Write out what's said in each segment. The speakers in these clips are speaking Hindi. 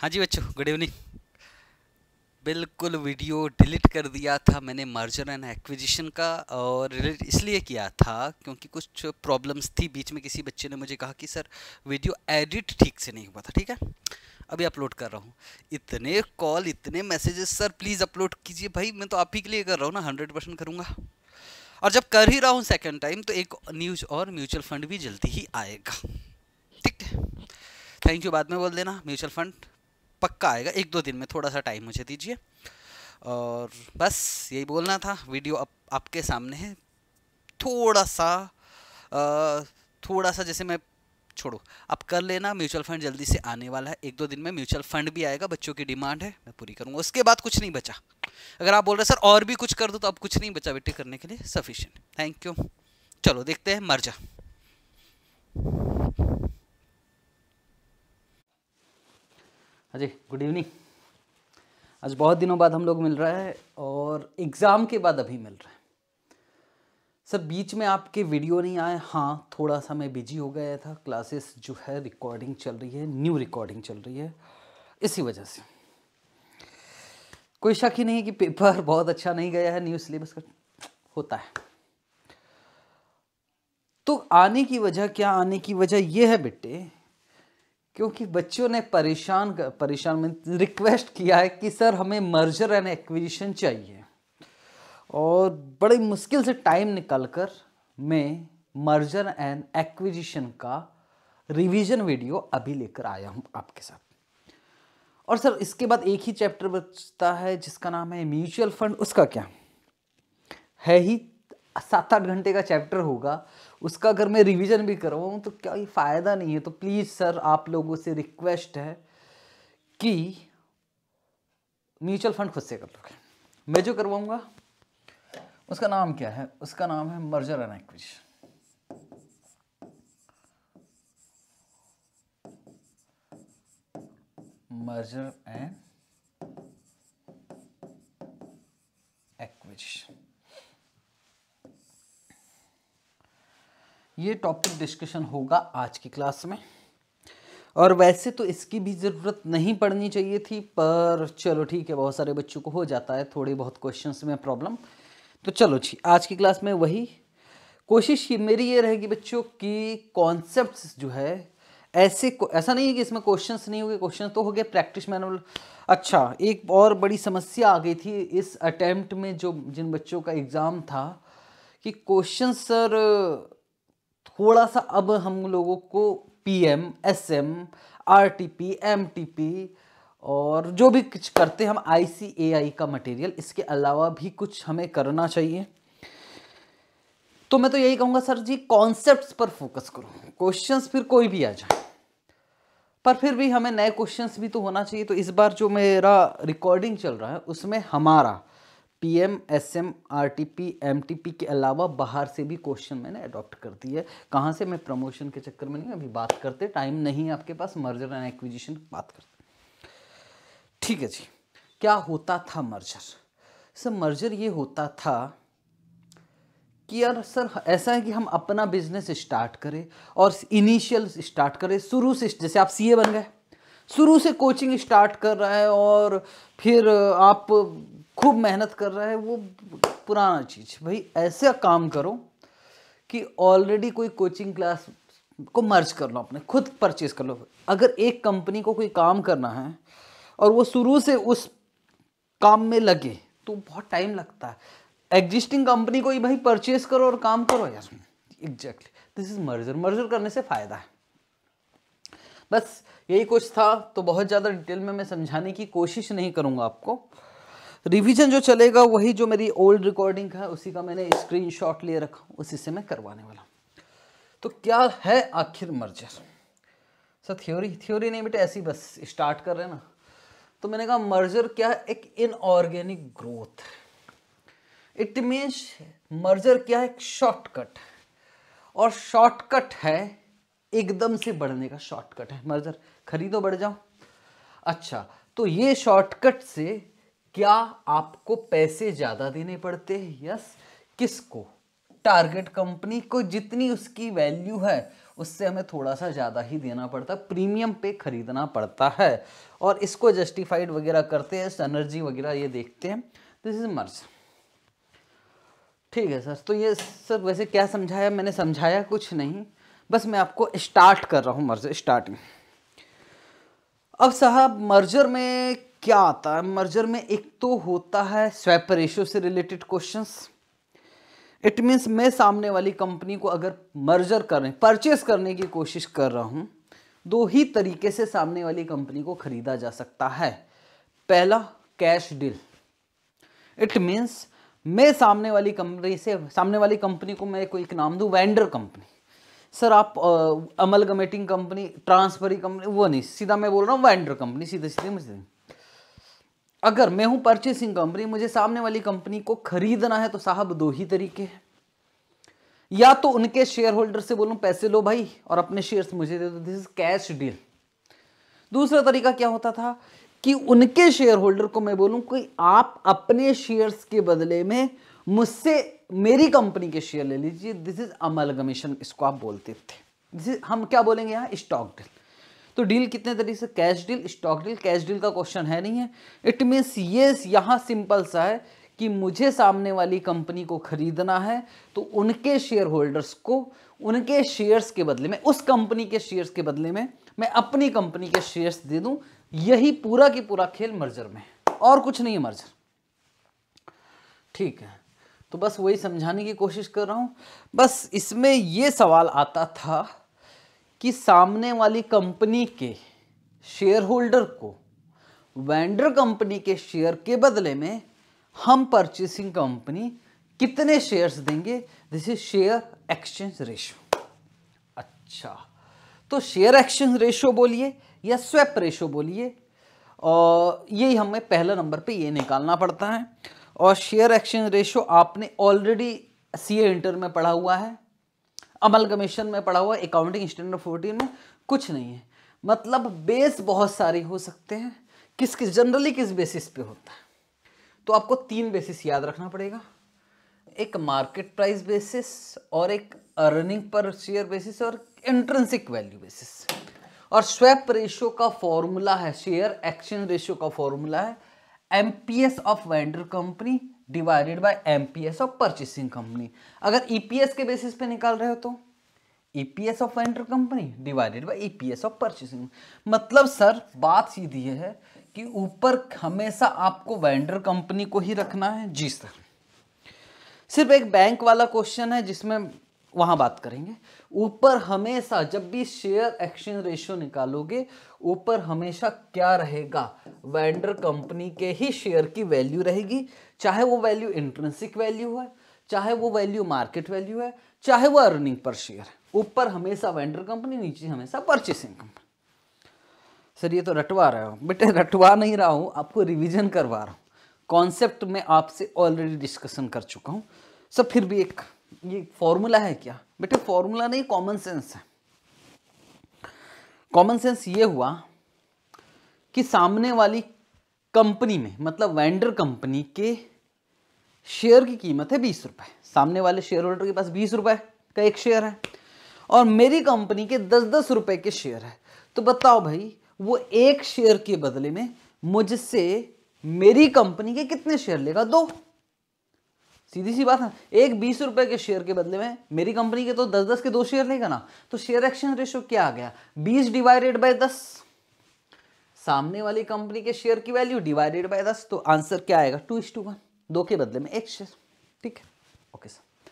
हाँ जी बच्चों गुड इवनिंग बिल्कुल वीडियो डिलीट कर दिया था मैंने मर्जर एंड एक्विजिशन का और रिलेट इसलिए किया था क्योंकि कुछ प्रॉब्लम्स थी बीच में किसी बच्चे ने मुझे कहा कि सर वीडियो एडिट ठीक से नहीं हुआ था ठीक है अभी अपलोड कर रहा हूँ इतने कॉल इतने मैसेजेस सर प्लीज़ अपलोड कीजिए भाई मैं तो आप ही के लिए कर रहा हूँ ना हंड्रेड परसेंट करूँगा और जब कर ही रहा हूँ सेकेंड टाइम तो एक न्यूज और म्यूचुअल फंड भी जल्दी ही आएगा ठीक है थैंक यू बाद में बोल देना म्यूचुअल फंड पक्का आएगा एक दो दिन में थोड़ा सा टाइम मुझे दीजिए और बस यही बोलना था वीडियो अब आप, आपके सामने है थोड़ा सा आ, थोड़ा सा जैसे मैं छोड़ो आप कर लेना म्यूचुअल फंड जल्दी से आने वाला है एक दो दिन में म्यूचुअल फंड भी आएगा बच्चों की डिमांड है मैं पूरी करूँगा उसके बाद कुछ नहीं बचा अगर आप बोल रहे सर और भी कुछ कर दो तो अब कुछ नहीं बचा बेटे करने के लिए सफिशेंट थैंक यू चलो देखते हैं मर जा अजय गुड इवनिंग आज बहुत दिनों बाद हम लोग मिल रहा है और एग्ज़ाम के बाद अभी मिल रहा है सर बीच में आपके वीडियो नहीं आए हाँ थोड़ा सा मैं बिजी हो गया था क्लासेस जो है रिकॉर्डिंग चल रही है न्यू रिकॉर्डिंग चल रही है इसी वजह से कोई शक ही नहीं कि पेपर बहुत अच्छा नहीं गया है न्यू सिलेबस का होता है तो आने की वजह क्या आने की वजह यह है बेटे क्योंकि बच्चों ने परेशान परेशान में रिक्वेस्ट किया है कि सर हमें मर्जर एंड एक्विजिशन चाहिए और बड़ी मुश्किल से टाइम निकाल कर मैं मर्जर एंड एक्विजिशन का रिवीजन वीडियो अभी लेकर आया हूँ आपके साथ और सर इसके बाद एक ही चैप्टर बचता है जिसका नाम है म्यूचुअल फंड उसका क्या है ही सात आठ घंटे का चैप्टर होगा उसका अगर मैं रिवीजन भी करवाऊँ तो क्या फ़ायदा नहीं है तो प्लीज़ सर आप लोगों से रिक्वेस्ट है कि म्यूचुअल फंड खुद से कर लोगे मैं जो करवाऊँगा उसका नाम क्या है उसका नाम है merger and acquisition merger and acquisition ये टॉपिक डिस्कशन होगा आज की क्लास में और वैसे तो इसकी भी ज़रूरत नहीं पड़नी चाहिए थी पर चलो ठीक है बहुत सारे बच्चों को हो जाता है थोड़े बहुत क्वेश्चंस में प्रॉब्लम तो चलो जी आज की क्लास में वही कोशिश मेरी ये रहेगी बच्चों की कॉन्सेप्ट जो है ऐसे ऐसा नहीं है कि इसमें क्वेश्चंस नहीं होंगे क्वेश्चन तो हो गए प्रैक्टिस मैनुअल अच्छा एक और बड़ी समस्या आ गई थी इस अटैम्प्ट में जो जिन बच्चों का एग्ज़ाम था कि क्वेश्चन सर थोड़ा सा अब हम लोगों को P M S M R T P M T P और जो भी कुछ करते हम आई सी ए आई का मटेरियल इसके अलावा भी कुछ हमें करना चाहिए तो मैं तो यही कहूँगा सर जी कॉन्सेप्ट्स पर फोकस करो क्वेश्चंस फिर कोई भी आ जाए पर फिर भी हमें नए क्वेश्चंस भी तो होना चाहिए तो इस बार जो मेरा रिकॉर्डिंग चल रहा है उसमें हमारा पीएम एसएम आरटीपी एमटीपी के अलावा बाहर से भी क्वेश्चन मैंने अडॉप्ट कर दी है कहाँ से मैं प्रमोशन के चक्कर में नहीं अभी बात करते टाइम नहीं है आपके पास मर्जर एंड एक्विजिशन बात करते ठीक है जी क्या होता था मर्जर सर मर्जर ये होता था कि यार सर ऐसा है कि हम अपना बिजनेस स्टार्ट करें और इनिशियल स्टार्ट करें शुरू से जैसे आप सीए बन गए शुरू से कोचिंग स्टार्ट कर रहा है और फिर आप खूब मेहनत कर रहा है वो पुराना चीज भाई ऐसा काम करो कि ऑलरेडी कोई कोचिंग क्लास को मर्ज कर लो अपने खुद परचेज कर लो अगर एक कंपनी को कोई काम करना है और वो शुरू से उस काम में लगे तो बहुत टाइम लगता है एग्जिस्टिंग कंपनी को ही भाई परचेज करो और काम करो यार exactly this is merger merger करने से फ़ायदा है बस यही कुछ था तो बहुत ज़्यादा डिटेल में मैं समझाने की कोशिश नहीं करूँगा आपको रिवीजन जो चलेगा वही जो मेरी ओल्ड रिकॉर्डिंग है उसी का मैंने स्क्रीनशॉट लिए रखा उसी से मैं करवाने वाला तो क्या है आखिर मर्जर सर थ्योरी थ्योरी नहीं बेटे ऐसी बस स्टार्ट कर रहे हैं ना तो मैंने कहा मर्जर क्या है एक inorganic growth it means merger क्या है एक शॉर्टकट और शॉर्टकट है एकदम से बढ़ने का शॉर्टकट है मर्जर खरीदो बढ़ जाओ अच्छा तो ये शॉर्टकट से क्या आपको पैसे ज़्यादा देने पड़ते हैं यस किसको टारगेट कंपनी को जितनी उसकी वैल्यू है उससे हमें थोड़ा सा ज़्यादा ही देना पड़ता है प्रीमियम पे ख़रीदना पड़ता है और इसको जस्टिफाइड वगैरह करते हैं एनर्जी वगैरह ये देखते हैं दिस इज मर्ज ठीक है सर तो ये सर वैसे क्या समझाया मैंने समझाया कुछ नहीं बस मैं आपको स्टार्ट कर रहा हूँ मर्ज स्टार्टिंग अब साहब मर्जर में क्या आता है मर्जर में एक तो होता है स्वैप रेशियो से रिलेटेड क्वेश्चंस इट मीन्स मैं सामने वाली कंपनी को अगर मर्जर करने परचेस करने की कोशिश कर रहा हूँ दो ही तरीके से सामने वाली कंपनी को खरीदा जा सकता है पहला कैश डील इट मीन्स मैं सामने वाली कंपनी से सामने वाली कंपनी को मैं कोई एक नाम दूँ वेंडर कंपनी सर आप अमलगमेटिंग कंपनी ट्रांसफरी कंपनी वो नहीं सीधा मैं बोल रहा हूँ वेंडर कंपनी सीधे सीधे मुझे अगर मैं हूं परचेसिंग कंपनी मुझे सामने वाली कंपनी को खरीदना है तो साहब दो ही तरीके हैं या तो उनके शेयर होल्डर से बोलूं पैसे लो भाई और अपने शेयर मुझे दे दो दिस इज कैश डील दूसरा तरीका क्या होता था कि उनके शेयर होल्डर को मैं बोलूं कि आप अपने शेयर्स के बदले में मुझसे मेरी कंपनी के शेयर ले लीजिए दिस इज अमलगमेशन इसको आप बोलते थे दिस हम क्या बोलेंगे यहाँ स्टॉक डील तो डील कितने तरीके से cash deal stock deal cash deal का क्वेश्चन है नहीं है इट मीन्स ये यहाँ सिंपल सा है कि मुझे सामने वाली कंपनी को खरीदना है तो उनके शेयर होल्डर्स को उनके शेयर्स के बदले में उस कंपनी के शेयर्स के बदले में मैं अपनी कंपनी के शेयर्स दे दूं यही पूरा की पूरा खेल मर्जर में और कुछ नहीं है मर्जर ठीक है तो बस वही समझाने की कोशिश कर रहा हूं बस इसमें यह सवाल आता था कि सामने वाली कंपनी के शेयर होल्डर को वेंडर कंपनी के शेयर के बदले में हम परचेसिंग कंपनी कितने शेयर्स देंगे this is share exchange ratio अच्छा तो शेयर एक्सचेंज रेशो बोलिए या स्वेप रेशो बोलिए और यही हमें पहले नंबर पे ये निकालना पड़ता है और शेयर एक्सचेंज रेशो आपने ऑलरेडी सी इंटर में पढ़ा हुआ है कमीशन में पड़ा हुआ अकाउंटिंग स्टैंडर्ड फोर्टीन में कुछ नहीं है मतलब बेस बहुत सारे हो सकते हैं किस किस जनरली किस बेसिस पे होता है तो आपको तीन बेसिस याद रखना पड़ेगा एक मार्केट प्राइस बेसिस और एक अर्निंग पर शेयर बेसिस और इंट्रेंसिक वैल्यू बेसिस और स्वैप रेशियो का फॉर्मूला है शेयर एक्सचेंज रेशियो का फॉर्मूला है MPS of vendor company divided by MPS of purchasing company अगर ईपीएस e के बेसिस पे निकाल रहे हो तो EPS of vendor company divided by EPS of purchasing मतलब सर बात सीधी है कि ऊपर हमेशा आपको वेंडर कंपनी को ही रखना है जी सर सिर्फ एक बैंक वाला क्वेश्चन है जिसमें वहां बात करेंगे ऊपर हमेशा जब भी शेयर एक्सचेंज रेशियो निकालोगे ऊपर हमेशा क्या रहेगा वेंडर कंपनी के ही शेयर की वैल्यू रहेगी चाहे वो वैल्यू इंट्रेंसिक वैल्यू है चाहे वो वैल्यू मार्केट वैल्यू है चाहे वो अर्निंग पर शेयर है ऊपर हमेशा वेंडर कंपनी नीचे हमेशा परचेसिंग कंपनी सर ये तो रटवा रहा हूँ बेटे रटवा नहीं रहा हूँ आपको रिविजन करवा रहा हूँ कॉन्सेप्ट में आपसे ऑलरेडी डिस्कशन कर चुका हूँ सर फिर भी एक ये फॉर्मूला है क्या बेटे फॉर्मूला नहीं कॉमन सेंस है कॉमन सेंस ये हुआ कि सामने वाली कंपनी में मतलब वेंडर कंपनी के शेयर की कीमत है बीस रुपए सामने वाले शेयर होल्डर के पास बीस रुपए का एक शेयर है और मेरी कंपनी के दस दस रुपए के शेयर है तो बताओ भाई वो एक शेयर के बदले में मुझसे मेरी कंपनी के कितने शेयर लेगा दो सीधी सी बात है एक बीस रुपए के शेयर के बदले में मेरी कंपनी के तो दस दस के दो शेयर नहीं करना तो शेयर एक्सचेंज रेशो क्या आ गया बीस डिवाइडेड बाय दस सामने वाली कंपनी के शेयर की वैल्यू डिवाइडेड बाय दस तो आंसर क्या आएगा टू इस टू वन दो के बदले में एक शेयर ठीक है ओके सर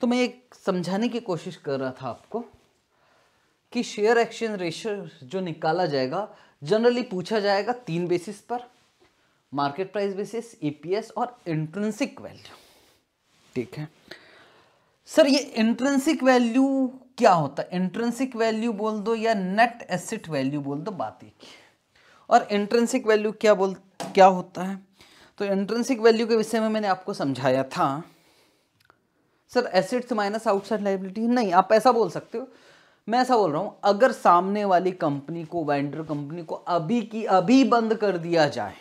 तो मैं एक समझाने की कोशिश कर रहा था आपको कि शेयर एक्सचेंज रेशो जो निकाला जाएगा जनरली पूछा जाएगा तीन बेसिस पर मार्केट प्राइस बेसिस ईपीएस और इंट्रेंसिक वैल्यू ठीक है सर ये इंट्रेंसिक वैल्यू क्या होता है इंट्रेंसिक वैल्यू बोल दो या नेट एसेट वैल्यू बोल दो बात एक और इंट्रेंसिक वैल्यू क्या बोल क्या होता है तो इंट्रेंसिक वैल्यू के विषय में मैंने आपको समझाया था sir assets minus outside liability नहीं आप ऐसा बोल सकते हो मैं ऐसा बोल रहा हूँ अगर सामने वाली कंपनी को वेंडर कंपनी को अभी की अभी बंद कर दिया जाए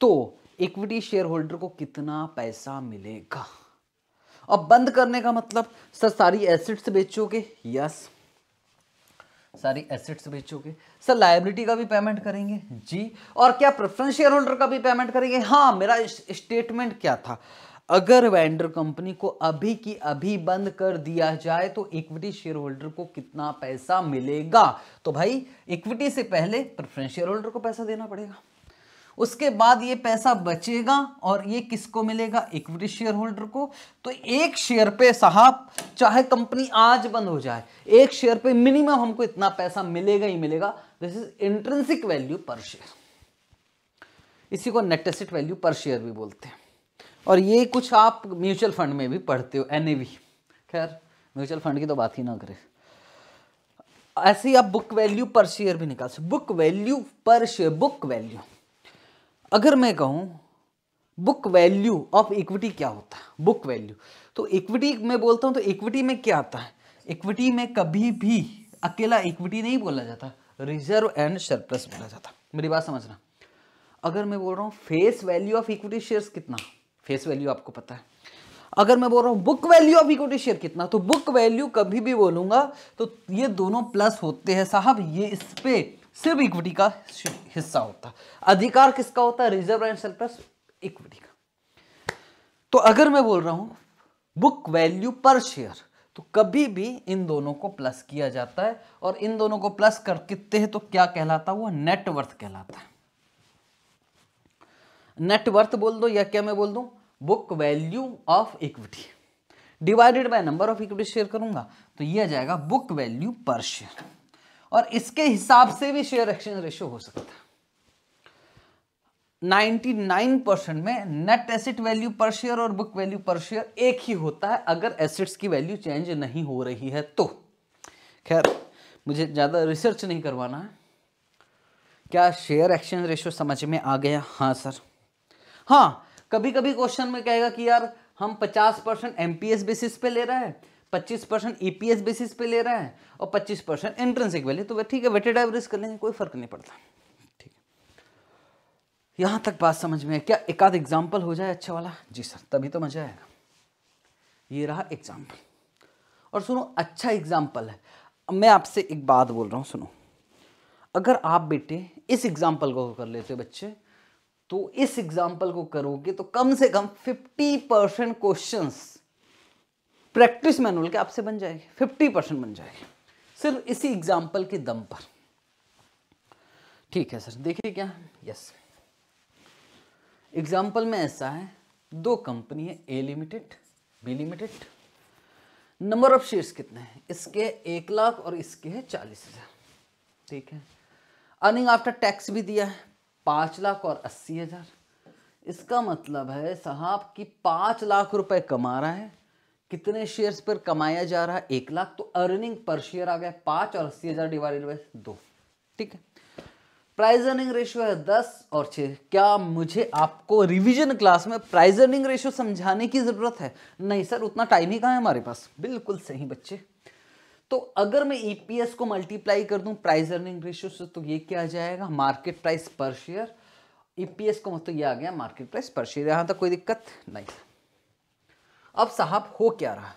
तो इक्विटी शेयर होल्डर को कितना पैसा मिलेगा अब बंद करने का मतलब सर सारी एसेट्स बेचोगे यस सारी एसेट्स बेचोगे सर लाइबिलिटी का भी पेमेंट करेंगे जी और क्या प्रेफरेंस शेयर होल्डर का भी पेमेंट करेंगे हाँ मेरा स्टेटमेंट क्या था अगर वेंडर कंपनी को अभी की अभी बंद कर दिया जाए तो इक्विटी शेयर होल्डर को कितना पैसा मिलेगा तो भाई इक्विटी से पहले प्रेफरेंस शेयर होल्डर को पैसा देना पड़ेगा उसके बाद ये पैसा बचेगा और ये किसको मिलेगा इक्विटी शेयर होल्डर को तो एक शेयर पे साहब चाहे कंपनी आज बंद हो जाए एक शेयर पे मिनिमम हमको इतना पैसा मिलेगा ही मिलेगा this is intrinsic value per share इसी को net asset value per share भी बोलते हैं और ये कुछ आप म्यूचुअल फंड में भी पढ़ते हो एन खैर म्यूचुअल फंड की तो बात ही ना करें ऐसे ही आप बुक वैल्यू पर शेयर भी निकाल सकते book value per share book value अगर मैं कहूँ बुक वैल्यू ऑफ इक्विटी क्या होता है बुक वैल्यू तो इक्विटी में बोलता हूँ तो इक्विटी में क्या आता है इक्विटी में कभी भी अकेला इक्विटी नहीं बोला जाता रिजर्व एंड सरप्लस बोला जाता मेरी बात समझना अगर मैं बोल रहा हूँ face value of equity shares कितना फेस वैल्यू आपको पता है अगर मैं बोल रहा हूँ book value of equity share कितना तो बुक वैल्यू कभी भी बोलूंगा तो ये दोनों प्लस होते हैं साहब ये इस पर सिर्फ इक्विटी का हिस्सा होता अधिकार किसका होता है रिजर्व एंड सरप्लस इक्विटी का तो अगर मैं बोल रहा हूं बुक वैल्यू पर शेयर तो कभी भी इन दोनों को प्लस किया जाता है और इन दोनों को प्लस कर कितने हैं तो क्या कहलाता है वो नेटवर्थ कहलाता है नेटवर्थ बोल दो या क्या मैं बोल दू book value of equity divided by number of equity share करूंगा तो ये आ जाएगा बुक वैल्यू पर शेयर और इसके हिसाब से भी शेयर एक्सचेंज रेशियो हो सकता है 99 परसेंट में net asset value per share और बुक वैल्यू पर शेयर एक ही होता है अगर एसेट्स की वैल्यू चेंज नहीं हो रही है तो खैर मुझे ज़्यादा रिसर्च नहीं करवाना है क्या शेयर एक्सचेंज रेशियो समझ में आ गया हाँ सर हाँ कभी कभी क्वेश्चन में कहेगा कि यार हम 50 परसेंट एम बेसिस पे ले रहे हैं 25 परसेंट ईपीएस e बेसिस पे ले रहा है और 25 परसेंट इंट्रेंसिक वैल्यू तो वह ठीक है वेटेड एवरेज कर लेंगे कोई फर्क नहीं पड़ता ठीक है यहाँ तक बात समझ में है क्या एक आध एग्जाम्पल हो जाए अच्छा वाला जी सर तभी तो मजा आएगा ये रहा एग्जाम्पल और सुनो अच्छा एग्जाम्पल है मैं आपसे एक बात बोल रहा हूँ सुनो अगर आप बेटे इस एग्जाम्पल को कर लेते हो बच्चे तो इस एग्जाम्पल को करोगे तो कम से कम 50 परसेंट क्वेश्चन प्रैक्टिस मैनुअल के आपसे बन जाएगी फिफ्टी परसेंट बन जाएगी सिर्फ इसी एग्जाम्पल के दम पर ठीक है सर देखिए क्या यस एग्जाम्पल में ऐसा है दो कंपनी है A limited B limited number of shares कितने हैं इसके एक लाख और इसके है चालीस हज़ार ठीक है अर्निंग आफ्टर टैक्स भी दिया है पाँच लाख और अस्सी हज़ार इसका मतलब है साहब कि पाँच लाख रुपए कमा रहा है कितने शेयर्स पर कमाया जा रहा है एक लाख तो अर्निंग पर शेयर आ गया पांच और अस्सी हज़ार डिवाइडेड बाई दो ठीक है प्राइस अर्निंग रेशियो है दस और छह क्या मुझे आपको रिवीजन क्लास में प्राइस अर्निंग रेशियो समझाने की ज़रूरत है नहीं सर उतना टाइम ही कहा है हमारे पास बिल्कुल सही बच्चे तो अगर मैं ईपीएस e को मल्टीप्लाई कर दूं प्राइस अर्निंग रेशियो से तो ये क्या आ जाएगा market price per share EPS को मतलब ये आ गया मार्केट प्राइस पर शेयर यहां तक कोई दिक्कत नहीं अब साहब हो क्या रहा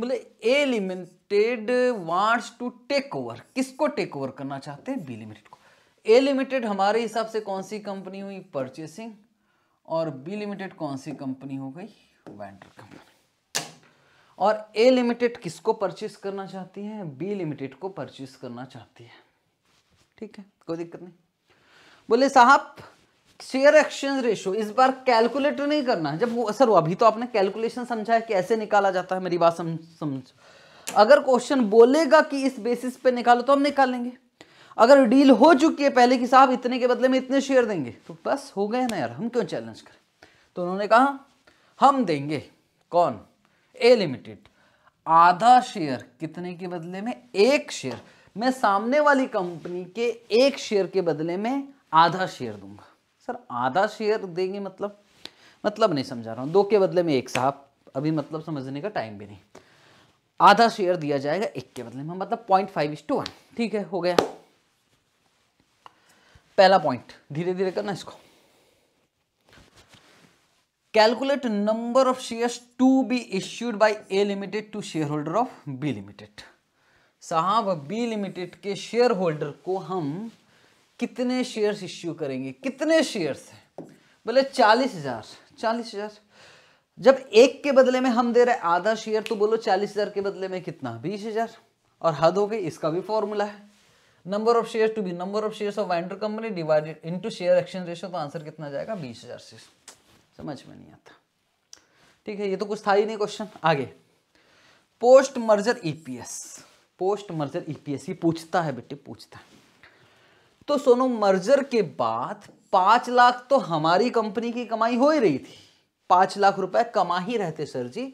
बोले A limited wants to take over किसको टेक ओवर करना चाहते हैं बी लिमिटेड को ए लिमिटेड हमारे हिसाब से कौन सी कंपनी हुई परचेसिंग और बी लिमिटेड कौन सी कंपनी हो गई वेंडर कंपनी और ए लिमिटेड किसको परचेस करना चाहती है बी लिमिटेड को परचेस करना चाहती है ठीक है कोई दिक्कत नहीं बोले साहब शेयर एक्सचेंज रेशियो इस बार कैलकुलेटर नहीं करना जब सर वो अभी तो आपने कैलकुलेशन समझा है कैसे निकाला जाता है मेरी बात समझ अगर क्वेश्चन बोलेगा कि इस बेसिस पे निकालो तो हम निकाल लेंगे अगर डील हो चुकी है पहले कि साहब इतने के बदले में इतने शेयर देंगे तो बस हो गए ना यार हम क्यों चैलेंज करें तो उन्होंने कहा हम देंगे कौन ए लिमिटेड आधा शेयर कितने के बदले में एक शेयर मैं सामने वाली कंपनी के एक शेयर के बदले में आधा शेयर दूंगा सर आधा शेयर देंगे मतलब मतलब नहीं समझा रहा हूँ दो के बदले में एक साहब अभी मतलब समझने का टाइम भी नहीं आधा शेयर दिया जाएगा एक के बदले में मतलब point five is to one ठीक है हो गया पहला पॉइंट धीरे धीरे करना इसको calculate number of shares to be issued by A limited to share holder of B limited साहब बी लिमिटेड के शेयर होल्डर को हम कितने शेयर्स इश्यू करेंगे कितने शेयर्स हैं बोले चालीस हजार चालीस हजार जब एक के बदले में हम दे रहे आधा शेयर तो बोलो चालीस हजार के बदले में कितना बीस हजार और हद हो गई इसका भी फॉर्मूला है number of share to be number of share of vendor company divided in share exchange ratio तो आंसर कितना जाएगा बीस हजार समझ में नहीं आता ठीक है ये तो कुछ था ही नहीं क्वेश्चन आगे post merger EPS post merger EPS ये पूछता है बेटे पूछता है तो सोनो मर्जर के बाद पांच लाख तो हमारी कंपनी की कमाई हो ही रही थी पांच लाख रुपए कमा ही रहते सर जी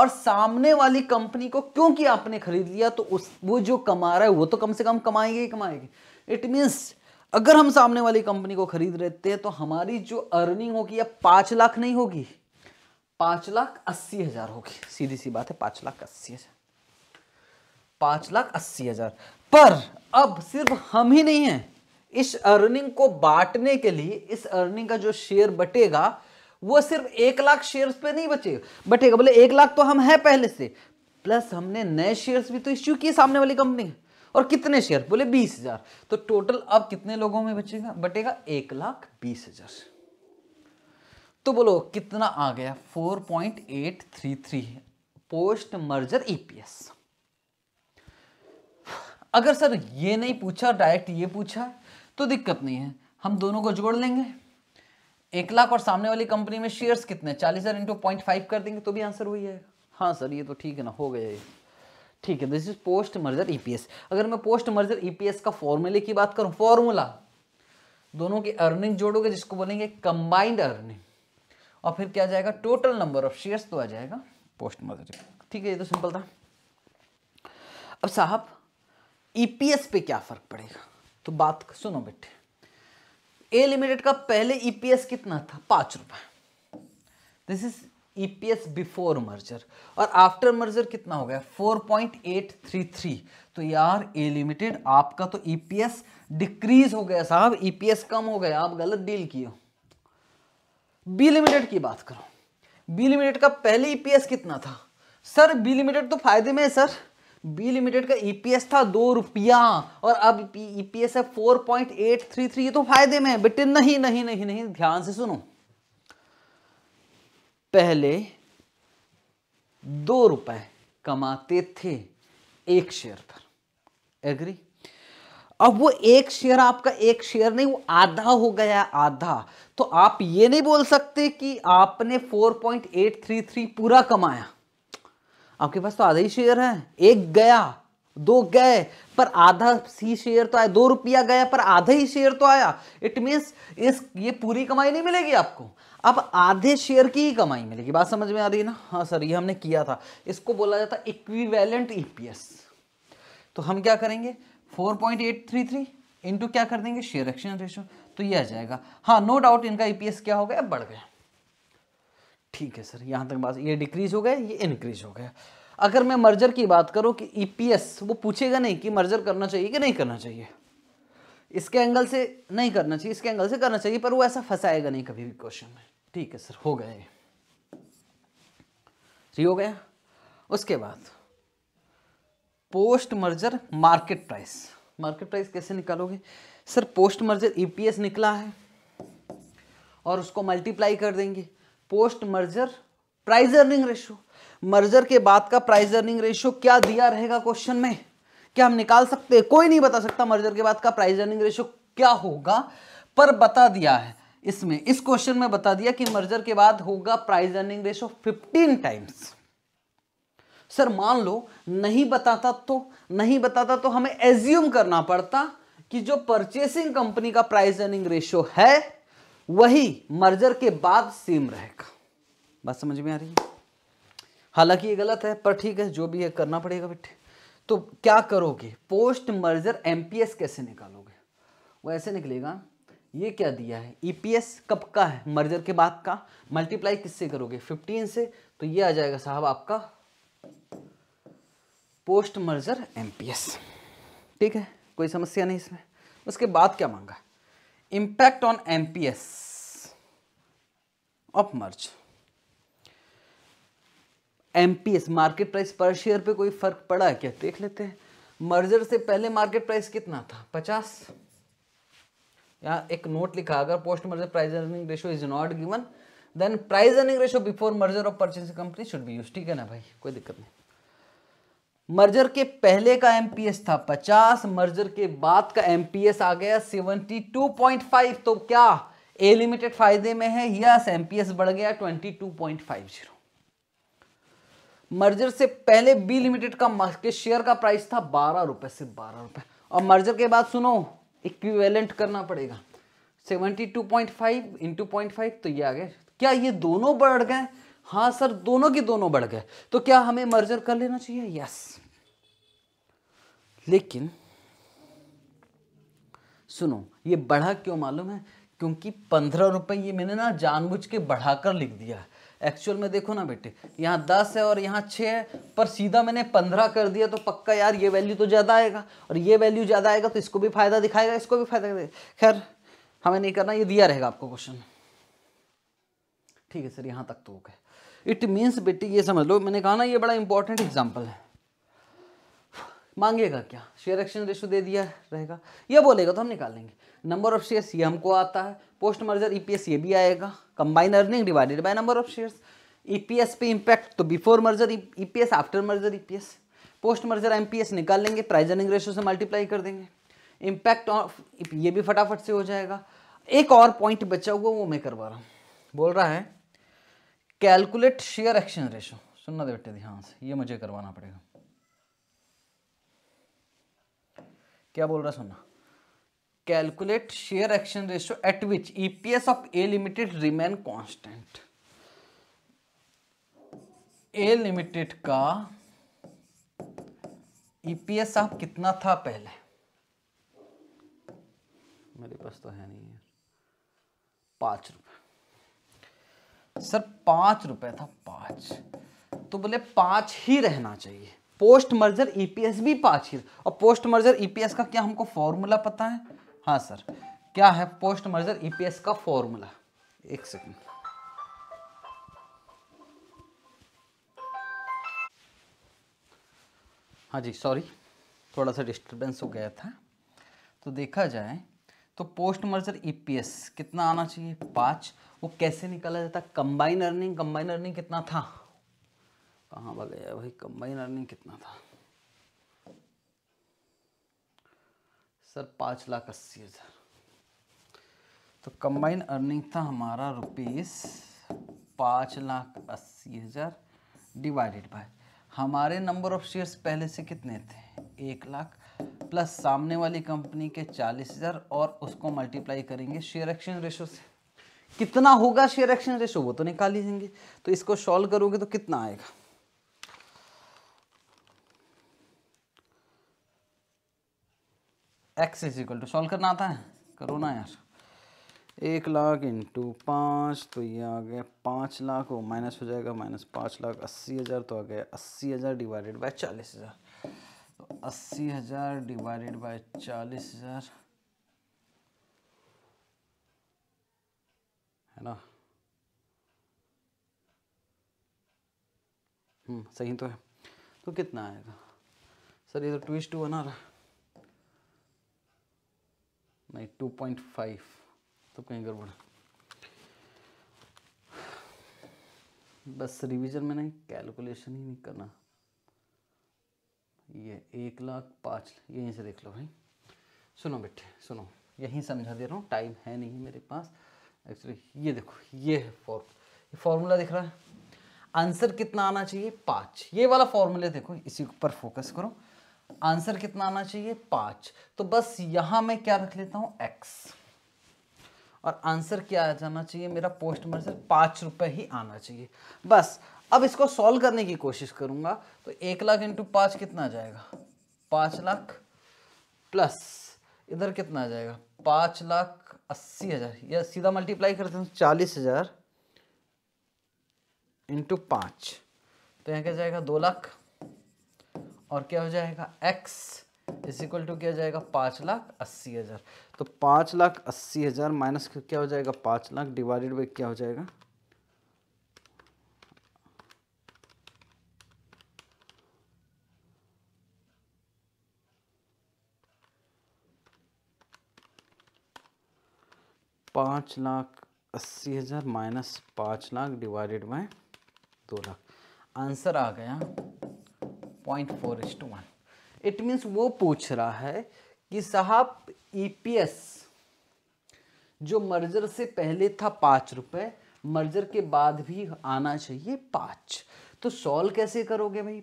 और सामने वाली कंपनी को क्योंकि आपने खरीद लिया तो उस वो जो कमा रहा है वो तो कम से कम कमाएंगे ही कमाएंगे इट मीन्स अगर हम सामने वाली कंपनी को खरीद लेते हैं तो हमारी जो अर्निंग होगी अब पांच लाख नहीं होगी पांच लाख अस्सी हज़ार होगी सीधी सी बात है पांच लाख अस्सी हज़ार पांच लाख अस्सी हज़ार पर अब सिर्फ हम ही नहीं हैं इस अर्निंग को बांटने के लिए इस अर्निंग का जो शेयर बटेगा वो सिर्फ एक लाख शेयर्स पे नहीं बचेगा बटेगा बोले एक लाख तो हम है पहले से प्लस हमने नए शेयर्स भी तो इश्यू किए सामने वाली कंपनी और कितने शेयर बोले बीस हजार तो टोटल अब कितने लोगों में बचेगा बटेगा एक लाख बीस हजार तो बोलो कितना आ गया four point eight three three post merger EPS अगर सर ये नहीं पूछा डायरेक्ट ये पूछा तो दिक्कत नहीं है हम दोनों को जोड़ लेंगे एक लाख और सामने वाली कंपनी में शेयर्स कितने चालीस हज़ार इंटू पॉइंट फाइव कर देंगे तो भी आंसर वही है हाँ सर ये तो ठीक है ना हो गया ये ठीक है this is post merger EPS अगर मैं पोस्ट मर्जर ईपीएस का फॉर्मूले की बात करूं फॉर्मूला दोनों की अर्निंग जोड़ोगे जिसको बोलेंगे कंबाइंड अर्निंग और फिर क्या जाएगा टोटल नंबर ऑफ शेयर्स तो आ जाएगा पोस्ट मर्जर ठीक है ये तो सिंपल था अब साहब ईपीएस e पे क्या फर्क पड़ेगा तो बात सुनो बेटे ए लिमिटेड का पहले ईपीएस e कितना था पांच रुपए this is EPS before merger और आफ्टर मर्जर कितना हो गया 4.833 तो यार ए लिमिटेड आपका तो ईपीएस e डिक्रीज हो गया साहब ईपीएस e कम हो गया आप गलत डील किए बी लिमिटेड की बात करो बी लिमिटेड का पहले ईपीएस कितना था सर बी लिमिटेड तो फायदे में है सर बी लिमिटेड का ईपीएस e था दो रुपया और अब ईपीएस e e है four point eight three three ये तो फायदे में है बेटे नहीं नहीं नहीं नहीं ध्यान से सुनो पहले दो रुपए कमाते थे एक शेयर पर एग्री अब वो एक शेयर आपका एक शेयर नहीं वो आधा हो गया आधा तो आप ये नहीं बोल सकते कि आपने 4.833 पूरा कमाया आपके पास तो आधा ही शेयर है एक गया दो गए पर आधा सी शेयर तो आया दो रुपया गया पर आधा ही शेयर तो आया इट मीन्स इस ये पूरी कमाई नहीं मिलेगी आपको अब आधे शेयर की ही कमाई मिलेगी बात समझ में आ रही है ना हाँ सर ये हमने किया था इसको बोला जाता इक्विवेलेंट ईपीएस e तो हम क्या करेंगे 4.833 पॉइंट इंटू क्या कर देंगे शेयर एक्सचेंज रेशो तो ये आ जाएगा हाँ नो डाउट इनका ईपीएस e क्या हो गया बढ़ गया ठीक है सर यहाँ तक बात ये डिक्रीज हो गया ये इनक्रीज हो गया अगर मैं मर्जर की बात करूँ कि ईपीएस e वो पूछेगा नहीं कि मर्जर करना चाहिए कि नहीं करना चाहिए इसके एंगल से नहीं करना चाहिए इसके एंगल से करना चाहिए पर वो ऐसा फंसाएगा नहीं कभी भी क्वेश्चन में ठीक है सर हो गए सही हो गया उसके बाद post merger market price market price कैसे निकालोगे सर पोस्ट मर्जर ईपीएस निकला है और उसको मल्टीप्लाई कर देंगे post merger price earning ratio merger के बाद का प्राइज अर्निंग रेशियो क्या दिया रहेगा क्वेश्चन में क्या हम निकाल सकते हैं कोई नहीं बता सकता मर्जर के बाद का प्राइज अर्निंग रेशियो क्या होगा पर बता दिया है इसमें इस क्वेश्चन में बता दिया कि मर्जर के बाद होगा price earning ratio fifteen times sir मान लो नहीं बताता तो नहीं बताता तो हमें एज्यूम करना पड़ता कि जो परचेसिंग कंपनी का प्राइज अर्निंग रेशियो है वही मर्जर के बाद सेम रहेगा बात समझ में आ रही है हालांकि ये गलत है पर ठीक है जो भी है करना पड़ेगा बेटे तो क्या करोगे पोस्ट मर्जर एमपीएस कैसे निकालोगे वो ऐसे निकलेगा ये क्या दिया है ईपीएस e कब का है मर्जर के बाद का मल्टीप्लाई किससे करोगे 15 से तो ये आ जाएगा साहब आपका पोस्ट मर्जर एमपीएस ठीक है कोई समस्या नहीं इसमें उसके बाद क्या मांगा है impact on MPS of merge MPS market price per share पे कोई फर्क पड़ा है क्या देख लेते हैं मर्जर से पहले मार्केट प्राइस कितना था पचास या एक नोट लिखा अगर post merger price earning ratio is not given then price earning ratio before merger of purchasing company should be use ठीक है ना भाई कोई दिक्कत नहीं मर्जर के पहले का एमपीएस था 50 मर्जर के बाद का एमपीएस आ गया 72.5 तो क्या ए लिमिटेड फायदे में है यस एमपीएस बढ़ गया 22.50 मर्जर से पहले बी लिमिटेड का मार्केट शेयर का प्राइस था बारह रुपए से बारह रुपए और मर्जर के बाद सुनो इक्विवेलेंट करना पड़ेगा 72.5 two point five into point five तो ये आ गया क्या ये दोनों बढ़ गए हाँ सर दोनों के दोनों बढ़ गए तो क्या हमें मर्जर कर लेना चाहिए यस लेकिन सुनो ये बढ़ा क्यों मालूम है क्योंकि पंद्रह रुपये ये मैंने ना जानबूझ के बढ़ाकर लिख दिया है एक्चुअल में देखो ना बेटे यहाँ दस है और यहाँ छः है पर सीधा मैंने पंद्रह कर दिया तो पक्का यार ये वैल्यू तो ज़्यादा आएगा और ये वैल्यू ज़्यादा आएगा तो इसको भी फायदा दिखाएगा इसको भी फायदा दिखाएगा खैर हमें नहीं करना ये दिया रहेगा आपको क्वेश्चन ठीक है सर यहाँ तक तो ओके इट मीन्स बेटी ये समझ लो मैंने कहा ना ये बड़ा इंपॉर्टेंट एग्जाम्पल है मांगेगा क्या शेयर एक्सचेंज रेशो दे दिया रहेगा ये बोलेगा तो हम निकाल लेंगे नंबर ऑफ शेयर्स ये हमको आता है पोस्ट मर्जर ईपीएस ये भी आएगा combine earning divided by number of shares EPS पे इम्पैक्ट तो before merger EPS after merger EPS post merger MPS निकाल लेंगे प्राइज अर्निंग रेशो से मल्टीप्लाई कर देंगे इम्पैक्ट ऑफ ये भी फटाफट से हो जाएगा एक और पॉइंट बचा हुआ वो मैं करवा रहा हूँ बोल रहा है कैलकुलेट शेयर एक्सचेंज रेशो सुनना दे बेटे ध्यान से ये मुझे करवाना पड़ेगा क्या बोल रहा सुनना calculate share exchange ratio at which EPS of A limited remain constant A limited का ईपीएस e ऑफ कितना था पहले मेरे पास तो है नहीं यार पाँच रुपये सर पांच रुपए था पांच तो बोले पांच ही रहना चाहिए पोस्ट मर्जर ईपीएस e भी पांच ही और पोस्ट मर्जर ईपीएस e का क्या हमको फॉर्मूला पता है हाँ सर क्या है पोस्ट मर्जर ईपीएस e का फॉर्मूला एक सेकेंड हाँ जी सॉरी थोड़ा सा डिस्टर्बेंस हो गया था तो देखा जाए तो पोस्ट मर्जर ईपीएस कितना आना चाहिए पाँच वो कैसे निकाला जाता कंबाइन अर्निंग कंबाइन अर्निंग कितना था कहाँ बोले गया भाई कंबाइन अर्निंग कितना था सर पाँच लाख अस्सी हज़ार तो कंबाइन अर्निंग था हमारा रुपीस पाँच लाख अस्सी हज़ार डिवाइडेड बाय हमारे नंबर ऑफ शेयर्स पहले से कितने थे एक लाख प्लस सामने वाली कंपनी के चालीस हज़ार और उसको मल्टीप्लाई करेंगे शेयर एक्शन रेशो से कितना होगा शेयर एक्शन रेशो वो तो निकाल ही तो इसको सॉल्व करोगे तो कितना आएगा X is equal to solve करना आता है करो ना यार एक लाख इंटू पाँच तो ये आ गया पाँच लाख वो माइनस हो जाएगा माइनस पाँच लाख अस्सी हज़ार तो आ गया अस्सी हज़ार डिवाइडेड बाय चालीस हज़ार अस्सी हज़ार डिवाइडेड बाय चालीस हज़ार है ना हम्म सही तो है तो कितना आएगा सर ये तो टू इज टू बना रहा नहीं टू पॉइंट फाइव तो कहीं गड़बड़ बस रिवीजन में नहीं कैलकुलेशन ही नहीं करना ये एक लाख पाँच यहीं से देख लो भाई सुनो बेटे सुनो यहीं समझा दे रहा हूँ टाइम है नहीं मेरे पास एक्चुअली ये देखो ये है फॉर्म ये फॉर्मूला दिख रहा है आंसर कितना आना चाहिए पाँच ये वाला फॉर्मूला देखो इसी पर फोकस करो आंसर कितना आना चाहिए पाँच तो बस यहाँ मैं क्या रख लेता हूँ एक्स और आंसर क्या आ जाना चाहिए मेरा पोस्ट मर्जर पाँच रुपये ही आना चाहिए बस अब इसको सॉल्व करने की कोशिश करूंगा तो एक लाख इंटू पाँच कितना जाएगा पाँच लाख प्लस इधर कितना आ जाएगा पाँच लाख अस्सी हज़ार या सीधा मल्टीप्लाई करते हैं चालीस हज़ार इंटू पाँच तो यहाँ क्या जाएगा दो लाख और क्या हो जाएगा एक्स इज इक्वल टू क्या जाएगा पाँच लाख अस्सी हज़ार तो पाँच लाख अस्सी हज़ार माइनस क्या हो जाएगा पाँच लाख डिवाइडेड बाई क्या हो जाएगा पाँच लाख अस्सी हज़ार माइनस पाँच लाख डिवाइडेड बाय दो लाख आंसर आ गया point four is to one it means वो पूछ रहा है कि साहब ईपीएस e जो मर्जर से पहले था पाँच रुपये मर्जर के बाद भी आना चाहिए पाँच तो सॉल्व कैसे करोगे भाई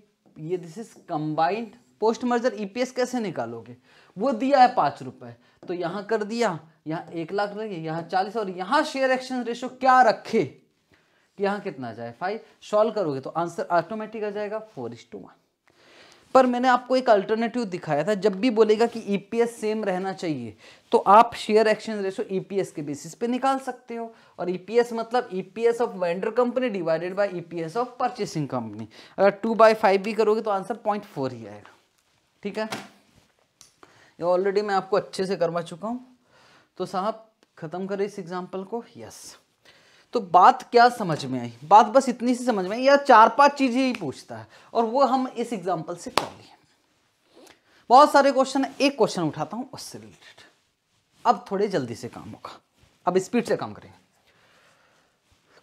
ये this is combined post merger EPS e कैसे निकालोगे वो दिया है पांच रुपए तो यहां कर दिया यहां एक लाख रखिए यहां चालीस और यहां शेयर एक्सचेंज रेशो क्या रखे कि कितना जाए फाइव सॉल्व करोगे तो आंसर ऑटोमेटिक आ जाएगा फोर इज टू वन पर मैंने आपको एक अल्टरनेटिव दिखाया था जब भी बोलेगा कि ईपीएस e सेम रहना चाहिए तो आप शेयर एक्सचेंज रेशो ईपीएस के बेसिस पे निकाल सकते हो और ईपीएस e मतलब EPS of vendor company divided by EPS of purchasing company अगर टू बाई फाइव भी करोगे तो आंसर पॉइंट फोर ही आएगा ठीक है ये ऑलरेडी मैं आपको अच्छे से करवा चुका हूँ तो साहब ख़त्म करें इस एग्जाम्पल को यस तो बात क्या समझ में आई बात बस इतनी सी समझ में आई या चार पांच चीज़ें ही पूछता है और वो हम इस एग्जाम्पल से कर लिए बहुत सारे क्वेश्चन एक क्वेश्चन उठाता हूँ उससे रिलेटेड अब थोड़े जल्दी से काम होगा अब स्पीड से काम करेंगे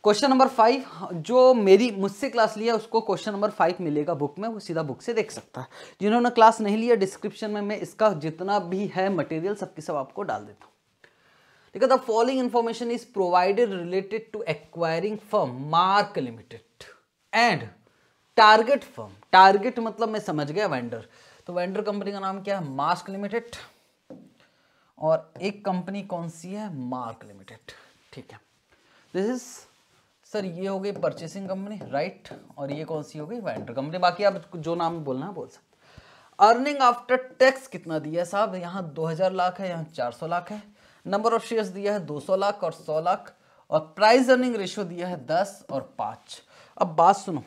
क्वेश्चन नंबर फाइव जो मेरी मुझसे क्लास लिया उसको क्वेश्चन नंबर फाइव मिलेगा बुक में वो सीधा बुक से देख सकता है जिन्होंने क्लास नहीं लिया डिस्क्रिप्शन में मैं इसका जितना भी है मटेरियल सबकी सब आपको डाल देता हूँ ठीक है the following information is provided related to acquiring firm Mark limited and target firm target मतलब मैं समझ गया वेंडर तो वेंडर कंपनी का नाम क्या है मास्क लिमिटेड और एक कंपनी कौन सी है मार्क लिमिटेड ठीक है दिस इज सर ये हो गई परचेसिंग कंपनी राइट और ये कौन सी हो गई वेंडर कंपनी बाकी आप जो नाम बोलना है बोल सकते अर्निंग आफ्टर टैक्स कितना दिया है साहब यहाँ 2000 लाख है यहाँ 400 लाख है नंबर ऑफ शेयर्स दिया है 200 लाख और 100 लाख और प्राइस अर्निंग रेशियो दिया है 10 और 5 अब बात सुनो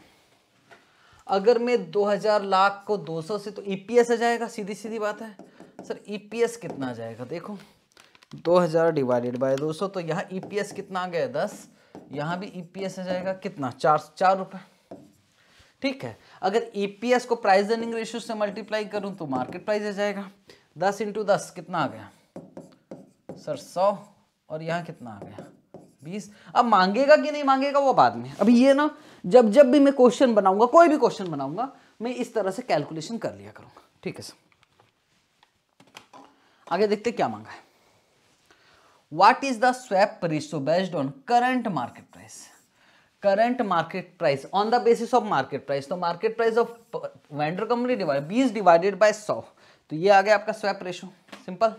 अगर मैं 2000 लाख को 200 से तो ईपीएस e आ जाएगा सीधी सीधी बात है सर ईपीएस e कितना आ जाएगा देखो 2000 डिवाइडेड बाय 200 तो यहाँ ईपीएस e कितना आ गया दस यहां भी ईपीएस e आ जाएगा कितना चार चार रुपए ठीक है अगर ईपीएस e को प्राइस अर्निंग रेशियो से मल्टीप्लाई करूं तो मार्केट प्राइस आ जाएगा दस इंटू दस कितना आ गया सर सौ और यहां कितना आ गया बीस अब मांगेगा कि नहीं मांगेगा वो बाद में अभी ये ना जब जब भी मैं क्वेश्चन बनाऊंगा कोई भी क्वेश्चन बनाऊंगा मैं इस तरह से कैलकुलेशन कर लिया करूंगा ठीक है सर आगे देखते क्या मांगा है what is the swap ratio based on current market price current market price on the basis of market price तो market price of vendor company divided 20 divided by 100 तो ये आ गया आपका swap ratio simple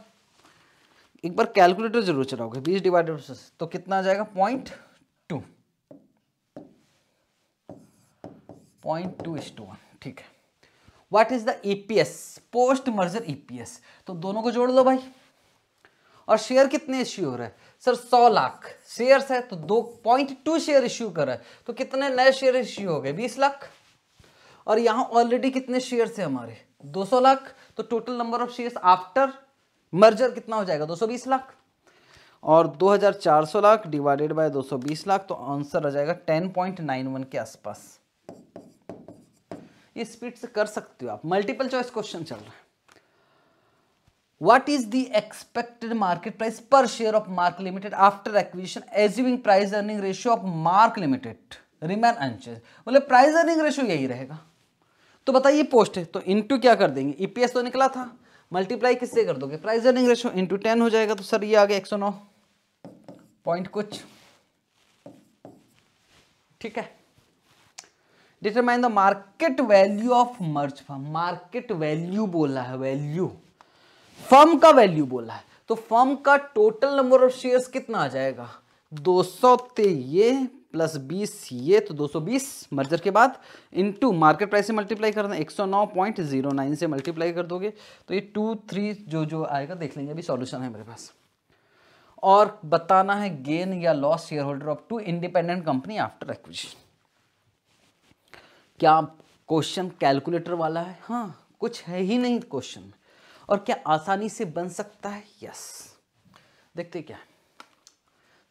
एक बार कैलकुलेटर जरूर चलाओगे 20 डिवाइडेड बाई तो कितना आ जाएगा point two point two is to one ठीक है what is the EPS post merger EPS तो दोनों को जोड़ लो भाई और शेयर कितने इश्यू हो रहे हैं सर 100 लाख शेयर्स है तो दो पॉइंट टू शेयर इश्यू कर रहा है तो कितने नए शेयर इश्यू हो गए 20 लाख और यहाँ ऑलरेडी कितने शेयर्स है हमारे 200 लाख तो total number of shares after merger कितना हो जाएगा 220 लाख और दो लाख डिवाइडेड बाय 220 लाख तो आंसर आ जाएगा टेन के आसपास ये स्पीड से कर सकते हो आप मल्टीपल चॉइस क्वेश्चन चल रहा है what is the expected market price per share of mark limited after acquisition assuming price earning ratio of mark limited remain unchanged मतलब प्राइस अर्निंग रेशियो यही रहेगा तो बताइए पोस्ट है तो इंटू क्या कर देंगे ईपीएस तो निकला था मल्टीप्लाई किससे कर दोगे price earning ratio into ten हो जाएगा तो सर ये आ गया एक सौ नौ पॉइंट कुछ ठीक है determine the market value of merged firm market value बोला है वैल्यू फर्म का वैल्यू बोला है तो फर्म का टोटल नंबर ऑफ शेयर्स कितना आ जाएगा दो ते ये प्लस बीस ये तो 220 मर्जर के बाद इनटू मार्केट प्राइस से मल्टीप्लाई करना 109.09 से मल्टीप्लाई कर दोगे तो ये टू थ्री जो जो आएगा देख लेंगे अभी सॉल्यूशन है मेरे पास और बताना है गेन या loss share holder of two independent company after acquisition क्या क्वेश्चन कैलकुलेटर वाला है हाँ कुछ है ही नहीं क्वेश्चन में और क्या आसानी से बन सकता है यस देखते क्या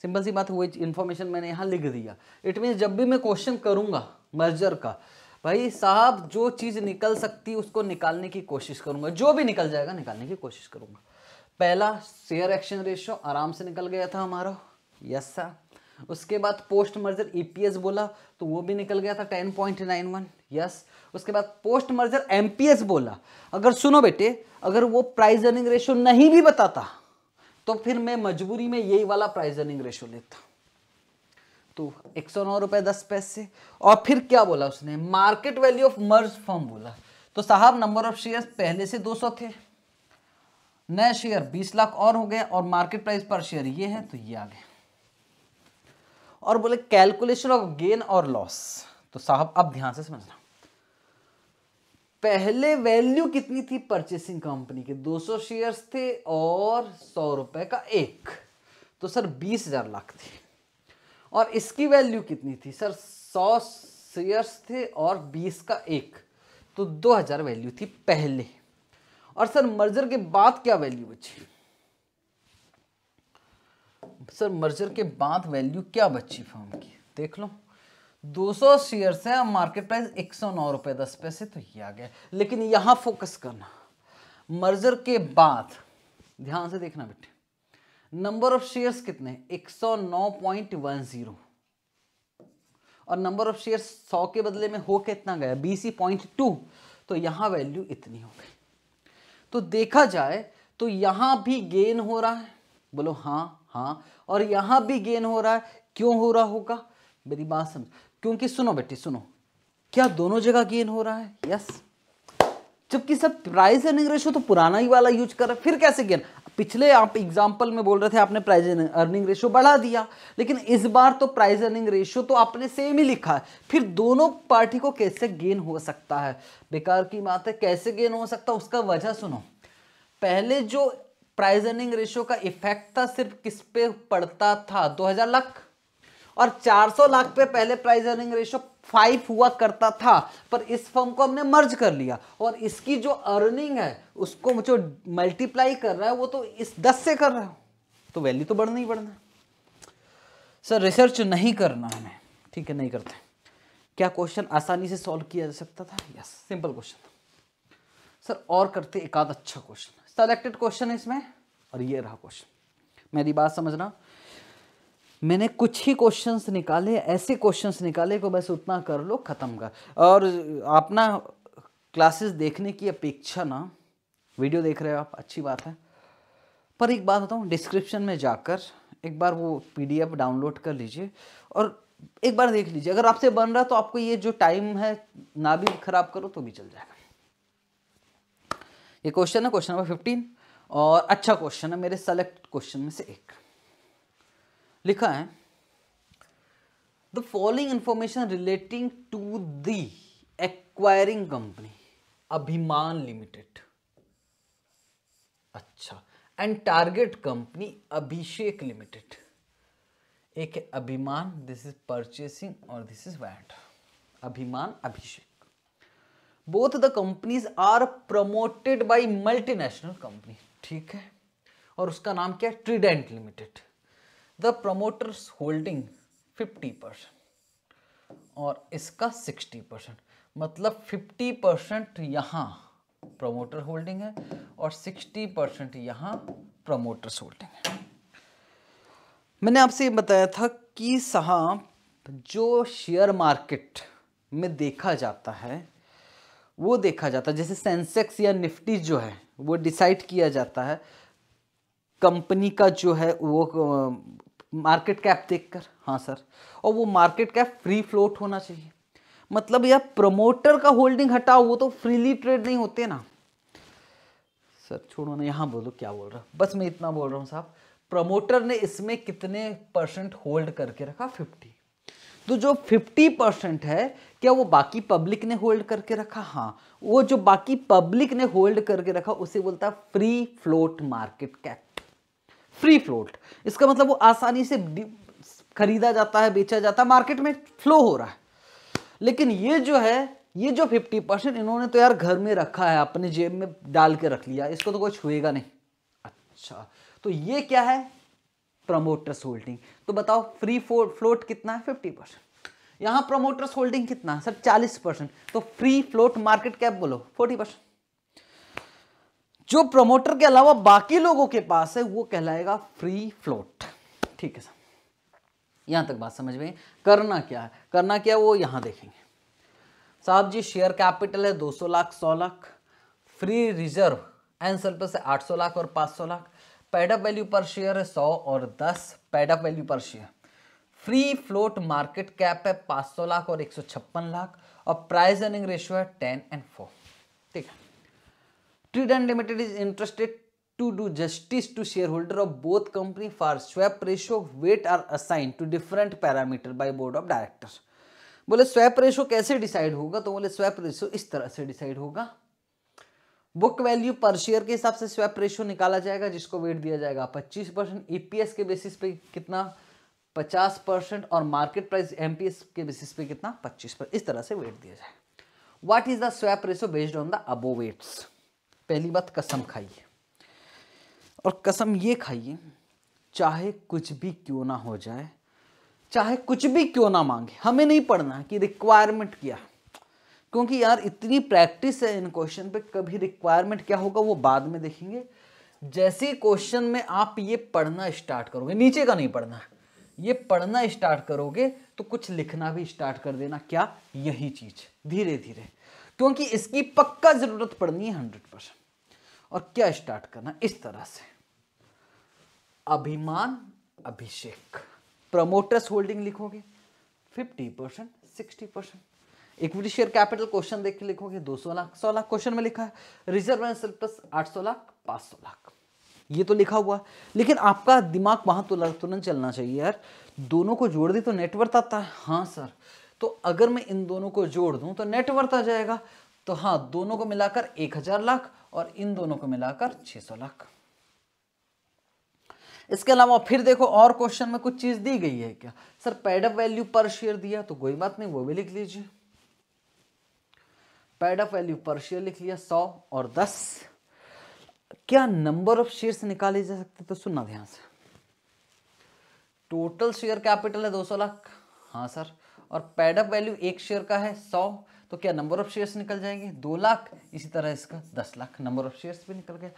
सिंपल सी बात हुई इंफॉर्मेशन मैंने यहां लिख दिया इट मीन जब भी मैं क्वेश्चन करूंगा मर्जर का भाई साहब जो चीज़ निकल सकती उसको निकालने की कोशिश करूंगा जो भी निकल जाएगा निकालने की कोशिश करूंगा पहला शेयर एक्शन रेशियो आराम से निकल गया था हमारा यस सर उसके बाद पोस्ट मर्जर ईपीएस बोला तो वो भी निकल गया था ten point nine one yes उसके बाद पोस्ट मर्जर एमपीएस बोला अगर सुनो बेटे अगर वो प्राइस अर्निंग रेशो नहीं भी बताता तो फिर मैं मजबूरी में यही वाला प्राइस अर्निंग रेशो लेता तो एक सौ नौ रुपए दस पैसे और फिर क्या बोला उसने market value of merged firm बोला तो साहब नंबर ऑफ शेयर पहले से सौ थे नए शेयर बीस लाख और हो गए और मार्केट प्राइस पर शेयर ये है तो ये आ गया और बोले कैलकुलेशन ऑफ गेन और लॉस तो साहब अब ध्यान से समझना पहले वैल्यू कितनी थी परचेसिंग कंपनी के 200 शेयर्स थे और सौ रुपए का एक तो सर बीस हजार लाख थी और इसकी वैल्यू कितनी थी सर सौ शेयर्स थे और बीस का एक तो दो हजार वैल्यू थी पहले और सर मर्जर के बाद क्या वैल्यू बची सर मर्जर के बाद वैल्यू क्या बची फर्म की देख लो 200 शेयर से मार्केट प्राइस एक सौ नौ रुपए दस पैसे तो ये आ गया लेकिन यहां फोकस करना मर्जर के बाद ध्यान से देखना बेटे नंबर ऑफ शेयर्स कितने 109.10 और नंबर ऑफ शेयर्स 100 के बदले में हो इतना गया बीसी पॉइंट टू तो यहां वैल्यू इतनी हो गई तो देखा जाए तो यहां भी गेन हो रहा है बोलो हाँ हाँ और यहां भी गेन हो रहा है क्यों हो रहा होगा मेरी बात समझ क्योंकि सुनो बेटी सुनो क्या दोनों जगह गेन हो रहा है यस जबकि सब प्राइस अर्निंग रेशो तो पुराना ही वाला यूज कर रहा है फिर कैसे गेन पिछले आप एग्जाम्पल में बोल रहे थे आपने प्राइस अर्निंग रेशो बढ़ा दिया लेकिन इस बार तो प्राइस अर्निंग रेशो तो आपने सेम ही लिखा है फिर दोनों पार्टी को कैसे गेन हो सकता है बेकार की बात है कैसे गेन हो सकता है उसका वजह सुनो पहले जो प्राइज अर्निंग रेशियो का इफेक्ट था सिर्फ किस पे पड़ता था 2000 लाख और 400 लाख पे पहले प्राइज अर्निंग रेशियो फाइव हुआ करता था पर इस फर्म को हमने मर्ज कर लिया और इसकी जो अर्निंग है उसको जो मल्टीप्लाई कर रहा है वो तो इस दस से कर रहा है तो वैल्यू तो बढ़ना ही बढ़ना सर रिसर्च नहीं करना हमें ठीक है नहीं करते क्या क्वेश्चन आसानी से सॉल्व किया जा सकता था यस सिंपल क्वेश्चन सर और करते एक आध अच्छा क्वेश्चन सेलेक्टेड क्वेश्चन है इसमें और ये रहा क्वेश्चन मेरी बात समझना मैंने कुछ ही क्वेश्चंस निकाले ऐसे क्वेश्चंस निकाले को बस उतना कर लो ख़त्म कर और अपना क्लासेस देखने की अपेक्षा ना वीडियो देख रहे हो आप अच्छी बात है पर एक बात बताऊँ डिस्क्रिप्शन में जाकर एक बार वो पीडीएफ डाउनलोड कर लीजिए और एक बार देख लीजिए अगर आपसे बन रहा तो आपको ये जो टाइम है ना भी ख़राब करो तो भी चल जाएगा ये क्वेश्चन है क्वेश्चन नंबर फिफ्टीन और अच्छा क्वेश्चन है मेरे सेलेक्ट क्वेश्चन में से एक लिखा है the following information relating to the acquiring company Abhiman limited अच्छा and target company Abhishek limited एक है अभिमान दिस इज परचेसिंग और this is what Abhiman Abhishek both the companies are promoted by multinational company ठीक है और उसका नाम क्या है Trident limited the promoters holding fifty percent और इसका सिक्सटी परसेंट मतलब फिफ्टी परसेंट यहां प्रमोटर होल्डिंग है और सिक्सटी परसेंट यहां प्रमोटर्स होल्डिंग है मैंने आपसे ये बताया था कि साहब जो शेयर मार्केट में देखा जाता है वो देखा जाता है जैसे सेंसेक्स या निफ्टी जो है वो डिसाइड किया जाता है कंपनी का जो है वो मार्केट कैप देखकर हाँ सर और वो मार्केट कैप फ्री फ्लोट होना चाहिए मतलब यह प्रमोटर का होल्डिंग हटाओ वो तो फ्रीली ट्रेड नहीं होते ना सर छोड़ो ना यहाँ बोलो क्या बोल रहा बस मैं इतना बोल रहा हूँ साहब प्रमोटर ने इसमें कितने परसेंट होल्ड करके रखा फिफ्टी तो जो फिफ्टी परसेंट है क्या वो बाकी पब्लिक ने होल्ड करके रखा हाँ वो जो बाकी पब्लिक ने होल्ड करके रखा उसे बोलता है free float market cap free float इसका मतलब वो आसानी से खरीदा जाता है बेचा जाता है मार्केट में फ्लो हो रहा है लेकिन ये जो है ये जो फिफ्टी परसेंट इन्होंने तो यार घर में रखा है अपने जेब में डाल के रख लिया इसको तो कोई छुएगा नहीं अच्छा तो ये क्या है प्रमोटर्स होल्डिंग तो बताओ फ्री फ्लोट कितना है फिफ्टी परसेंट यहाँ प्रमोटर्स होल्डिंग कितना है सर चालीस परसेंट तो फ्री फ्लोट मार्केट कैप बोलो फोर्टी परसेंट जो प्रमोटर के अलावा बाकी लोगों के पास है वो कहलाएगा फ्री फ्लोट ठीक है सर यहां तक बात समझ में करना क्या है करना क्या है वो यहां देखेंगे साहब जी शेयर कैपिटल है 200 lakh 100 lakh free reserve and पर से 800 लाख और 500 lakh paid up value per share है 100 और 10 paid up value per share free float market cap है 500 लाख और 156 लाख और प्राइस अर्निंग रेशियो है 10 एंड 4 ठीक है Trident limited is interested do justice to share holder of both company for swap ratio weight are assign to different parameter by board of directors बोले स्वैप रेशो कैसे डिसाइड होगा तो बोले स्वैप रेशो इस तरह से डिसाइड होगा बुक वैल्यू पर शेयर के हिसाब से स्वैप रेशो निकाला जाएगा जिसको वेट दिया जाएगा 25 परसेंट ईपीएस e के बेसिस पे कितना पचास परसेंट और मार्केट प्राइस एम के बेसिस पे कितना पच्चीस पर इस तरह से वेट दिया जाए what is the swap ratio based on the above weights पहली बात कसम खाइए और कसम ये खाइए चाहे कुछ भी क्यों ना हो जाए चाहे कुछ भी क्यों ना मांगे हमें नहीं पढ़ना कि रिक्वायरमेंट क्या क्योंकि यार इतनी प्रैक्टिस है इन क्वेश्चन पे कभी रिक्वायरमेंट क्या होगा वो बाद में देखेंगे जैसे क्वेश्चन में आप ये पढ़ना स्टार्ट करोगे नीचे का नहीं पढ़ना है ये पढ़ना स्टार्ट करोगे तो कुछ लिखना भी स्टार्ट कर देना क्या यही चीज धीरे धीरे क्योंकि इसकी पक्का जरूरत पड़नी है हंड्रेड परसेंट और क्या स्टार्ट करना इस तरह से अभिमान अभिषेक प्रमोटर्स होल्डिंग लिखोगे fifty percent sixty percent equity share capital question देख के लिखोगे दो सौ लाख सौ लाख क्वेश्चन में लिखा है रिजर्व आठ सौ लाख पांच सौ लाख ये तो लिखा हुआ लेकिन आपका दिमाग वहां तो तुरंत चलना चाहिए यार दोनों को जोड़ दी तो नेटवर्थ आता है हाँ सर तो अगर मैं इन दोनों को जोड़ दूं तो नेटवर्थ आ जाएगा तो हाँ दोनों को मिलाकर एक हजार लाख और इन दोनों को मिलाकर छह सौ लाख इसके अलावा फिर देखो और क्वेश्चन में कुछ चीज़ दी गई है क्या sir paid up value per share दिया तो कोई बात नहीं वो भी लिख लीजिए पैडअप वैल्यू पर शेयर लिख लिया सौ और दस क्या नंबर ऑफ शेयर्स निकाले जा सकते तो सुनना ध्यान से टोटल शेयर कैपिटल है 200 लाख हाँ सर और पैडअप वैल्यू एक शेयर का है 100 तो क्या नंबर ऑफ शेयर्स निकल जाएंगे दो लाख इसी तरह इसका दस लाख नंबर ऑफ शेयर्स भी निकल गया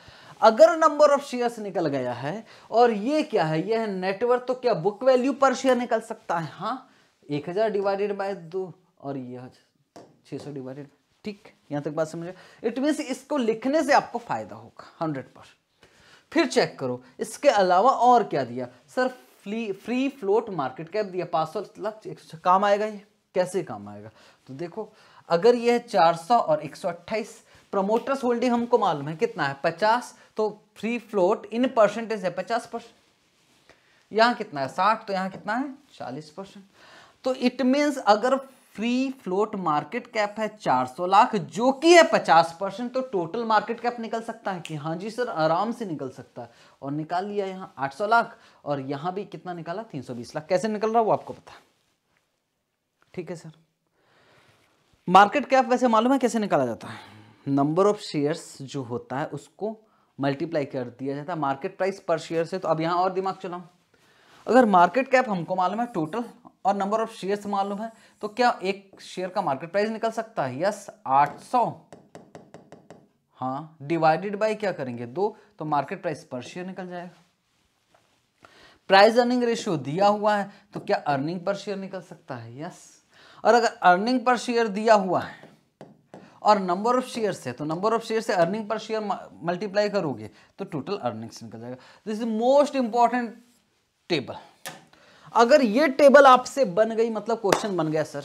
अगर नंबर ऑफ शेयर्स निकल गया है और ये क्या है यह है नेटवर्क तो क्या बुक वैल्यू पर शेयर निकल सकता है हाँ एक हज़ार डिवाइडेड बाय दो और यह छः सौ डिवाइडेड ठीक यहां तक बात समझ इट मीन इसको लिखने से आपको फायदा होगा हंड्रेड पर फिर चेक करो इसके अलावा और क्या दिया sir free free float market cap दिया पांच सौ लाख एक सौ काम आएगा ये कैसे काम आएगा तो देखो अगर ये चार सौ और एक सौ अट्ठाईस प्रमोटर्स होल्डिंग हमको मालूम है कितना है पचास तो फ्री फ्लोट इन परसेंटेज है पचास परसेंट यहां कितना है साठ तो यहां कितना है चालीस परसेंट तो इट मीन्स अगर फ्री फ्लोट मार्केट कैप है 400 लाख जो कि है 50 परसेंट तो टोटल मार्केट कैप निकल सकता है कि हाँ जी सर आराम से निकल सकता है और निकाल लिया यहाँ 800 लाख और यहाँ भी कितना निकाला 320 लाख कैसे निकल रहा वो आपको पता ठीक है सर मार्केट कैप वैसे मालूम है कैसे निकाला जाता है नंबर ऑफ शेयर्स जो होता है उसको मल्टीप्लाई कर दिया जाता है मार्केट प्राइस पर शेयर से तो अब यहाँ और दिमाग चलाऊँ अगर मार्केट कैप हमको मालूम है टोटल और नंबर ऑफ शेयर्स मालूम है तो क्या एक शेयर का मार्केट प्राइस निकल सकता है यस 800 हाँ डिवाइडेड बाय क्या करेंगे दो तो मार्केट प्राइस पर शेयर निकल जाएगा प्राइस अर्निंग रेशियो दिया हुआ है तो क्या अर्निंग पर शेयर निकल सकता है यस और अगर अर्निंग पर शेयर दिया हुआ है और नंबर ऑफ शेयर है तो नंबर ऑफ शेयर से अर्निंग पर शेयर मल्टीप्लाई करोगे तो टोटल अर्निंग्स निकल जाएगा this is most important table अगर ये टेबल आपसे बन गई मतलब क्वेश्चन बन गया सर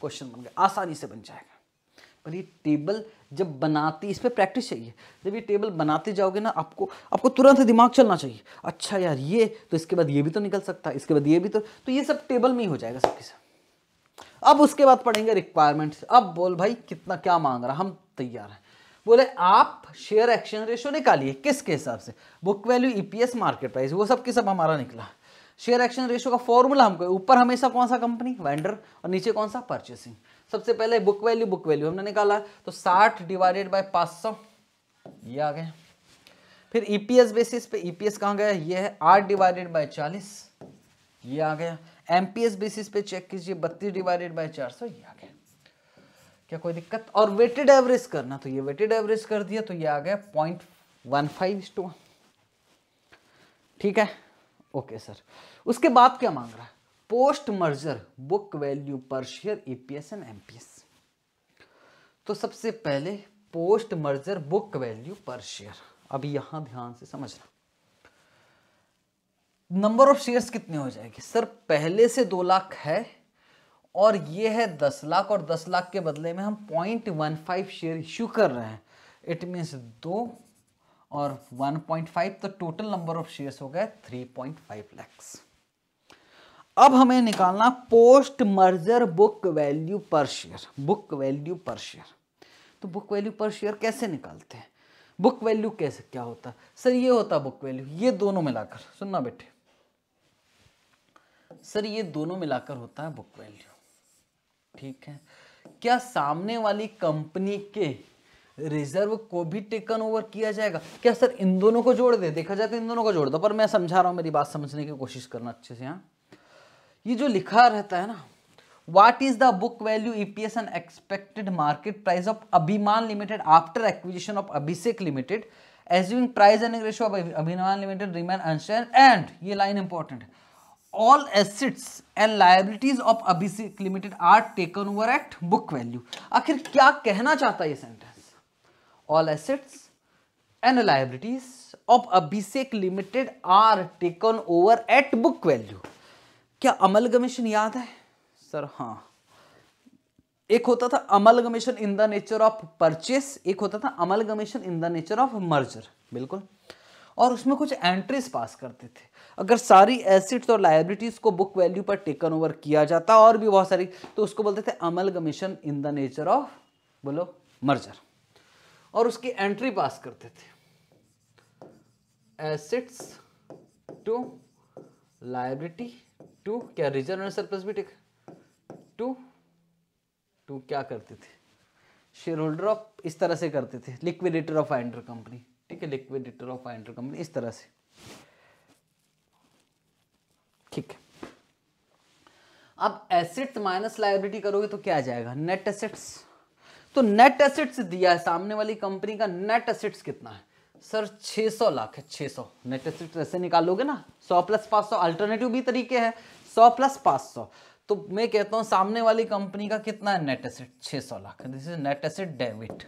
क्वेश्चन बन गया आसानी से बन जाएगा पर ये टेबल जब बनाती इस पर प्रैक्टिस चाहिए जब ये टेबल बनाते जाओगे ना आपको आपको तुरंत दिमाग चलना चाहिए अच्छा यार ये तो इसके बाद ये भी तो निकल सकता है इसके बाद ये भी तो तो ये सब टेबल में ही हो जाएगा सबके साथ अब उसके बाद पढ़ेंगे रिक्वायरमेंट्स अब बोल भाई कितना क्या मांग रहा हम तैयार हैं बोले आप शेयर एक्शन रेशो निकालिए किसके हिसाब से बुक वैल्यू ई मार्केट प्राइस वो सब के सब हमारा निकला शेयर एक्शन रेशियो का फॉर्मूला हमको ऊपर हमेशा कौन सा कंपनी वेंडर और नीचे कौन सा परचेसिंग सबसे पहले बुक वैल्यू बुक वैल्यू हमने निकाला तो साठ डिवाइडेड बाय पांच सौ ये आ गया फिर ईपीएस e बेसिस पे ईपीएस e कहाँ गया ये है आठ डिवाइडेड बाय चालीस ये आ गया एमपीएस बेसिस पे चेक कीजिए बत्तीस डिवाइडेड बाय चार सौ ये आ गया क्या कोई दिक्कत और वेटेड एवरेज करना तो ये वेटेड एवरेज कर दिया तो ये आ गया पॉइंट वन फाइव टू ठीक है ओके सर उसके बाद क्या मांग रहा है post merger book value per share EPS and MPS तो सबसे पहले post merger book value per share अब यहां ध्यान से समझना नंबर ऑफ शेयर्स कितने हो जाएंगे सर पहले से दो लाख है और ये है दस लाख और दस लाख के बदले में हम point one five share issue कर रहे हैं इट मीन्स दो और वन पॉइंट फाइव तो टोटल नंबर ऑफ शेयर्स हो गए थ्री पॉइंट फाइव लैक्स अब हमें निकालना post merger book value per share book value per share तो बुक वैल्यू पर शेयर कैसे निकालते हैं बुक वैल्यू कैसे क्या होता सर ये होता बुक वैल्यू ये दोनों मिलाकर सुनना बेटे सर ये दोनों मिलाकर होता है बुक वैल्यू ठीक है क्या सामने वाली कंपनी के रिजर्व को भी टेकन ओवर किया जाएगा क्या सर इन दोनों को जोड़ दे देखा जाए तो इन दोनों को जोड़ दो पर मैं समझा रहा हूं मेरी बात समझने की कोशिश करना अच्छे से यहां ये जो लिखा रहता है ना what is the book value EPS and expected market price of Abhiman limited after acquisition of Abhishek limited assuming price and ratio of Abhiman limited remain अनशेयर एंड ये लाइन इंपॉर्टेंट है all assets and liabilities of abhishek limited are taken over at book value आखिर क्या कहना चाहता है ये sentence all assets and liabilities of Abhishek limited are taken over at book value क्या अमल गमिशन याद है सर हाँ एक होता था amalgamation in the nature of purchase एक होता था amalgamation in the nature of merger बिल्कुल और उसमें कुछ एंट्रीज पास करते थे अगर सारी एसिड्स और लाइबिलिटीज को बुक वैल्यू पर टेकन ओवर किया जाता और भी बहुत सारी तो उसको बोलते थे amalgamation in the nature of बोलो मर्जर और उसकी एंट्री पास करते थे एसिड्स टू लाइबिलिटी टू क्या रिजर्व एंड सरप्लस भी ठीक टू टू क्या करते थे शेयर होल्डर ऑफ इस तरह से करते थे लिक्विडेटर ऑफ आइंडर कंपनी ठीक है लिक्विडेटर ऑफ आइंडर कंपनी इस तरह से ठीक है अब एसेट्स माइनस लाइबिलिटी करोगे तो क्या आ जाएगा नेट एसेट्स तो नेट एसेट्स दिया है सामने वाली कंपनी का नेट एसेट्स कितना है सर 600 लाख है 600 सौ नेट ऐसे निकालोगे ना 100 प्लस 500 अल्टरनेटिव भी तरीके हैं 100 प्लस 500 तो मैं कहता हूँ सामने वाली कंपनी का कितना है net asset 600 lakh this is net asset debit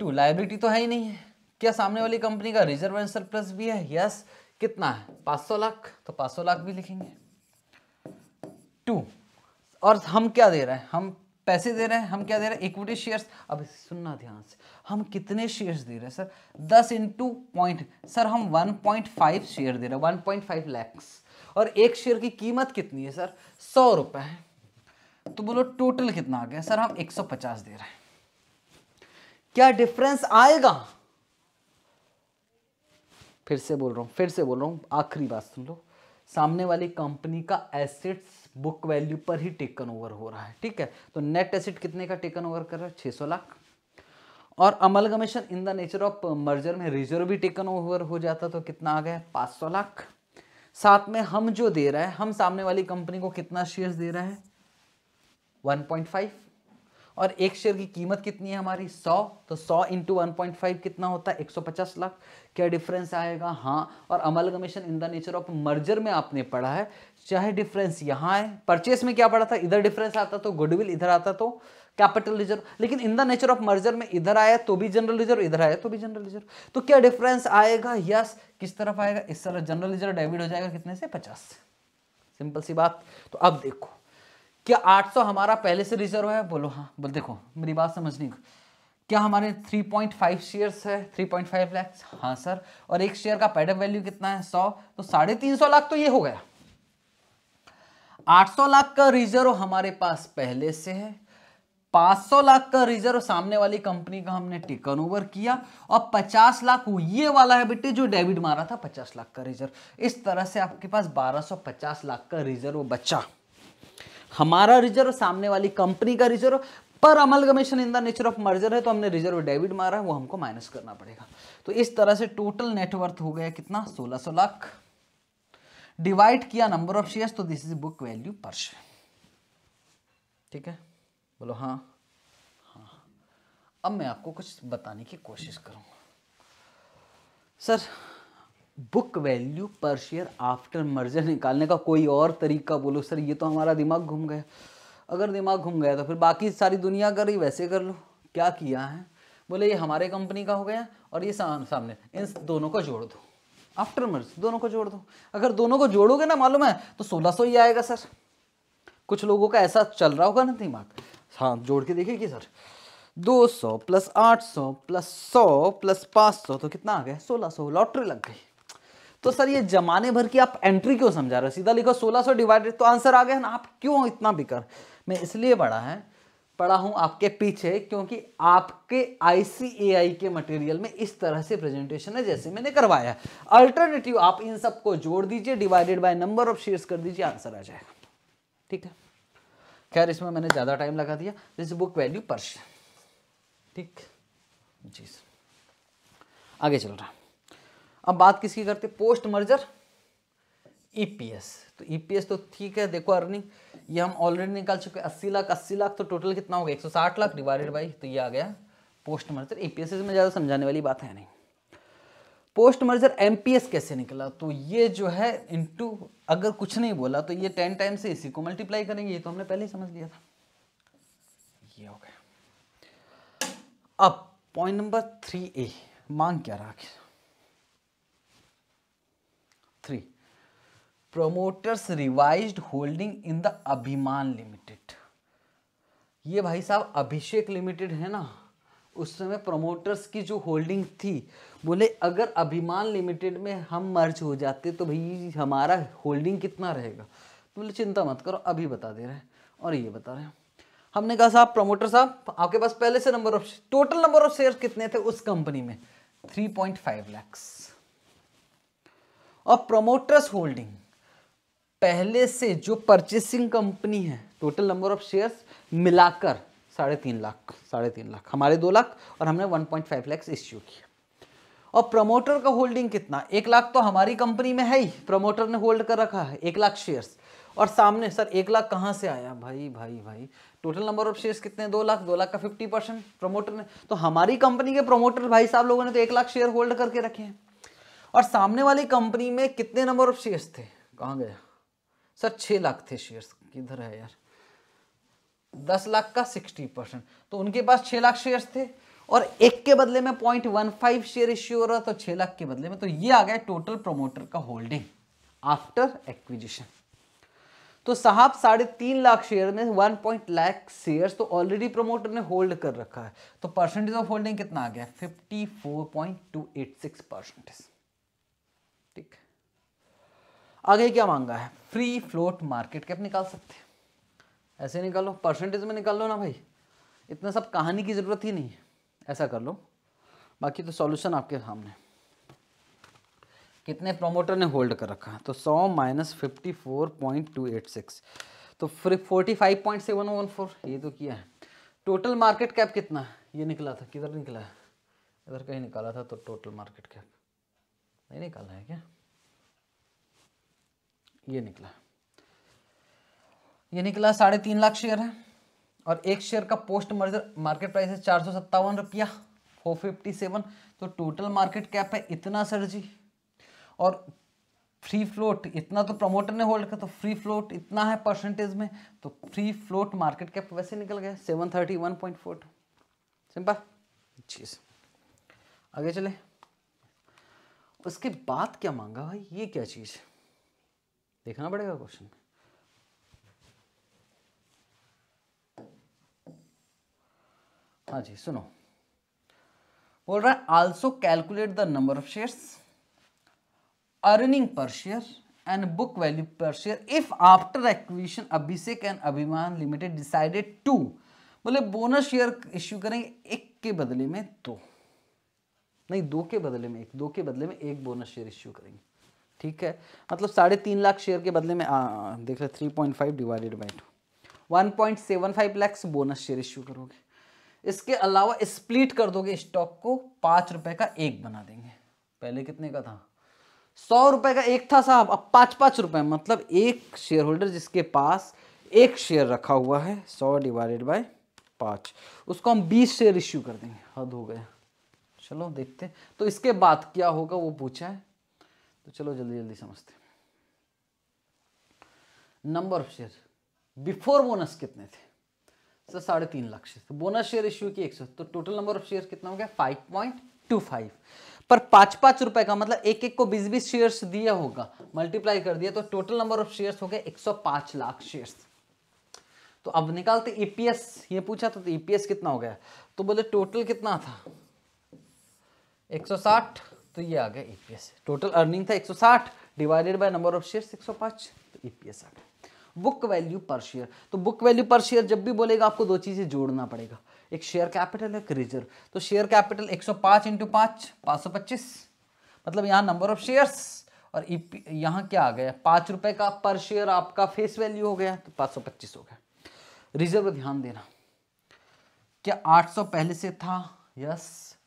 to liability तो है ही नहीं है क्या सामने वाली कंपनी का रिजर्व एंसर प्लस भी है यस कितना है 500 लाख तो 500 लाख भी लिखेंगे टू और हम क्या दे रहे हैं हम पैसे दे रहे हैं हम क्या दे रहे हैं इक्विटी शेयर्स अब सुनना ध्यान से हम कितने शेयर्स दे रहे हैं सर दस इंटू पॉइंट सर हम 1.5 शेयर दे रहे हैं 1.5 लैक्स और एक शेयर की कीमत कितनी है सर सौ रुपये है तो बोलो टोटल कितना आ गया सर हम 150 दे रहे हैं क्या डिफरेंस आएगा फिर से बोल रहा हूँ फिर से बोल रहा हूँ आखिरी बात सुन लो सामने वाली कंपनी का एसेट्स बुक वैल्यू पर ही टेकन ओवर हो रहा है ठीक है तो नेट एसिड कितने का टेकन ओवर कर रहा है 600 लाख और amalgamation in the nature of merger में रिजर्व भी टेकन ओवर हो जाता तो कितना आ गया 500 लाख साथ में हम जो दे रहे हैं हम सामने वाली कंपनी को कितना शेयर दे रहा है वन और एक शेयर की कीमत कितनी है हमारी 100 तो 100 इंटू वन कितना होता है 150 लाख क्या डिफरेंस आएगा हाँ और amalgamation in the nature of merger में आपने पढ़ा है चाहे डिफरेंस यहाँ है परचेस में क्या पढ़ा था इधर डिफरेंस आता तो गुडविल इधर आता तो कैपिटल रिजर्व लेकिन in the nature of merger में इधर आया तो भी जनरल रिजर्व इधर आया तो भी जनरल रिजर्व तो क्या डिफरेंस आएगा यस किस तरफ आएगा इस तरह जनरल रिजर्व डेबिट हो जाएगा कितने से पचास सिंपल सी बात तो अब देखो क्या 800 हमारा पहले से रिजर्व है बोलो हाँ बोल देखो मेरी बात समझनी क्या हमारे 3.5 शेयर्स है 3.5 लाख हाँ सर और एक शेयर का पैडअप वैल्यू कितना है 100 तो साढ़े तीन सौ लाख तो ये हो गया 800 लाख का रिजर्व हमारे पास पहले से है 500 लाख का रिजर्व सामने वाली कंपनी का हमने टेकन ओवर किया और 50 लाख ये वाला है बेटे जो डेबिट मारा था 50 लाख का रिजर्व इस तरह से आपके पास 1250 लाख का रिजर्व बचा हमारा रिजर्व सामने वाली कंपनी का रिजर्व पर अमल amalgamation in the nature of merger है तो हमने रिजर्व डेबिट मारा है वो हमको माइनस करना पड़ेगा तो इस तरह से टोटल नेटवर्थ हो गया कितना सोलह सौ लाख डिवाइड किया नंबर ऑफ शेयर्स तो this is book value per share ठीक है बोलो हाँ हाँ अब मैं आपको कुछ बताने की कोशिश करूँगा sir book value per share after merger निकालने का कोई और तरीका बोलो सर ये तो हमारा दिमाग घूम गया अगर दिमाग घूम गया तो फिर बाकी सारी दुनिया कर रही वैसे कर लो क्या किया है बोले ये हमारे कंपनी का हो गया और ये सामने इन दोनों को जोड़ दो आफ्टर मर्ज दोनों को जोड़ दो अगर दोनों को जोड़ोगे ना मालूम है तो सोलह सौ ही आएगा सर कुछ लोगों का ऐसा चल रहा होगा ना दिमाग हाँ जोड़ के देखिए कि सर 200 प्लस 800 प्लस 100 प्लस 500 तो कितना आ गया 1600 लॉटरी लग गई तो सर ये जमाने भर की आप एंट्री क्यों समझा रहे हो सीधा लिखो 1600 डिवाइडेड तो आंसर आ गया ना आप क्यों इतना बिकर मैं इसलिए पढ़ा है पढ़ा हूँ आपके पीछे क्योंकि आपके आई के मटेरियल में इस तरह से प्रेजेंटेशन है जैसे मैंने करवाया अल्टरनेटिव आप इन सबको जोड़ दीजिए divided by number of shares कर दीजिए आंसर आ जाएगा ठीक है खैर इसमें मैंने ज़्यादा टाइम लगा दिया दिस बुक वैल्यू पर ठीक जी आगे चल रहा अब बात किसकी करते पोस्ट मर्जर ईपीएस e तो ईपीएस e तो ठीक है देखो अर्निंग ये हम ऑलरेडी निकाल चुके हैं अस्सी लाख अस्सी लाख तो टोटल कितना हो गया एक सौ साठ लाख डिवाइडेड बाई तो ये आ गया पोस्ट e मर्जर ईपीएस में ज़्यादा समझाने वाली बात है नहीं पोस्ट मर्जर एमपीएस कैसे निकला तो ये जो है इनटू अगर कुछ नहीं बोला तो ये टेन टाइम से इसी को मल्टीप्लाई करेंगे ये तो हमने पहले ही समझ लिया था ये हो गया अब पॉइंट नंबर थ्री ए मांग क्या रहा three promoters revised holding in the Abhiman limited ये भाई साहब अभिषेक लिमिटेड है ना उस समय प्रोमोटर्स की जो होल्डिंग थी बोले अगर अभिमान लिमिटेड में हम मर्ज हो जाते तो भाई हमारा होल्डिंग कितना रहेगा तो बोले चिंता मत करो अभी बता दे रहे हैं और ये बता रहे हैं हमने कहा साहब प्रमोटर साहब आपके पास पहले से number of total number of share कितने थे उस कंपनी में थ्री फाइव लैक्स और प्रोमोटर्स होल्डिंग पहले से जो परचेसिंग कंपनी है टोटल नंबर ऑफ शेयर्स मिलाकर साढ़े तीन लाख साढ़े तीन लाख हमारे दो लाख और हमने one point five lakhs issue किया और प्रमोटर का होल्डिंग कितना एक लाख तो हमारी कंपनी में है ही प्रमोटर ने होल्ड कर रखा है एक लाख शेयर्स और सामने सर एक लाख कहाँ से आया भाई भाई भाई टोटल नंबर ऑफ शेयर्स कितने दो लाख दो लाख का फिफ्टी परसेंट प्रमोटर ने तो हमारी कंपनी के प्रमोटर भाई साहब लोगों ने तो एक लाख शेयर होल्ड करके रखे हैं और सामने वाली कंपनी में कितने नंबर ऑफ शेयर्स थे कहाँ गया सर छः लाख थे शेयर्स किधर है यार दस लाख का सिक्सटी परसेंट तो उनके पास छः लाख शेयर्स थे और एक के बदले में point one five share issue हो रहा तो छः लाख के बदले में तो ये आ गया टोटल प्रोमोटर का होल्डिंग आफ्टर एक्विजिशन तो साहब साढ़े तीन लाख शेयर में वन पॉइंट लाख शेयर तो ऑलरेडी प्रोमोटर ने होल्ड कर रखा है तो परसेंटेज ऑफ होल्डिंग कितना आ गया fifty four point two eight six percentage आगे क्या मांगा है फ्री फ्लोट मार्केट कैप निकाल सकते हैं ऐसे निकालो परसेंटेज में निकाल लो ना भाई इतना सब कहानी की ज़रूरत ही नहीं है ऐसा कर लो बाकी तो सॉल्यूशन आपके सामने कितने प्रोमोटर ने होल्ड कर रखा है तो 100 minus fifty four point two eight six तो free forty five point seven one four ये तो किया है टोटल मार्केट कैप कितना है ये निकला था किधर निकला है इधर कहीं निकाला था तो टोटल मार्केट कैप नहीं निकाला है क्या ये निकला ये निकला साढ़े तीन लाख शेयर है और एक शेयर का पोस्ट मर्जर मार्केट प्राइस है चार सौ सत्तावन रुपया फोर फिफ्टी सेवन तो टोटल मार्केट कैप है इतना सर जी और फ्री फ्लोट इतना तो प्रमोटर ने होल्ड किया तो फ्री फ्लोट इतना है परसेंटेज में तो फ्री फ्लोट मार्केट कैप वैसे निकल गया seven thirty one point four simple चीज़ आगे चले उसके बाद क्या मांगा भाई ये क्या चीज़ है देखना पड़ेगा क्वेश्चन हाँ जी सुनो बोल रहा है also calculate the number of shares earning per share and book value per share if after acquisition Abhishek and Abhiman limited decided to बोले बोनस शेयर इश्यू करेंगे एक के बदले में दो नहीं दो के बदले में एक दो के बदले में एक बोनस शेयर इश्यू करेंगे ठीक है मतलब साढ़े तीन लाख शेयर के बदले में आ, देख रहे three point five divided by two one point seven five lakhs bonus share issue करोगे इसके अलावा स्प्लिट कर दोगे स्टॉक को पाँच रुपये का एक बना देंगे पहले कितने का था सौ रुपये का एक था साहब अब पाँच पाँच रुपये मतलब एक शेयर होल्डर जिसके पास एक शेयर रखा हुआ है सौ डिवाइडेड बाय पाँच उसको हम बीस शेयर इश्यू कर देंगे हद हो गया चलो देखते तो इसके बाद क्या होगा वो पूछा है तो चलो जल्दी जल्दी समझते हैं number of share before bonus कितने थे सर साढ़े तीन lakh share bonus share issue की एक सौ तो टोटल नंबर ऑफ शेयर कितना हो गया फाइव पॉइंट टू फाइव पर पांच पांच रुपए का मतलब एक एक को बीस बीस शेयर्स दिया होगा मल्टीप्लाई कर दिया तो टोटल नंबर ऑफ शेयर्स हो गए पांच लाख शेयर्स तो अब निकालते ईपीएस e ये पूछा था तो ईपीएस e कितना हो गया तो बोले टोटल कितना था 160 तो ये आ गया ईपीएस टोटल अर्निंग था 160 divided by number of share 105 तो ईपीएस e आ गया बुक वैल्यू पर शेयर तो बुक वैल्यू पर शेयर जब भी बोलेगा आपको दो चीज़ें जोड़ना पड़ेगा एक शेयर कैपिटल एक रिजर्व तो शेयर कैपिटल 105 सौ पांच मतलब यहाँ नंबर ऑफ शेयर और e यहाँ क्या आ गया पांच रुपए का पर शेयर आपका फेस वैल्यू हो गया तो पांच सौ पच्चीस हो गया रिजर्व ध्यान देना क्या 800 पहले से था यस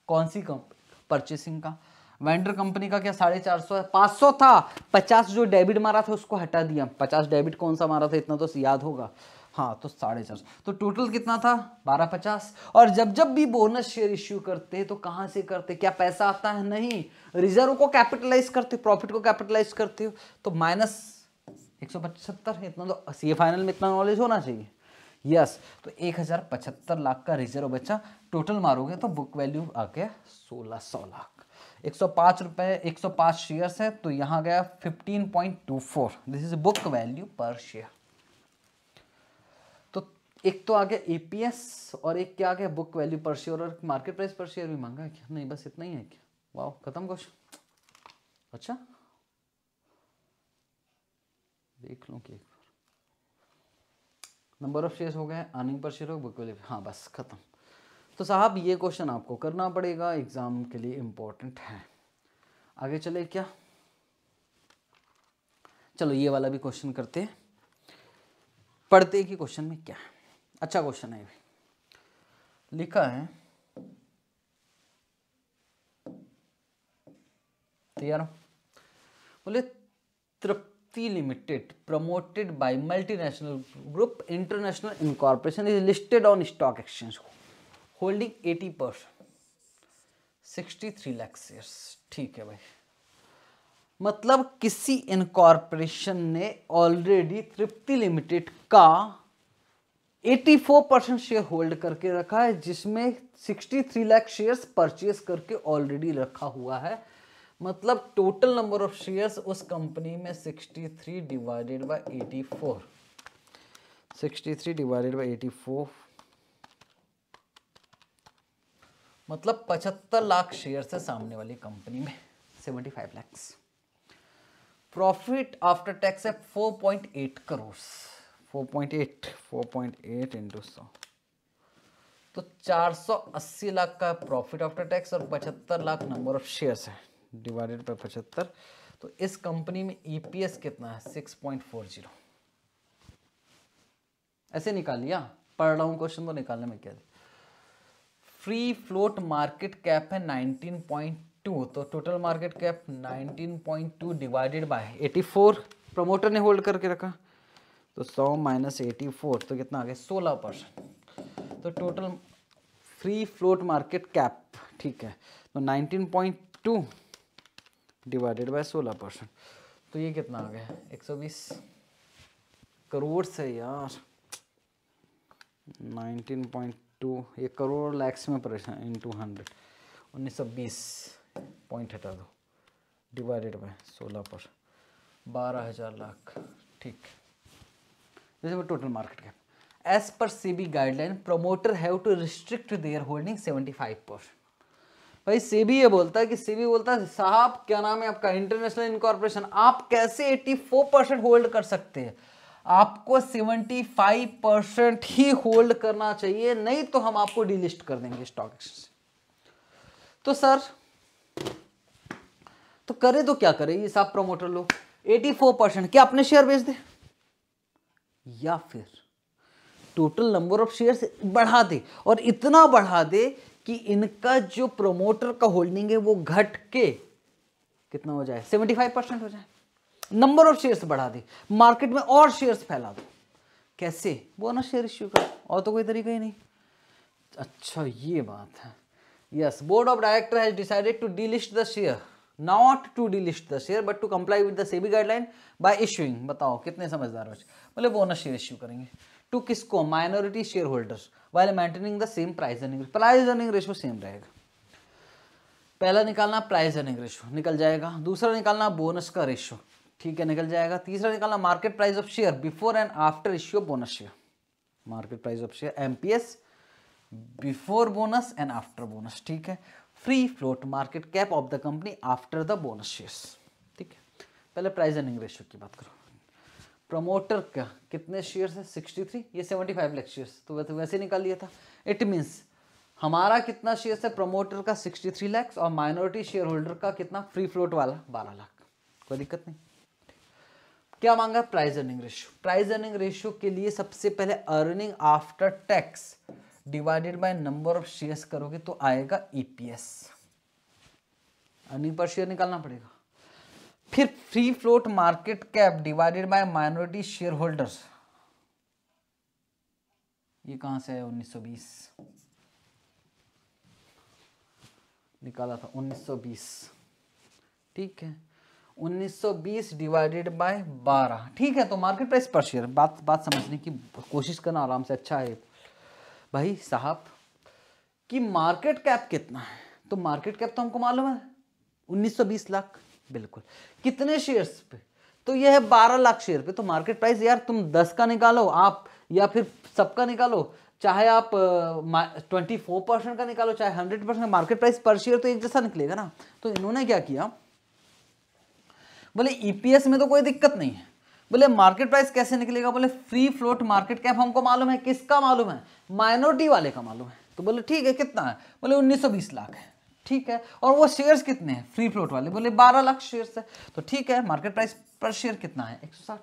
कौन सी कंपनी परचेसिंग का वेंडर कंपनी का क्या साढ़े चार सौ पाँच सौ था पचास जो डेबिट मारा था उसको हटा दिया पचास डेबिट कौन सा मारा था इतना तो याद होगा हाँ तो साढ़े चार तो टोटल कितना था बारह पचास और जब जब भी बोनस शेयर इश्यू करते तो कहाँ से करते क्या पैसा आता है नहीं रिजर्व को कैपिटलाइज करते प्रॉफिट को कैपिटलाइज करते हो तो माइनस एक सौ पचहत्तर इतना तो सी फाइनल में इतना नॉलेज होना चाहिए यस yes, तो एक हज़ार पचहत्तर लाख का रिजर्व बचा टोटल मारोगे तो बुक वैल्यू आ गया सोलह सौ लाख सौ पाँच शेयर्स है तो यहाँ गया 15.24 this is book value per share तो एक तो आ गया ईपीएस और एक क्या आ गया बुक वैल्यू पर शेयर और मार्केट प्राइस पर शेयर भी मांगा क्या नहीं बस इतना ही है क्या वाह खत्म क्वेश्चन अच्छा देख लो कि नंबर ऑफ शेयर्स हो गए अर्निंग पर शेयर हो बुक वैल्यू हाँ बस खत्म तो साहब ये क्वेश्चन आपको करना पड़ेगा एग्ज़ाम के लिए इम्पोर्टेंट है आगे चले क्या चलो ये वाला भी क्वेश्चन करते हैं पढ़ते कि क्वेश्चन में क्या है अच्छा क्वेश्चन है लिखा है तैयार बोले Tripti limited promoted by multinational group international incorporation is listed on stock exchange को holding eighty per sixty three lakh shares ठीक है भाई मतलब किसी इनकॉर्पोरेशन ने ऑलरेडी तृप्ति लिमिटेड का 84 परसेंट शेयर होल्ड करके रखा है जिसमें 63 लाख शेयर्स परचेज करके ऑलरेडी रखा हुआ है मतलब टोटल नंबर ऑफ शेयर्स उस कंपनी में 63 डिवाइडेड बाय 84 63 डिवाइडेड बाय 84 मतलब पचहत्तर लाख शेयर है सामने वाली कंपनी में seventy five lakhs profit after tax है four point eight crore four point eight four point eight सौ तो 480 लाख का प्रॉफिट आफ्टर टैक्स और 75 लाख नंबर ऑफ शेयर्स है डिवाइडेड बाई पचहत्तर तो इस कंपनी में ईपीएस e कितना है 6.40 ऐसे निकाल लिया पढ़ रहा हूँ क्वेश्चन तो निकालने में क्या फ्री फ्लोट मार्केट कैप है 19.2 तो total market cap 19.2 divided by 84 promoter ने होल्ड करके रखा तो 100 माइनस एटी तो कितना आ गया सोलह परसेंट तो total free float market cap ठीक है तो 19.2 डिवाइडेड बाय 16 परसेंट तो ये कितना आ गया 120 करोड़ से यार 19.2 टू ये करोड़ लैक्स में परेशान इन टू हंड्रेड उन्नीस सौ बीस पॉइंट हटा दो डिवाइडेड बाय सोलह पर बारह हज़ार लाख ठीक जैसे वो total market cap as per SEBI guideline promoter have to restrict their holding seventy five per भाई सेबी ये बोलता है कि सेबी बोलता है साहब क्या नाम है आपका इंटरनेशनल इनकॉर्पोरेशन आप कैसे एट्टी फोर परसेंट होल्ड कर सकते हैं आपको 75 परसेंट ही होल्ड करना चाहिए नहीं तो हम आपको डिलिस्ट कर देंगे स्टॉक एक्सचेंज तो सर तो करे तो क्या करे ये सब प्रमोटर लोग 84 परसेंट क्या अपने शेयर बेच दे या फिर टोटल नंबर ऑफ शेयर्स बढ़ा दे और इतना बढ़ा दे कि इनका जो प्रोमोटर का होल्डिंग है वो घट के कितना हो जाए 75 परसेंट हो जाए नंबर ऑफ शेयर्स बढ़ा दी मार्केट में और शेयर्स फैला दो कैसे वो ना शेयर इश्यू का और तो कोई तरीका ही नहीं अच्छा ये बात है yes board of director has decided to delist the share not to delist the share but to comply with the SEBI guideline by issuing बताओ कितने समझदार हो वो ना शेयर इश्यू करेंगे टू किसको minority share holders while maintaining the same price earning price earning ratio same रहेगा पहला निकालना प्राइस अर्निंग रेशो निकल जाएगा दूसरा निकालना बोनस का रेशो ठीक है निकल जाएगा तीसरा निकालना market price of share before and after issue of bonus share market price of share MPS before bonus and after bonus ठीक है free float market cap of the company after the bonus share ठीक है पहले प्राइस एंड रेशियो की बात करो प्रमोटर का कितने शेयर्स है सिक्सटी थ्री ये फाइव लाख शेयर्स तो वैसे वैसे निकाल लिया था इट मीन्स हमारा कितना शेयर्स है प्रमोटर का थ्री लैक्स और माइनॉरिटी शेयर होल्डर का कितना फ्री फ्लोट वाला बारह लाख कोई दिक्कत नहीं क्या मांगा price earning ratio price earning ratio के लिए सबसे पहले earning after tax divided by number of shares करोगे तो आएगा ईपीएस अर्निंग पर शेयर निकालना पड़ेगा फिर free float market cap divided by minority share holders ये कहां से है 1920 निकाला था 1920 ठीक है 1920 डिवाइडेड बाय 12 ठीक है तो मार्केट प्राइस पर शेयर बात बात समझने की कोशिश करना आराम से अच्छा है भाई साहब कि मार्केट कैप कितना है तो मार्केट कैप तो हमको मालूम है 1920 लाख बिल्कुल कितने शेयर्स पे तो यह है 12 लाख शेयर पे तो मार्केट प्राइस यार तुम 10 का निकालो आप या फिर सबका निकालो चाहे आप ट्वेंटी फोर परसेंट का निकालो चाहे hundred percent market price per share तो एक जैसा निकलेगा ना तो इन्होंने क्या किया बोले ईपीएस e में तो कोई दिक्कत नहीं है बोले मार्केट प्राइस कैसे निकलेगा बोले फ्री फ्लोट मार्केट कैप हमको मालूम है किसका मालूम है माइनॉरिटी वाले का मालूम है तो बोले ठीक है कितना है बोले 1920 लाख है ठीक है और वो शेयर्स कितने हैं फ्री फ्लोट वाले बोले 12 लाख शेयर्स है तो ठीक है मार्केट प्राइस पर शेयर कितना है 160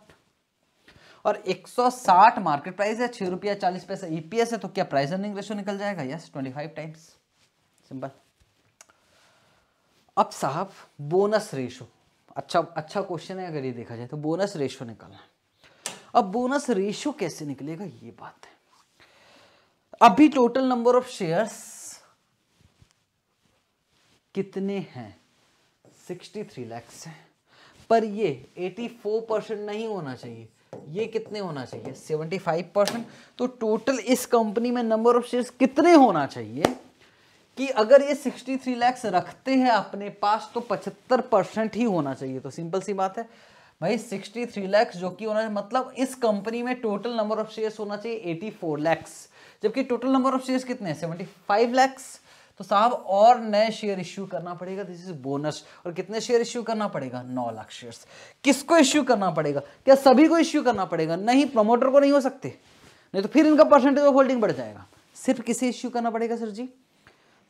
और 160 मार्केट प्राइस है छह रुपया चालीस पैसा ईपीएस e है तो क्या प्राइस अर्निंग रेशो निकल जाएगा यस 25 टाइम्स सिंपल अब साहब बोनस रेशो अच्छा अच्छा क्वेश्चन है अगर ये देखा जाए तो बोनस रेशो निकालना अब बोनस रेशो कैसे निकलेगा ये बात है अभी टोटल नंबर ऑफ शेयर्स कितने हैं 63 लैक्स हैं पर ये 84 परसेंट नहीं होना चाहिए ये कितने होना चाहिए 75 परसेंट तो टोटल इस कंपनी में नंबर ऑफ शेयर्स कितने होना चाहिए कि अगर ये 63 लैक्स रखते हैं अपने पास तो 75 परसेंट ही होना चाहिए तो सिंपल सी बात है भाई 63 लैक्स जो कि होना मतलब इस कंपनी में टोटल नंबर ऑफ शेयर्स होना चाहिए 84 फोर जबकि टोटल नंबर ऑफ शेयर्स कितने हैं सेवेंटी फाइव तो साहब और नए शेयर इश्यू करना पड़ेगा दिस इज बोनस और कितने शेयर इश्यू करना पड़ेगा नौ लाख शेयर्स किसको इश्यू करना पड़ेगा क्या सभी को इश्यू करना पड़ेगा नहीं प्रमोटर को नहीं हो सकते नहीं तो फिर इनका परसेंटेज ऑफ होल्डिंग बढ़ जाएगा सिर्फ किसे इश्यू करना पड़ेगा सर जी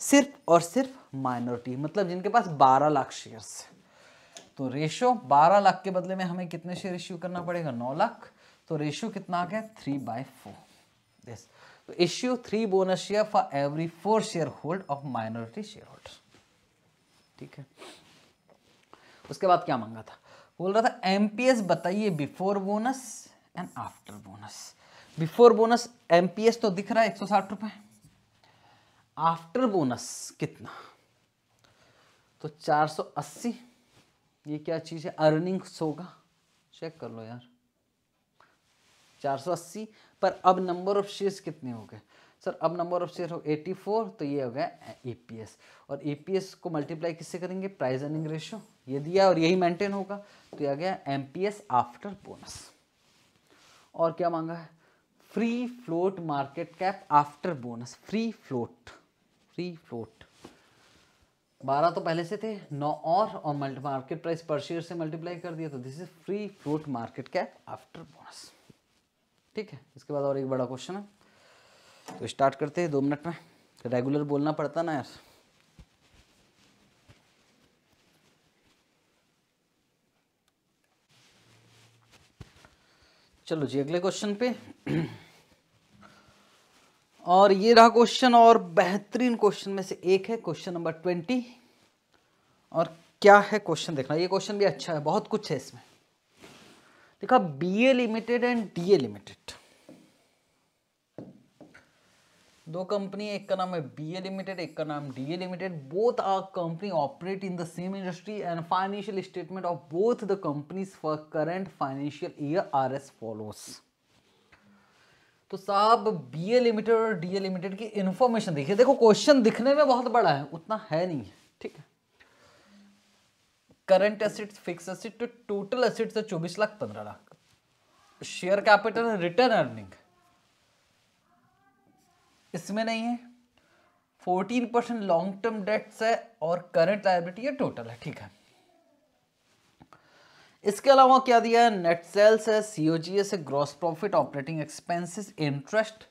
सिर्फ और सिर्फ माइनॉरिटी मतलब जिनके पास 12 लाख शेयर्स है तो रेशो 12 लाख के बदले में हमें कितने शेयर इश्यू करना पड़ेगा 9 लाख तो रेशो कितना आ गया थ्री बाय फोर यस तो issue three bonus share for every four share hold of minority share holder ठीक है उसके बाद क्या मांगा था बोल रहा था एमपीएस बताइए before bonus and after bonus before bonus MPS तो दिख रहा है एक सौ साठ रुपए आफ्टर बोनस कितना तो 480 ये क्या चीज़ है अर्निंग्स होगा चेक कर लो यार 480 पर अब नंबर ऑफ शेयर्स कितने हो गए सर अब नंबर ऑफ शेयर हो 84 तो ये हो गया ईपीएस और ईपीएस को मल्टीप्लाई किससे करेंगे प्राइस अर्निंग रेशियो ये दिया और यही मेंटेन होगा तो ये आ गया एमपीएस आफ्टर बोनस और क्या मांगा है free float market cap after bonus free float free float बारह तो पहले से थे नौ और और multi market price per share से मल्टीप्लाई कर दिया तो this is free float market cap after bonus ठीक है इसके बाद और एक बड़ा क्वेश्चन है तो स्टार्ट करते हैं दो मिनट में रेगुलर बोलना पड़ता ना यार चलो जी अगले क्वेश्चन पे और ये रहा क्वेश्चन और बेहतरीन क्वेश्चन में से एक है क्वेश्चन नंबर ट्वेंटी और क्या है क्वेश्चन देखना ये क्वेश्चन भी अच्छा है बहुत कुछ है इसमें देखा B A limited and D A limited दो कंपनी एक का नाम है बी ए लिमिटेड एक का नाम D A limited both are company operate in the same industry and financial statement of both the companies for current financial year are as follows तो साहब बी ए लिमिटेड और डी ए लिमिटेड की इन्फॉर्मेशन देखिए देखो क्वेश्चन दिखने में बहुत बड़ा है उतना है नहीं है ठीक है current asset fix asset to total asset है चौबीस लाख पंद्रह lakh share capital return earning इसमें नहीं है fourteen percent long term debts है और करंट लाइबिलिटी है टोटल है ठीक है इसके अलावा क्या दिया है नेट सेल्स है सी ओ जी एस है gross profit operating expenses interest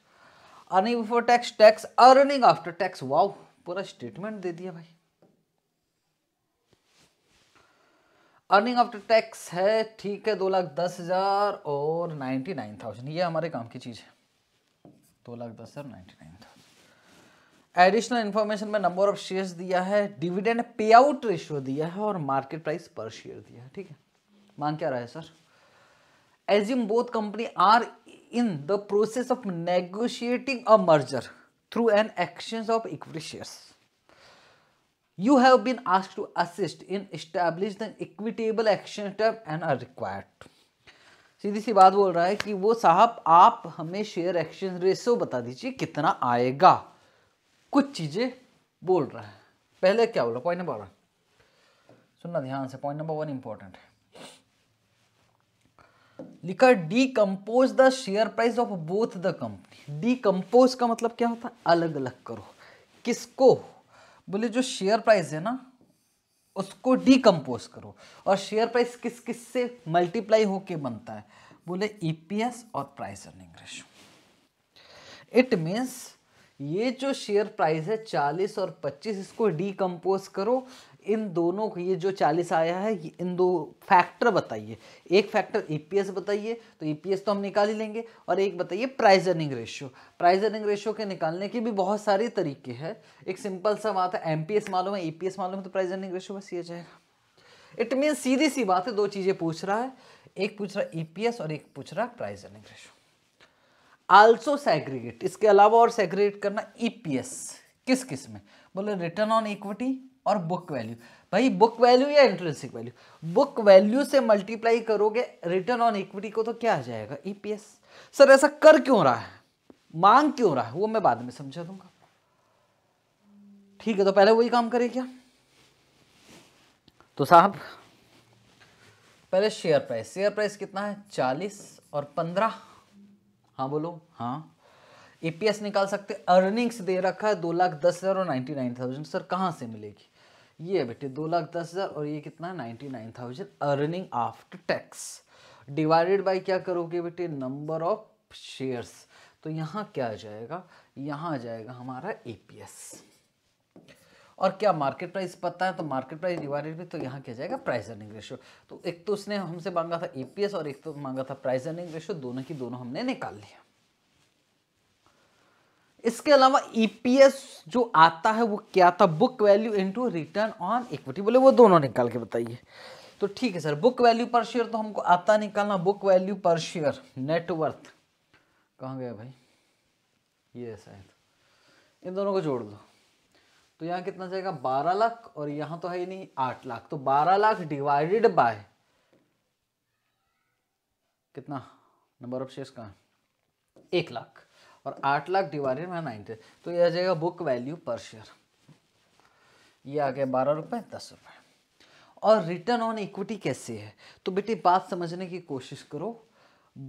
earning before tax tax earning after tax wow पूरा स्टेटमेंट दे दिया भाई अर्निंग आफ्टर टैक्स है ठीक है दो लाख दस हजार और नाइन्टी नाइन थाउजेंड ये हमारे काम की चीज़ है दो लाख दस हजार ninety nine thousand additional information में नंबर ऑफ शेयर्स दिया है डिविडेंड पे आउट रेशियो दिया है और मार्केट प्राइस पर शेयर दिया है ठीक है मांग क्या रहा है sir assume both company are in the process of negotiating a merger through an exchange of equity shares you have been ask to assist in establishing the equitable action step and are required सीधी सी बात बोल रहा है कि वो साहब आप हमें शेयर एक्सचेंज रेशो बता दीजिए कितना आएगा कुछ चीजें बोल रहा है पहले क्या बोला पॉइंट नंबर वन सुनना ध्यान से पॉइंट नंबर वन इंपॉर्टेंट है लिखा decompose the share price of both the company decompose का मतलब क्या होता है अलग अलग करो किसको बोले जो शेयर प्राइस है ना उसको डीकम्पोज करो और शेयर प्राइस किस किस से मल्टीप्लाई होके बनता है बोले ईपीएस e और price earning ratio it means ये जो शेयर प्राइस है 40 और 25 इसको डीकम्पोज करो इन दोनों को ये जो चालीस आया है इन दो फैक्टर बताइए एक फैक्टर ईपीएस e बताइए तो ईपीएस e तो हम निकाल ही लेंगे और एक बताइए price earning ratio price earning ratio के निकालने के भी बहुत सारे तरीके हैं एक सिंपल सा बात है एमपीएस मालूम है ईपीएस e मालूम है तो प्राइस अर्निंग रेशियो बस ये जाएगा इट मीन सीधी सी बात है दो चीज़ें पूछ रहा है एक पूछ रहा ईपीएस और एक पूछ रहा price earning ratio also segregate इसके अलावा और सेग्रीगेट करना ईपीएस किस किस में बोले रिटर्न ऑन इक्विटी और बुक वैल्यू भाई बुक वैल्यू या इंट्रेंसिक वैल्यू बुक वैल्यू से मल्टीप्लाई करोगे रिटर्न ऑन इक्विटी को तो क्या आ जाएगा ईपीएस e सर ऐसा कर क्यों रहा है मांग क्यों रहा है वो मैं बाद में समझा दूंगा ठीक है तो पहले वही काम करें क्या तो साहब पहले शेयर प्राइस शेयर प्राइस कितना है चालीस और पंद्रह हाँ बोलो हाँ ईपीएस e निकाल सकते अर्निंग्स दे रखा है दो लाख दस हज़ार और नाइन्टी नाइन थाउजेंड सर कहाँ से मिलेगी ये है बेटे दो लाख दस हज़ार और ये कितना ninety nine thousand earning after tax divided by क्या करोगे बेटे नंबर ऑफ शेयर्स तो यहाँ क्या आ जाएगा यहाँ आ जाएगा हमारा ए और क्या मार्केट प्राइस पता है तो मार्केट प्राइस डिवाइडेड भी तो यहाँ क्या जाएगा प्राइस अर्निंग रेशियो तो एक तो उसने हमसे मांगा था ए और एक तो मांगा था प्राइस अर्निंग रेशियो दोनों की दोनों हमने निकाल लिया इसके अलावा ईपीएस e जो आता है वो क्या था book value into return on equity बोले वो दोनों निकाल के बताइए तो ठीक है sir book value per share तो हमको आता निकालना book value per share net worth कहाँ गया भाई ये शायद इन दोनों को जोड़ दो तो यहाँ कितना जाएगा बारह लाख और यहाँ तो है ही नहीं आठ लाख तो बारह लाख डिवाइडेड बाय कितना नंबर ऑफ शेयर्स कहाँ एक लाख और आठ लाख डिवाइडेड बाई नाइन्टी तो यह आ जाएगा बुक वैल्यू पर शेयर ये आ गया बारह रुपये दस रुपये और रिटर्न ऑन इक्विटी कैसे है तो बेटे बात समझने की कोशिश करो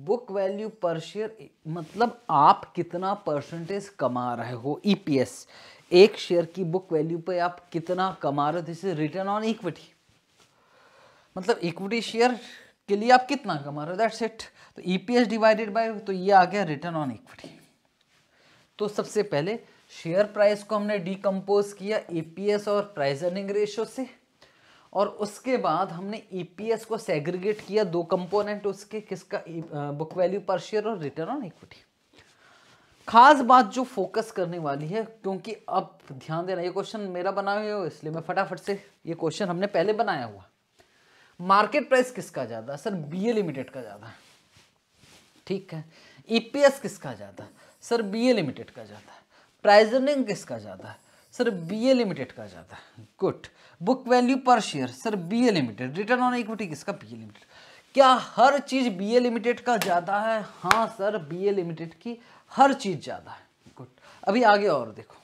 बुक वैल्यू पर शेयर मतलब आप कितना परसेंटेज कमा रहे हो ईपीएस e एक शेयर की बुक वैल्यू पे आप कितना कमा रहे हो रिटर्न ऑन इक्विटी मतलब इक्विटी शेयर के लिए आप कितना कमा रहे हो दैट्स इट तो ईपीएस डिवाइडेड बाय तो ये आ गया रिटर्न ऑन इक्विटी तो सबसे पहले शेयर प्राइस को हमने डिकम्पोज किया ईपीएस और प्राइस अर्निंग रेशियो से और उसके बाद हमने ईपीएस e को सेग्रीगेट किया दो कंपोनेंट उसके किसका बुक वैल्यू पर शेयर और रिटर्न ऑन इक्विटी खास बात जो फोकस करने वाली है क्योंकि अब ध्यान देना ये क्वेश्चन मेरा बनाया हुआ इसलिए मैं फटाफट से ये क्वेश्चन हमने पहले बनाया हुआ मार्केट प्राइस किसका ज़्यादा सर बी ए लिमिटेड का ज़्यादा ठीक है ईपीएस e किसका ज़्यादा सर बी ए लिमिटेड का ज्यादा प्राइज अर्निंग किसका ज़्यादा सर बी ए लिमिटेड का ज़्यादा है good book value per share sir B A limited return on equity किसका बी ए लिमिटेड क्या हर चीज़ बी ए लिमिटेड का ज़्यादा है हाँ सर बी ए लिमिटेड की हर चीज़ ज़्यादा है गुड अभी आगे और देखो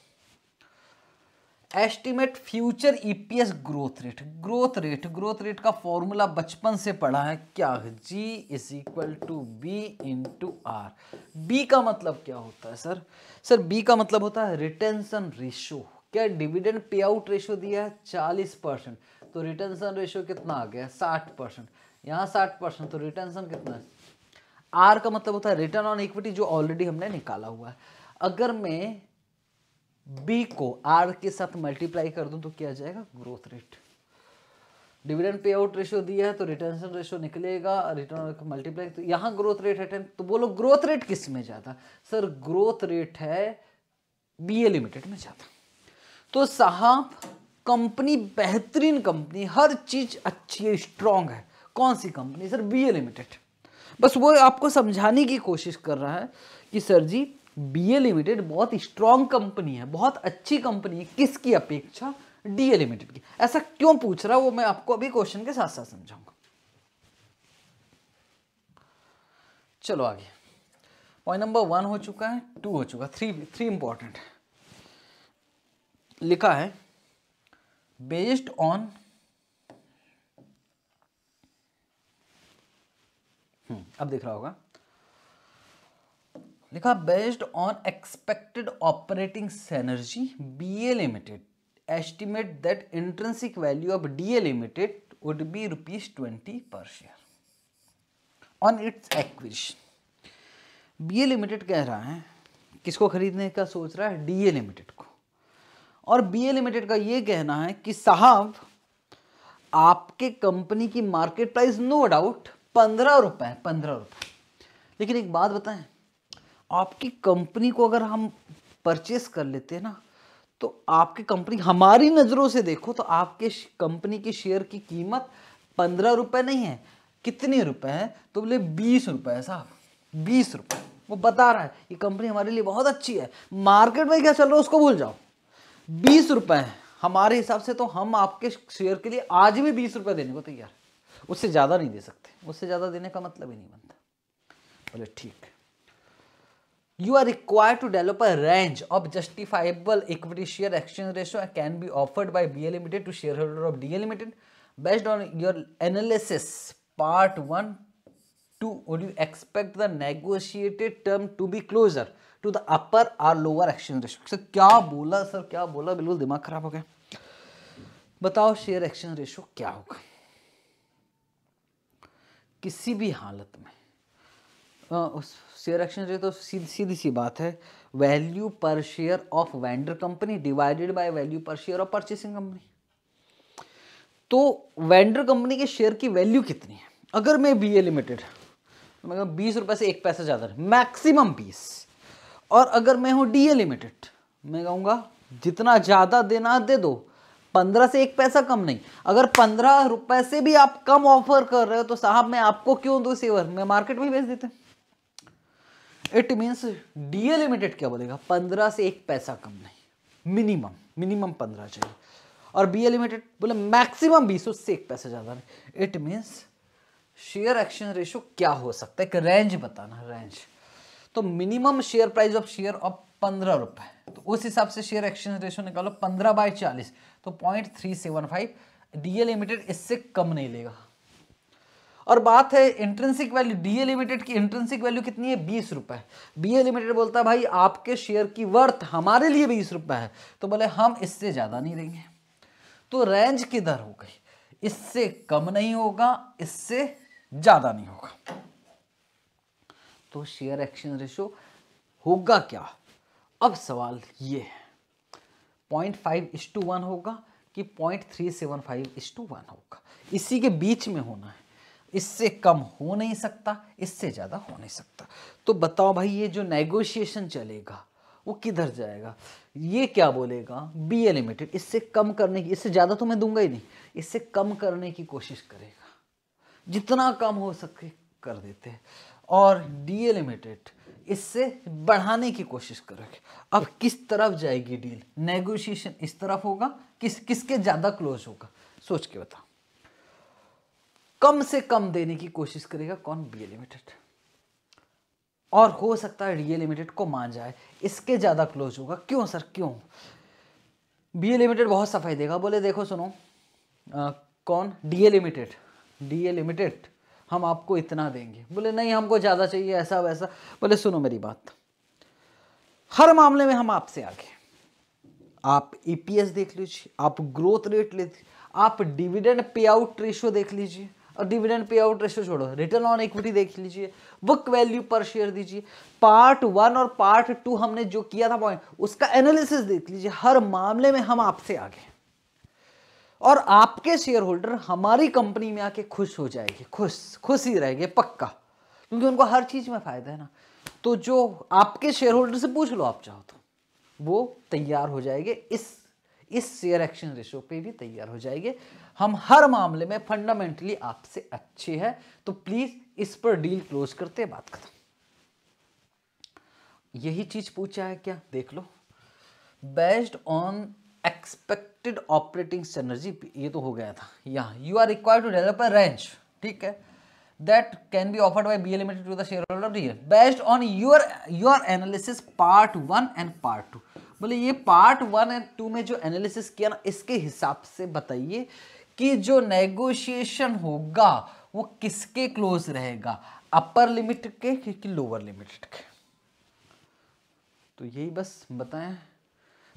estimate future EPS growth rate growth rate growth rate का फॉर्मूला बचपन से पढ़ा है क्या G is equal to B into R B का मतलब क्या होता है सर सर बी का मतलब होता है रिटेंशन रेशो क्या डिविडेंड पे आउट रेशो दिया है चालीस परसेंट तो रिटेंशन रेशो कितना आ गया साठ परसेंट यहाँ साठ परसेंट तो रिटेंशन कितना है आर का मतलब होता है रिटर्न ऑन इक्विटी जो ऑलरेडी हमने निकाला हुआ है अगर मैं बी को आर के साथ मल्टीप्लाई कर दूं तो क्या जाएगा growth rate dividend payout ratio दिया है तो रिटर्न रेशियो निकलेगा रिटर्न मल्टीप्लाई तो यहाँ ग्रोथ रेट है टेन तो बोलो ग्रोथ रेट किस में ज़्यादा सर ग्रोथ रेट है बी लिमिटेड में ज़्यादा तो साहब कंपनी बेहतरीन कंपनी हर चीज़ अच्छी है स्ट्रांग है कौन सी कंपनी सर बी लिमिटेड बस वो आपको समझाने की कोशिश कर रहा है कि सर जी बी लिमिटेड बहुत स्ट्रांग कंपनी है बहुत अच्छी कंपनी है किसकी अपेक्षा डी लिमिटेड की ऐसा क्यों पूछ रहा वो मैं आपको अभी क्वेश्चन के साथ साथ समझाऊंगा चलो आगे पॉइंट नंबर वन हो चुका है टू हो चुका थ्री थ्री इंपॉर्टेंट लिखा है बेस्ड हम्म, ऑन अब दिख रहा होगा लिखा based on expected operating synergy B A limited estimate that intrinsic value of D A limited be rupees twenty per share on its acquisition B A limited कह रहा है किसको खरीदने का सोच रहा है डी ए लिमिटेड को और बी ए लिमिटेड का ये कहना है कि साहब आपके कंपनी की मार्केट प्राइस नो डाउट पंद्रह रुपए पंद्रह रुपए लेकिन एक बात बताएं आपकी कंपनी को अगर हम परचेस कर लेते हैं ना तो आपकी कंपनी हमारी नज़रों से देखो तो आपके कंपनी के शेयर की कीमत पंद्रह रुपये नहीं है कितने रुपए हैं तो बोले बीस रुपये साहब बीस रुपये वो बता रहा है ये कंपनी हमारे लिए बहुत अच्छी है मार्केट में क्या चल रहा है उसको भूल जाओ बीस रुपये हैं हमारे हिसाब से तो हम आपके शेयर के लिए आज भी बीस रुपये देने को तैयार उससे ज़्यादा नहीं दे सकते उससे ज़्यादा देने का मतलब ही नहीं बनता बोले ठीक है you are required to develop a range of justifiable equity share exchange ratio and can be offered by BA Limited to shareholder of DA Limited based on your analysis part 1 2 would you expect the negotiated term to be closer to the upper or lower exchange ratio sir क्या बोला सर क्या बोला बिल्कुल दिमाग खराब हो गया बताओ शेयर एक्सचेंज रेशो क्या होगा किसी भी हालत में आ, उस शेयर एक्सचेंज रेट तो सीधी सीधी सी बात है value per share of vendor company divided by value per share of purchasing company तो वेंडर कंपनी के शेयर की वैल्यू कितनी है अगर मैं बी ए लिमिटेड बीस रुपए से एक पैसा ज़्यादा मैक्सिमम बीस और अगर मैं हूँ डी ए लिमिटेड मैं कहूँगा जितना ज़्यादा देना दे दो पंद्रह से एक पैसा कम नहीं अगर पंद्रह रुपए से भी आप कम ऑफर कर रहे हो तो साहब मैं आपको क्यों दो सेवर मैं मार्केट में भेज देते हैं इट मीन्स डी लिमिटेड क्या बोलेगा पंद्रह से एक पैसा कम नहीं मिनिमम मिनिमम पंद्रह चाहिए और बी लिमिटेड बोले मैक्सिमम बीस उससे एक पैसा ज़्यादा नहीं it means share exchange ratio क्या हो सकता है एक रेंज बताना रेंज तो minimum share price of share of पंद्रह रुपए तो उस हिसाब से शेयर एक्सचेंज रेशो निकालो पंद्रह बाई चालीस तो point three seven five D A limited इससे कम नहीं लेगा और बात है इंट्रेंसिक वैल्यू डीए लिमिटेड की इंट्रेंसिक वैल्यू कितनी है बीस रुपए बी लिमिटेड बोलता है भाई आपके शेयर की वर्थ हमारे लिए बीस रुपए है तो बोले हम इससे ज़्यादा नहीं देंगे तो रेंज किधर हो गई इससे कम नहीं होगा इससे ज़्यादा नहीं होगा तो शेयर एक्सचेंज रेशो होगा क्या अब सवाल ये है point five is to one होगा कि point three seven five is to one होगा इसी के बीच में होना है इससे कम हो नहीं सकता इससे ज़्यादा हो नहीं सकता तो बताओ भाई ये जो नेगोशिएशन चलेगा वो किधर जाएगा ये क्या बोलेगा बी ए लिमिटेड इससे कम करने की इससे ज़्यादा तो मैं दूंगा ही नहीं इससे कम करने की कोशिश करेगा जितना कम हो सके कर देते हैं और डी ए लिमिटेड इससे बढ़ाने की कोशिश करेंगे अब किस तरफ जाएगी डील नेगोशिएशन इस तरफ होगा किस किसके ज़्यादा क्लोज होगा सोच के बताओ कम से कम देने की कोशिश करेगा कौन बी ए लिमिटेड और हो सकता है डी लिमिटेड को मान जाए इसके ज़्यादा क्लोज होगा क्यों सर क्यों बी ए लिमिटेड बहुत सफाई देगा बोले देखो सुनो आ, कौन डी लिमिटेड डी लिमिटेड हम आपको इतना देंगे बोले नहीं हमको ज़्यादा चाहिए ऐसा वैसा बोले सुनो मेरी बात हर मामले में हम आपसे आगे आप ईपीएस e देख लीजिए आप ग्रोथ रेट ले आप डिविडेंड पे आउट रेशियो देख लीजिए और डिविडेंड पे आउट रेशियो छोड़ो रिटर्न ऑन इक्विटी देख लीजिए बुक वैल्यू पर शेयर दीजिए पार्ट वन और पार्ट टू हमने जो किया था पॉइंट उसका एनालिसिस देख लीजिए हर मामले में हम आपसे आगे और आपके शेयर होल्डर हमारी कंपनी में आके खुश हो जाएगी खुश खुश ही रहेंगे पक्का क्योंकि उनको हर चीज में फायदा है ना तो जो आपके शेयर होल्डर से पूछ लो आप चाहो तो वो तैयार हो जाएंगे इस इस शेयर एक्शन रेशो पे भी तैयार हो जाएंगे हम हर मामले में फंडामेंटली आपसे अच्छे हैं तो प्लीज इस पर डील क्लोज करते बात खत्म यही चीज पूछा है क्या देख लो based on expected operating energy ये तो हो गया था यहाँ you are require to develop a range ठीक है that can be offered by BA Limited to the shareholder of the based on your your analysis part one and part two बोले ये पार्ट वन एंड टू में जो एनालिसिस किया ना इसके हिसाब से बताइए कि जो नेगोशिएशन होगा वो किसके क्लोज रहेगा अपर लिमिट के कि लोअर लिमिट के तो यही बस बताएं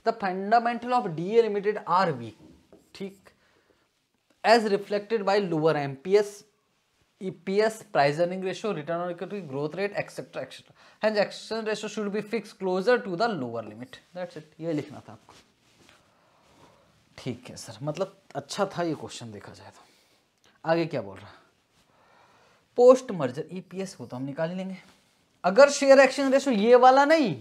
the fundamental of D limited are weak ठीक as reflected by lower M P S E P S price earning ratio return on equity growth rate etcetera etcetera and exchange ratio should be fix closer to the lower limit that's it ये लिखना था आपको ठीक है सर मतलब अच्छा था ये क्वेश्चन देखा जाए तो आगे क्या बोल रहा पोस्ट मर्जर ईपीएस वो तो हम निकाल लेंगे अगर शेयर एक्सचेंज रेशो ये वाला नहीं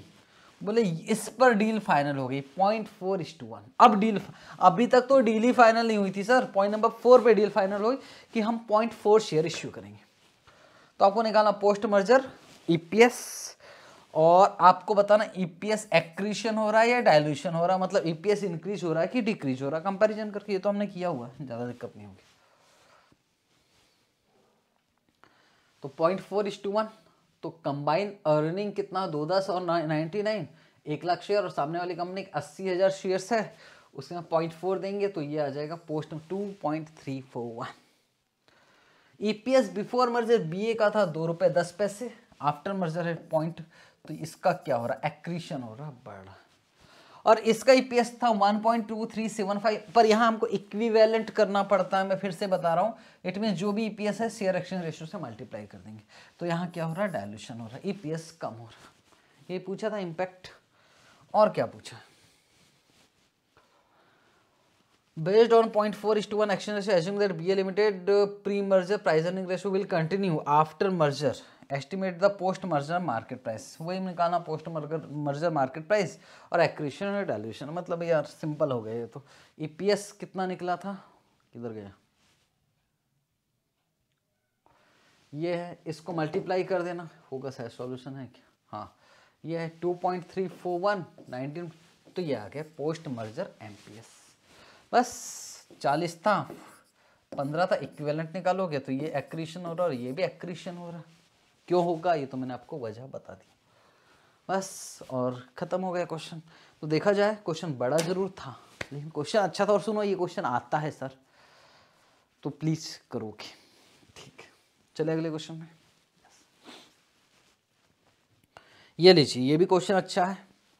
बोले इस पर डील फाइनल हो गई point four is to one अब डील अभी तक तो डील ही फाइनल नहीं हुई थी सर पॉइंट नंबर फोर पे डील फाइनल हुई कि हम पॉइंट फोर शेयर इश्यू करेंगे तो आपको निकालना पोस्ट मर्जर ईपीएस और आपको बताना ईपीएस e एक्रीशन हो रहा है या डायल्यूशन हो रहा है मतलब ईपीएस e इंक्रीज हो रहा है कि डिक्रीज हो रहा है कंपेरिजन करके ये तो हमने किया हुआ है ज़्यादा दिक्कत नहीं होगी तो point four is to one तो कंबाइन अर्निंग कितना दो दस और नाइनटी नाइन एक लाख शेयर और सामने वाली कंपनी अस्सी हज़ार शेयर है उसमें पॉइंट फोर देंगे तो ये आ जाएगा post two point three four one EPS before merger B A का था दो रुपए दस पैसे आफ्टर मर्जर है पॉइंट तो इसका क्या हो रहा है एक्रीशन हो रहा बड़ा और इसका ई था 1.2375 पर यहाँ हमको इक्विवेलेंट करना पड़ता है मैं फिर से बता रहा हूँ इट मीन जो भी ई है शेयर एक्सचेंज रेशो से मल्टीप्लाई कर देंगे तो यहाँ क्या हो रहा है डायल्यूशन हो रहा है ई कम हो रहा ये पूछा था इम्पैक्ट और क्या पूछा है Based on 0.4 is to 1 action ratio, assume that BA Limited uh, pre-merger price earning ratio will continue after merger. Estimate the post-merger market price. वही निकालना post-merger market price और accretion और dilution. मतलब यार सिंपल हो गया ये तो EPS कितना निकला था किधर गया ये है इसको मल्टीप्लाई कर देना होगा शायद सॉल्यूशन है क्या हाँ ये है 2.341 19 तो ये आ गया पोस्ट मर्जर एमपीएस बस चालीस था पंद्रह था इक्विवेलेंट निकालोगे तो ये एक्रीशन हो रहा और ये भी एक्रीशन हो रहा क्यों होगा ये तो मैंने आपको वजह बता दी बस और ख़त्म हो गया क्वेश्चन तो देखा जाए क्वेश्चन बड़ा ज़रूर था लेकिन क्वेश्चन अच्छा था और सुनो ये क्वेश्चन आता है सर तो प्लीज़ करोगे ठीक चले अगले क्वेश्चन में ये लीजिए ये भी क्वेश्चन अच्छा है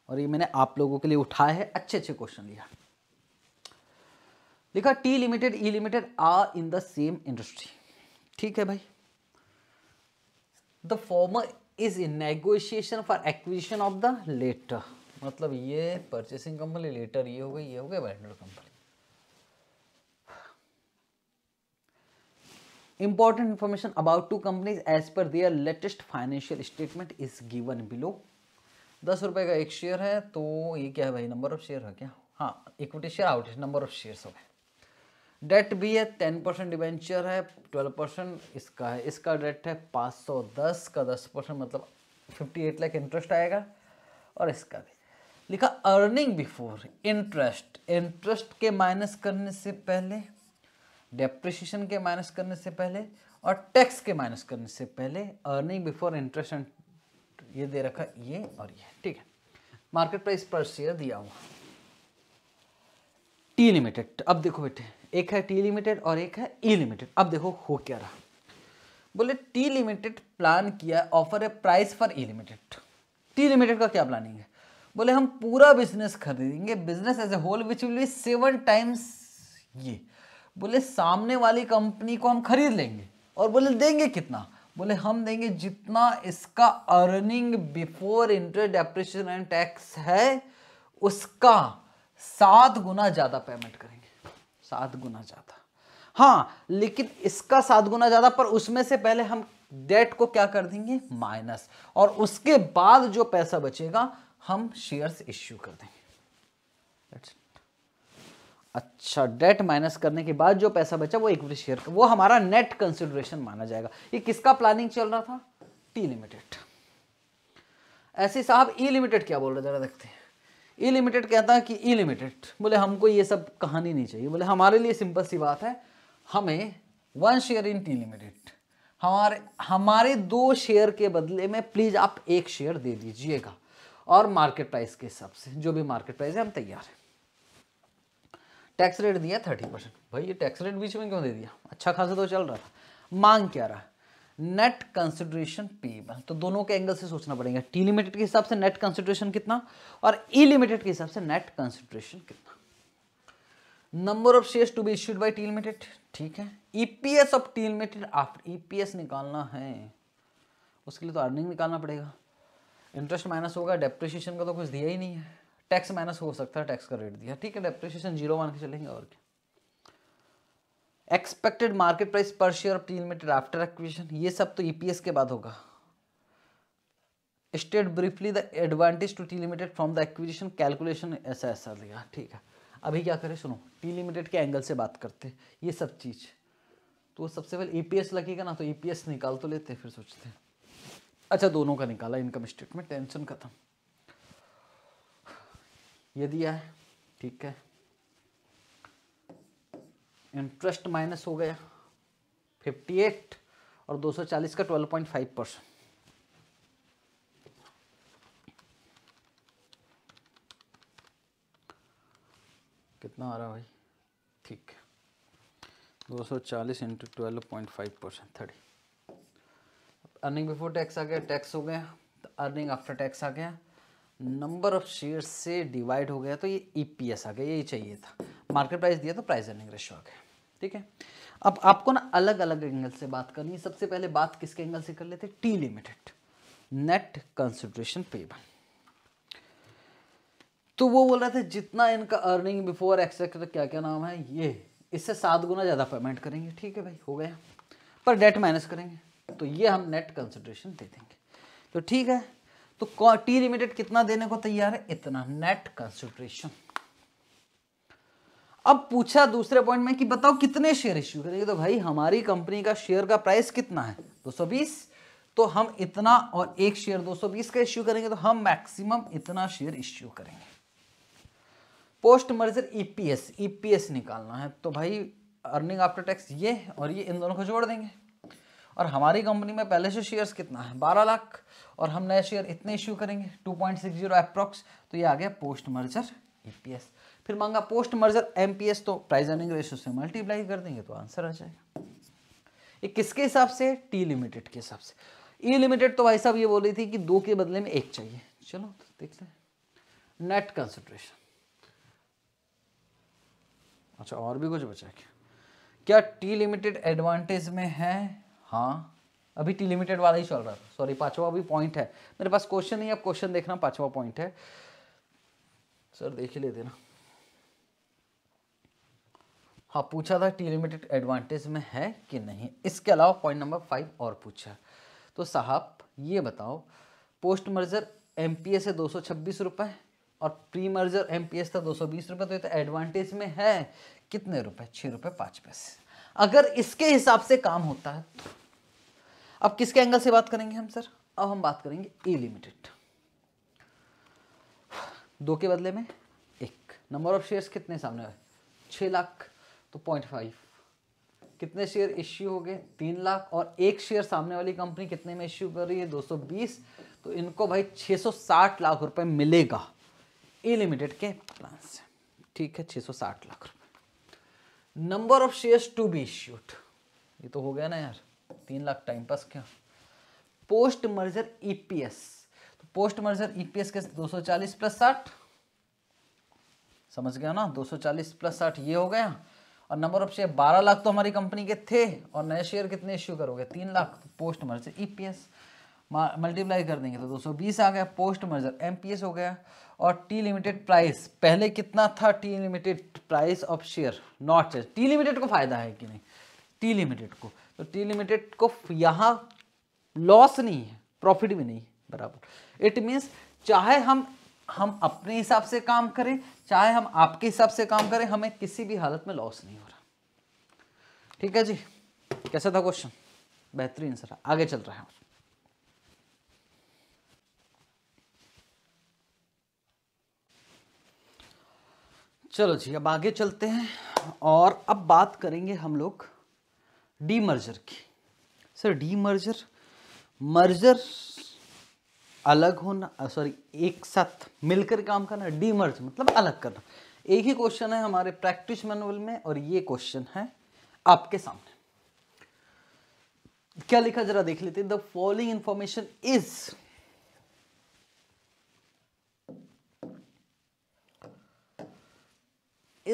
और ये मैंने आप लोगों के लिए उठाया है अच्छे अच्छे क्वेश्चन लिया लिखा T limited E limited are in the same industry ठीक है भाई the former is in negotiation for acquisition of the latter मतलब ये परचेसिंग कंपनी लेटर ये हो गई ये हो गई vendor company important information about two companies as पर their latest financial statement is given below दस रुपए का एक शेयर है तो ये क्या है भाई नंबर ऑफ शेयर है क्या हाँ equity share out number of shares हो गए डेट भी है टेन परसेंट डिवेंचर है ट्वेल्व परसेंट इसका है इसका डेट है पाँच सौ दस का दस परसेंट मतलब फिफ्टी एट लाख इंटरेस्ट आएगा और इसका भी लिखा अर्निंग बिफोर इंटरेस्ट इंटरेस्ट के माइनस करने से पहले डेप्रिशिएशन के माइनस करने से पहले और टैक्स के माइनस करने से पहले अर्निंग बिफोर इंटरेस्ट एंड ये दे रखा ये और ये ठीक है मार्केट प्राइस पर शेयर दिया हुआ टी लिमिटेड अब देखो बेटे एक है टी लिमिटेड और एक है ई लिमिटेड अब देखो हो क्या रहा बोले टी लिमिटेड प्लान किया ऑफर है price for E limited T limited का क्या प्लानिंग है बोले हम पूरा बिजनेस खरीदेंगे business as a whole which will be seven times ये बोले सामने वाली कंपनी को हम खरीद लेंगे और बोले देंगे कितना बोले हम देंगे जितना इसका earning before interest depreciation and tax है उसका सात गुना ज़्यादा पेमेंट करेंगे सात गुना ज़्यादा हाँ लेकिन इसका सात गुना ज़्यादा पर उसमें से पहले हम डेट को क्या कर देंगे माइनस और उसके बाद जो पैसा बचेगा हम शेयर्स इश्यू कर देंगे अच्छा डेट माइनस करने के बाद जो पैसा बचा वो इक्विटी शेयर वो हमारा नेट कंसिडरेशन माना जाएगा ये किसका प्लानिंग चल रहा था टी लिमिटेड ऐसे साहब ई e लिमिटेड क्या बोल रहे जरा देखते हैं ई लिमिटेड कहता है कि ई लिमिटेड बोले हमको ये सब कहानी नहीं चाहिए बोले हमारे लिए सिंपल सी बात है हमें one share in T limited हमारे हमारे दो शेयर के बदले में प्लीज़ आप एक शेयर दे दीजिएगा और मार्केट प्राइस के हिसाब से जो भी मार्केट प्राइस है हम तैयार हैं टैक्स रेट दिया थर्टी परसेंट भाई ये टैक्स रेट बीच में क्यों दे दिया अच्छा खासा तो चल रहा था मांग क्या रहा नेट कंसिडरेशन पी वन तो दोनों के एंगल से सोचना पड़ेगा टी लिमिटेड के हिसाब से नेट कंसिडरेशन कितना और ई e लिमिटेड के हिसाब से नेट कंसिडरेशन कितना number of shares to be issued by T limited ठीक है EPS of T limited after EPS निकालना है उसके लिए तो अर्निंग निकालना पड़ेगा इंटरेस्ट माइनस होगा डेप्रिशिएशन का तो कुछ दिया ही नहीं है टैक्स माइनस हो सकता है टैक्स का रेट दिया ठीक है डेप्रिशिएशन जीरो मान के चलेंगे और क्या expected market price per share of T limited after acquisition ये सब तो ईपीएस e के बाद होगा state briefly the advantage to T limited from the acquisition calculation ऐसा ऐसा लिया ठीक है अभी क्या करें सुनो टी लिमिटेड के एंगल से बात करते ये सब चीज़ तो सबसे पहले ईपीएस e लगेगा ना तो ईपीएस e निकाल तो लेते फिर सोचते हैं अच्छा दोनों का निकाला इनकम स्टेटमेंट टेंशन खत्म ये दिया है ठीक है इंटरेस्ट माइनस हो गया 58 और 240 का 12.5 परसेंट कितना आ रहा भाई ठीक है 240 into twelve point five percent thirty earning before tax आ गया टैक्स हो गया तो अर्निंग आफ्टर टैक्स आ गया नंबर ऑफ शेयर से डिवाइड हो गया तो ये ईपीएस e आ गया यही चाहिए था मार्केट प्राइस दिया तो प्राइस अर्निंग रेशो आ गया ठीक है अब आपको ना अलग अलग एंगल से बात करनी है सबसे पहले बात किसके एंगल से कर लेते T limited net consideration payable तो वो बोल रहे थे जितना इनका अर्निंग बिफोर एक्सेट्रा क्या क्या नाम है ये इससे सात गुना ज़्यादा पेमेंट करेंगे ठीक है भाई हो गया पर डेट माइनस करेंगे तो ये हम नेट कंसिड्रेशन दे देंगे तो ठीक है तो टी लिमिटेड कितना देने को तैयार है इतना नेट कंसिड्रेशन अब पूछा दूसरे पॉइंट में कि बताओ कितने शेयर इश्यू करेंगे तो भाई हमारी कंपनी का शेयर का प्राइस कितना है 220 तो हम इतना और एक शेयर 220 का इश्यू करेंगे तो हम मैक्सिमम इतना शेयर इश्यू करेंगे पोस्ट मर्जर ईपीएस ईपीएस निकालना है तो भाई अर्निंग आफ्टर टैक्स ये और ये इन दोनों को जोड़ देंगे और हमारी कंपनी में पहले से शेयर्स कितना है 12 लाख और हम नए शेयर इतने इश्यू करेंगे 2.60 पॉइंट तो ये आ गया पोस्ट मर्जर ईपीएस फिर मांगा पोस्ट मर्जर एम तो प्राइस अर्निंग रेशियो से मल्टीप्लाई कर देंगे तो आंसर आ जाएगा ये किसके हिसाब से टी लिमिटेड के हिसाब से ई e लिमिटेड तो भाई साहब ये बोल रही थी कि दो के बदले में एक चाहिए चलो तो देखते हैं नेट कंसिड्रेशन अच्छा और भी कुछ बचा क्या क्या टी लिमिटेड एडवांटेज में है हाँ अभी टी लिमिटेड वाला ही चल रहा था सॉरी पांचवा भी पॉइंट है मेरे पास क्वेश्चन नहीं है क्वेश्चन देखना पांचवा पॉइंट है सर देख ही लेते ना हाँ पूछा था टी लिमिटेड एडवांटेज में है कि नहीं इसके अलावा पॉइंट नंबर फाइव और पूछा तो साहब ये बताओ post merger M P S है दो सौ छब्बीस रुपये और pre merger M P S था दो सौ बीस रुपये तो ये तो एडवांटेज में है कितने रुपए छः रुपये पाँच पैसे अगर इसके हिसाब से काम होता है तो अब किसके एंगल से बात करेंगे हम सर अब हम बात करेंगे ए e लिमिटेड दो के बदले में एक नंबर ऑफ शेयर्स कितने सामने आए छः लाख तो पॉइंट फाइव कितने शेयर इश्यू हो गए तीन लाख और एक शेयर सामने वाली कंपनी कितने में इश्यू कर रही है दो सौ बीस तो इनको भाई छः सौ साठ लाख रुपए मिलेगा ए लिमिटेड के प्लान से ठीक है छः सौ साठ लाख रुपये number of shares to be issued ये तो हो गया ना यार तीन लाख टाइम पास क्या पोस्ट मर्जर ई तो पोस्ट मर्जर ई पी के 240 प्लस साठ समझ गया ना 240 प्लस साठ ये हो गया और नंबर ऑफ शेयर बारह लाख तो हमारी कंपनी के थे और नए शेयर कितने इश्यू करोगे तीन lakh post merger E multiply कर देंगे तो बीस आ गया पोस्ट मर्जर एम हो गया और टी लिमिटेड प्राइस पहले कितना था T limited price of share not share T limited को फायदा है कि नहीं टी लिमिटेड को तो टी लिमिटेड को यहाँ लॉस नहीं है प्रॉफिट भी नहीं बराबर इट मीन्स चाहे हम हम अपने हिसाब से काम करें चाहे हम आपके हिसाब से काम करें हमें किसी भी हालत में लॉस नहीं हो रहा ठीक है जी कैसा था क्वेश्चन बेहतरीन सर आगे चल रहा है चलो जी अब आगे चलते हैं और अब बात करेंगे हम लोग डी मर्जर की सर डी मर्जर मर्जर अलग होना सॉरी एक साथ मिलकर काम करना डीमर्ज मतलब अलग करना एक ही क्वेश्चन है हमारे प्रैक्टिस मैनुअल में और ये क्वेश्चन है आपके सामने क्या लिखा जरा देख लेते the following information is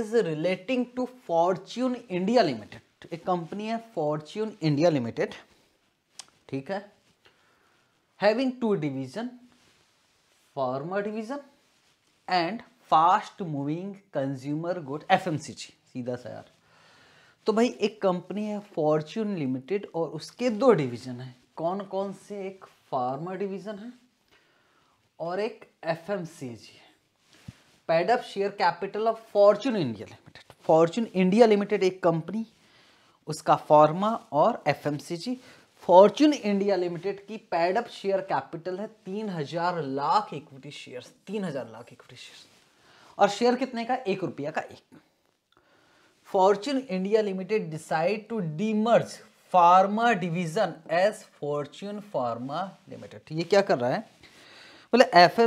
is relating to Fortune India limited एक कंपनी है फॉर्च्यून इंडिया लिमिटेड ठीक है having two division farmer division and fast moving consumer good F सीधा सा यार तो भाई एक कंपनी है फॉर्च्यून लिमिटेड और उसके दो डिवीज़न हैं कौन कौन से एक फार्मा डिवीज़न है और एक एफ एम सी जी है paid up share capital of Fortune India limited Fortune India limited एक कंपनी उसका फार्मा और F M C G Fortune India limited की पैडअप शेयर कैपिटल है तीन हजार लाख इक्विटी शेयर्स तीन हजार लाख इक्विटी शेयर्स और शेयर कितने का एक रुपया का एक Fortune India limited decide to demerge pharma division as Fortune pharma limited ये क्या कर रहा है बोले एफ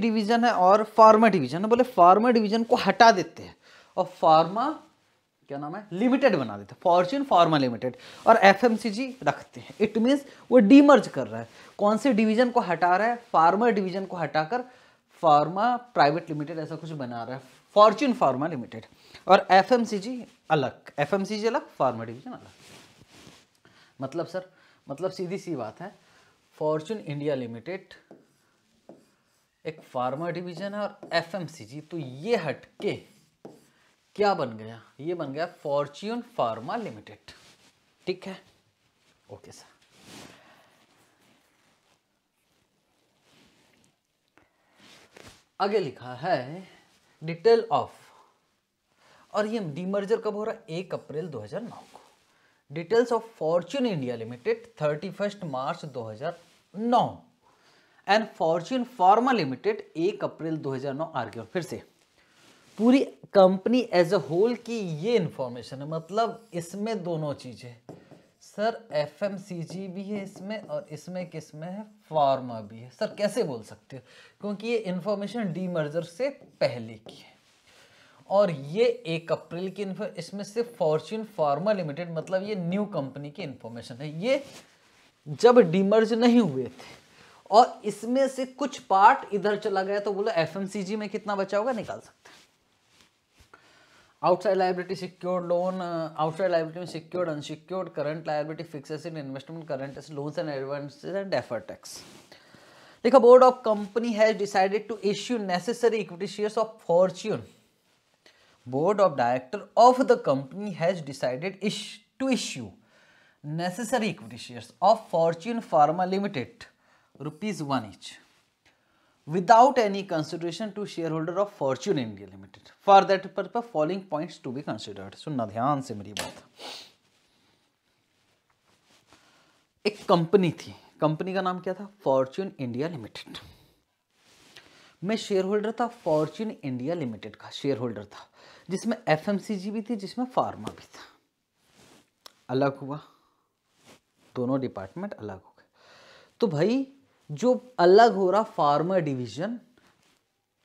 डिवीजन है और फार्मा डिवीजन है बोले फार्मा डिवीजन को हटा देते हैं और फार्मा क्या नाम है लिमिटेड बना देते हैं फॉर्च्यून फार्मा लिमिटेड और एफ रखते हैं इट मीन्स वो डीमर्ज कर रहा है कौन से डिवीजन को हटा रहा है फार्मा डिवीजन को हटाकर फार्मा प्राइवेट लिमिटेड ऐसा कुछ बना रहा है फॉर्च्यून फार्मा लिमिटेड और एफ अलग एफ अलग फार्मा डिवीजन अलग मतलब सर मतलब सीधी सी बात है फॉर्च्यून इंडिया लिमिटेड एक फार्मा डिवीजन है और एफ तो ये हटके क्या बन गया ये बन गया फॉर्च्यून फार्मा लिमिटेड ठीक है ओके सर आगे लिखा है डिटेल ऑफ और ये डीमर्जर कब हो रहा है एक अप्रैल 2009 को details of Fortune India limited thirty first March 2009 and Fortune pharma limited एक अप्रैल 2009 आर्ग्यूर फिर से पूरी कंपनी एज अ होल की ये इन्फॉर्मेशन है मतलब इसमें दोनों चीज़ें सर एफ भी है इसमें और इसमें किस में है फार्मा भी है सर कैसे बोल सकते हो क्योंकि ये इन्फॉर्मेशन डी मर्जर से पहले की है और ये एक अप्रैल की इसमें से फॉर्च्यून फार्मा लिमिटेड मतलब ये न्यू कंपनी की इन्फॉर्मेशन है ये जब डीमर्ज नहीं हुए थे और इसमें से कुछ पार्ट इधर चला गया तो बोलो एफ में कितना बचा होगा निकाल सकते outside liability secured loan outside liability में secured unsecured current liability fixes in investment current loans and advances and defer tax देखो board of company has decided to issue necessary equity shares of Fortune board of director of the company has decided to issue necessary equity shares of Fortune Pharma Limited, rupees 1 each. without any consideration to shareholder of Fortune India Limited. For that purpose, following points to be considered. सुनना ध्यान से मेरी बात एक कंपनी थी कंपनी का नाम क्या था फॉर्च्यून इंडिया लिमिटेड मैं शेयर होल्डर था फॉर्च्यून इंडिया लिमिटेड का शेयर होल्डर था जिसमें एफ भी थी जिसमें फार्मा भी था अलग हुआ दोनों डिपार्टमेंट अलग हो गए तो भाई जो अलग हो रहा फार्मा डिवीजन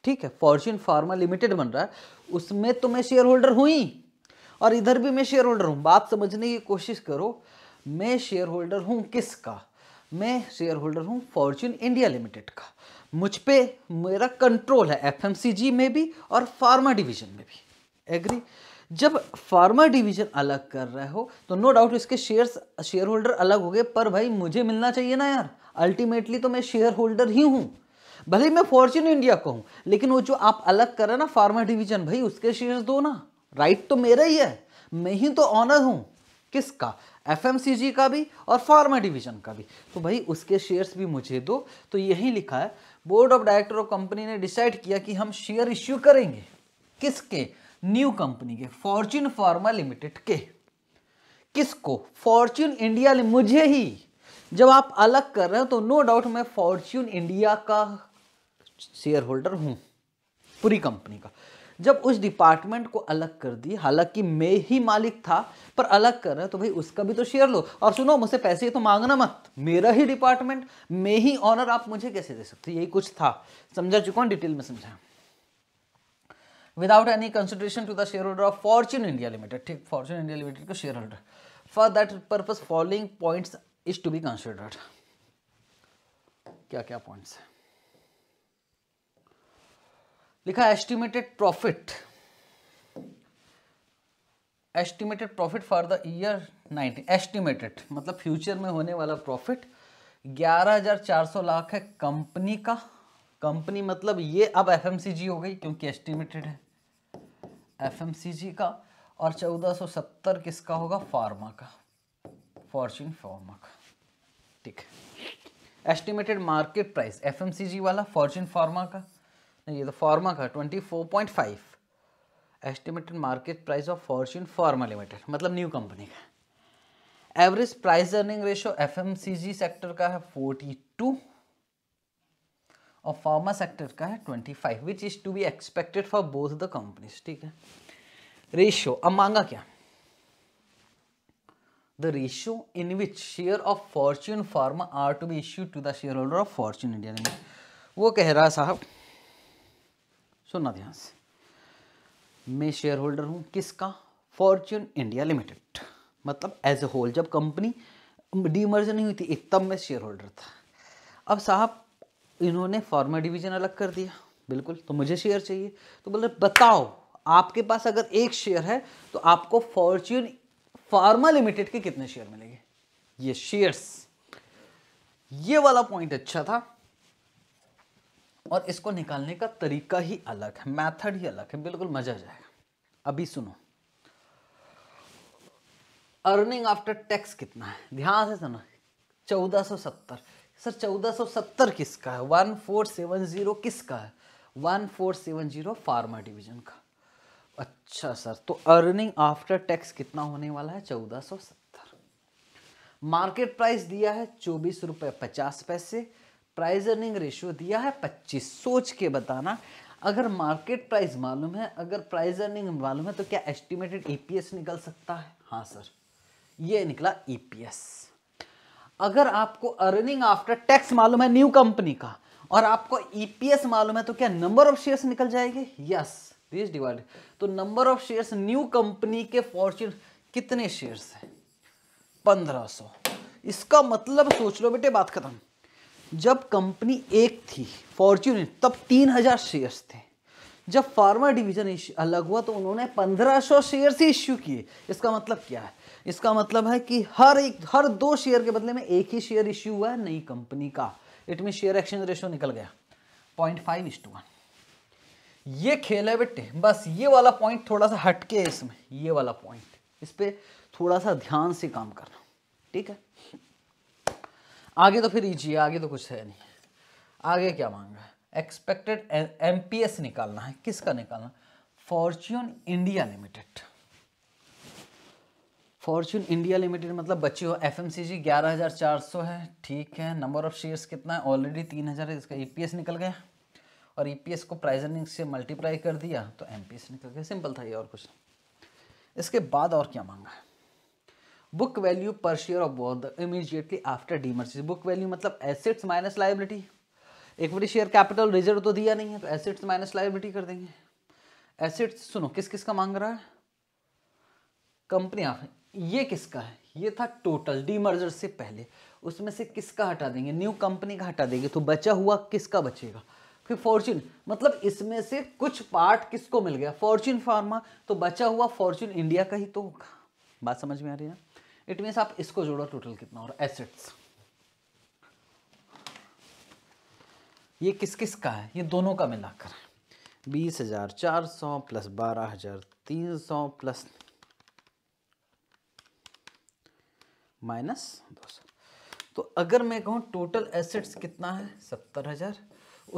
ठीक है फॉर्च्यून फार्मा लिमिटेड बन रहा है उसमें तो मैं शेयर होल्डर हुई और इधर भी मैं शेयर होल्डर हूं बात समझने की कोशिश करो मैं शेयर होल्डर हूं किसका मैं शेयर होल्डर हूँ फॉर्च्यून इंडिया लिमिटेड का मुझ पर मेरा कंट्रोल है एफ में भी और फार्मा डिवीजन में भी एग्री जब फार्मा डिवीजन अलग कर रहे हो तो नो डाउट इसके शेयर्स शेयर होल्डर अलग हो गए पर भाई मुझे मिलना चाहिए ना यार अल्टीमेटली तो मैं शेयर होल्डर ही हूँ भले मैं फॉर्च्यून इंडिया को हूँ लेकिन वो जो आप अलग करें ना फार्मा डिवीजन भाई उसके शेयर दो ना राइट तो मेरा ही है मैं ही तो ऑनर हूँ किसका एफ का भी और फार्मा डिवीजन का भी तो भाई उसके शेयर्स भी मुझे दो तो यही लिखा है board of director of company ने डिसाइड किया कि हम शेयर इश्यू करेंगे किसके न्यू कंपनी के फॉर्च्यून फार्मा लिमिटेड के किसको फॉर्च्यून इंडिया मुझे ही जब आप अलग कर रहे हो तो नो डाउट मैं फॉर्च्यून इंडिया का शेयर होल्डर हूँ पूरी कंपनी का जब उस डिपार्टमेंट को अलग कर दी हालांकि मैं ही मालिक था पर अलग कर रहे तो भाई उसका भी तो शेयर लो और सुनो मुझसे पैसे तो मांगना मत मेरा ही डिपार्टमेंट मैं ही ऑनर आप मुझे कैसे दे सकते यही कुछ था समझा चुका हूँ डिटेल में समझा without any consideration to the share holder of Fortune India limited ठीक फॉर्च्यून इंडिया लिमिटेड का share holder for that purpose following points is to be considered क्या क्या पॉइंट्स है लिखा estimated profit estimated profit for the year 19 estimated मतलब फ्यूचर में होने वाला प्रॉफिट 11,400 लाख है कंपनी का कंपनी मतलब ये अब एफएमसीजी हो गई क्योंकि एस्टिमेटेड है एफएमसीजी का और 1470 किसका होगा फार्मा का फॉर्च्यून फार्मक ठीक एस्टिमेटेड मार्केट प्राइस एफएमसीजी वाला फॉर्चून फार्मा का नहीं ये तो फार्मा का twenty four point five estimated market price of Fortune pharma limited मतलब न्यू कंपनी का average price earning ratio FMCG sector का है फोर्टी और फार्मा सेक्टर का है twenty five which is to be expected for both the companies ठीक है रेशियो अब मांगा क्या the ratio in which share of fortune pharma are to be issued to the shareholder of fortune india limited वो कह रहा साहब सुनना ध्यान से मैं शेयर होल्डर हूँ किसका फॉर्च्यून इंडिया लिमिटेड मतलब एज ए होल जब कंपनी डीमर्ज नहीं हुई थी एक तब मैं शेयर होल्डर था अब साहब इन्होंने फार्मा डिवीजन अलग कर दिया बिल्कुल तो मुझे शेयर चाहिए तो बोले बताओ आपके पास अगर एक शेयर है तो आपको फॉर्च्यून फार्मा लिमिटेड के कितने शेयर मिलेंगे ये शेयर्स ये वाला पॉइंट अच्छा था और इसको निकालने का तरीका ही अलग है मेथड ही अलग है बिल्कुल मजा आ जाएगा अभी सुनो अर्निंग आफ्टर टैक्स कितना है ध्यान से सुनो 1470 सर 1470 किसका है 1470 किसका है 1470 फार्मा डिवीजन का अच्छा सर तो अर्निंग आफ्टर टैक्स कितना होने वाला है चौदह सौ सत्तर मार्केट प्राइस दिया है चौबीस रुपये पचास पैसे प्राइस अर्निंग रेशियो दिया है पच्चीस सोच के बताना अगर मार्केट प्राइस मालूम है अगर प्राइस अर्निंग मालूम है तो क्या एस्टिमेटेड ई e निकल सकता है हाँ सर ये निकला ईपीएस e अगर आपको अर्निंग आफ्टर टैक्स मालूम है न्यू कंपनी का और आपको ईपीएस e मालूम है तो क्या नंबर ऑफ शेयर्स निकल जाएंगे यस yes. दिस डिवाइड तो number of shares new company के फॉर्च्यून कितने शेयर्स है पंद्रह सौ इसका मतलब सोच लो बेटे बात खत्म जब कंपनी एक थी फॉर्च्यून तब तीन हजार शेयर्स थे जब फार्मा डिवीजन अलग हुआ तो उन्होंने 1500 शेयर्स ही इश्यू किए इसका मतलब क्या है इसका मतलब है कि हर एक हर दो शेयर के बदले में एक ही शेयर इश्यू हुआ है नई कंपनी का it mean share exchange ratio निकल गया point five is to one ये खेल है बेटे बस ये वाला पॉइंट थोड़ा सा हटके है इसमें ये वाला पॉइंट इस पर थोड़ा सा ध्यान से काम करना ठीक है आगे तो फिर ईजी आगे तो कुछ है नहीं आगे क्या मांगा एक्सपेक्टेड एम एक्सपेक्टेड एम निकालना है किसका निकालना Fortune India limited Fortune India limited मतलब बची हो एफ एम सी जी ग्यारह हज़ार चार सौ है ठीक है नंबर ऑफ शेयर्स कितना है ऑलरेडी तीन हज़ार है इसका ई पी एस निकल गया और ई e को प्राइज अर्निंग से मल्टीप्लाई कर दिया तो एम निकल गया सिंपल था ये और कुछ इसके बाद और क्या मांगा है book value per share of both immediately after demerger book value मतलब assets minus liability equity share capital reserve तो दिया नहीं है तो एसेट्स माइनस लाइबिलिटी कर देंगे एसेट्स सुनो किस किस का मांग रहा है कंपनी ये किसका है ये था टोटल डीमर्जर से पहले उसमें से किसका हटा देंगे न्यू कंपनी का हटा देंगे तो बचा हुआ किसका बचेगा फिर फॉर्च्यून मतलब इसमें से कुछ पार्ट किसको मिल गया फॉर्च्यून फार्मा तो बचा हुआ फॉर्च्यून इंडिया का ही तो होगा बात समझ में आ रही है इट मीन्स आप इसको जोड़ो टोटल कितना और एसेट्स ये किस किस का है ये दोनों का मिलाकर है बीस हजार चार सौ प्लस बारह हजार तीन सौ प्लस माइनस दो सौ तो अगर मैं कहूँ टोटल एसेट्स कितना है सत्तर हजार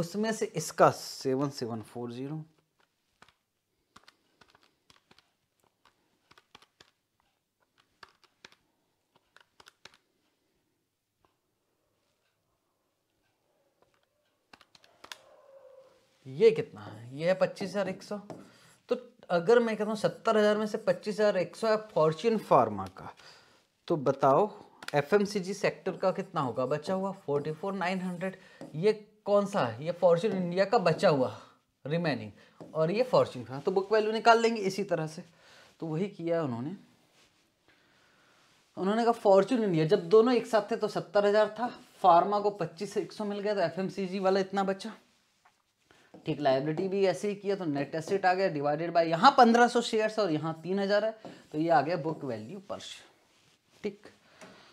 उसमें से इसका सेवन सेवन फोर जीरो ये कितना है ये है पच्चीस हज़ार एक सौ तो अगर मैं कहता हूँ सत्तर हज़ार में से पच्चीस हज़ार एक सौ है फॉर्च्यून फार्मा का तो बताओ एफ सेक्टर का कितना होगा बचा हुआ फोर्टी फोर नाइन हंड्रेड ये कौन सा है ये फॉर्च्यून इंडिया का बचा हुआ रिमेनिंग और ये फॉर्च्यून का तो बुक वैल्यू निकाल लेंगे इसी तरह से तो वही किया उन्होंने उन्होंने कहा फॉर्च्यून इंडिया जब दोनों एक साथ थे तो सत्तर हज़ार था फार्मा को पच्चीस से एक सौ मिल गया तो एफ वाला इतना बचा ठीक लाइबिलिटी भी ऐसे ही किया तो नेट एसेट आ गया डिवाइडेड बाय यहाँ पंद्रह सौ शेयर और यहाँ तीन हज़ार है तो ये आ गया बुक वैल्यू पर ठीक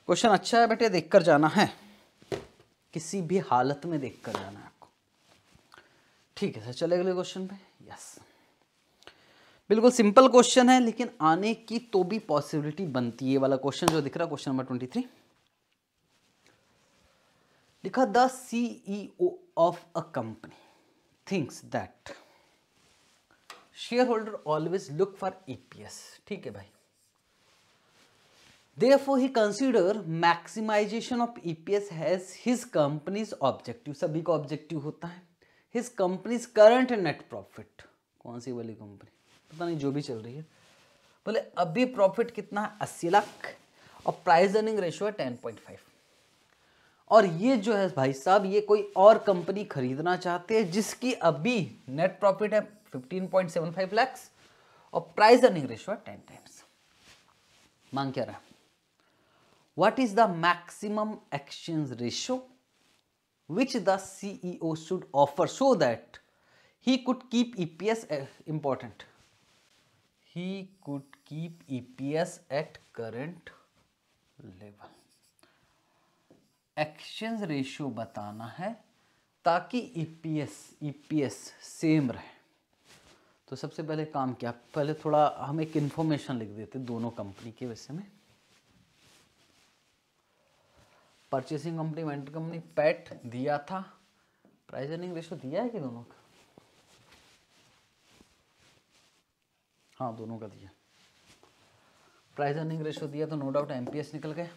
क्वेश्चन अच्छा है बेटे देखकर जाना है किसी भी हालत में देख कर जाना है आपको ठीक है सर चले अगले क्वेश्चन पे यस बिल्कुल सिंपल क्वेश्चन है लेकिन आने की तो भी पॉसिबिलिटी बनती है वाला क्वेश्चन जो दिख रहा है क्वेश्चन नंबर ट्वेंटी थ्री लिखा the CEO of a company thinks that share holder always look for EPS ठीक है भाई Therefore, he consider maximization of EPS as his company's objective. सभी का objective होता है his company's current net profit. कौन सी वाली company पता नहीं जो भी चल रही है बोले अभी profit कितना है अस्सी लाख और प्राइस अर्निंग रेशियो है टेन पॉइंट फाइव और ये जो है भाई साहब ये कोई और कंपनी खरीदना चाहते हैं जिसकी अभी नेट प्रॉफिट है fifteen point seven five lakhs और प्राइस अर्निंग रेशियो है टेन टाइम्स मांग क्या रहा है what is the maximum exchange ratio which the CEO should offer so that he could keep EPS important. He could keep EPS at current level. Exchange ratio बताना है ताकि ईपीएस ईपीएस सेम रहे तो सबसे पहले काम क्या पहले थोड़ा हम एक इन्फॉर्मेशन लिख देते दोनों कंपनी के वैसे में purchasing company went company PAT दिया था प्राइस अर्निंग रेशो दिया है कि दोनों का हाँ दोनों का दिया प्राइस अर्निंग रेशो दिया तो नो डाउट एमपीएस निकल गए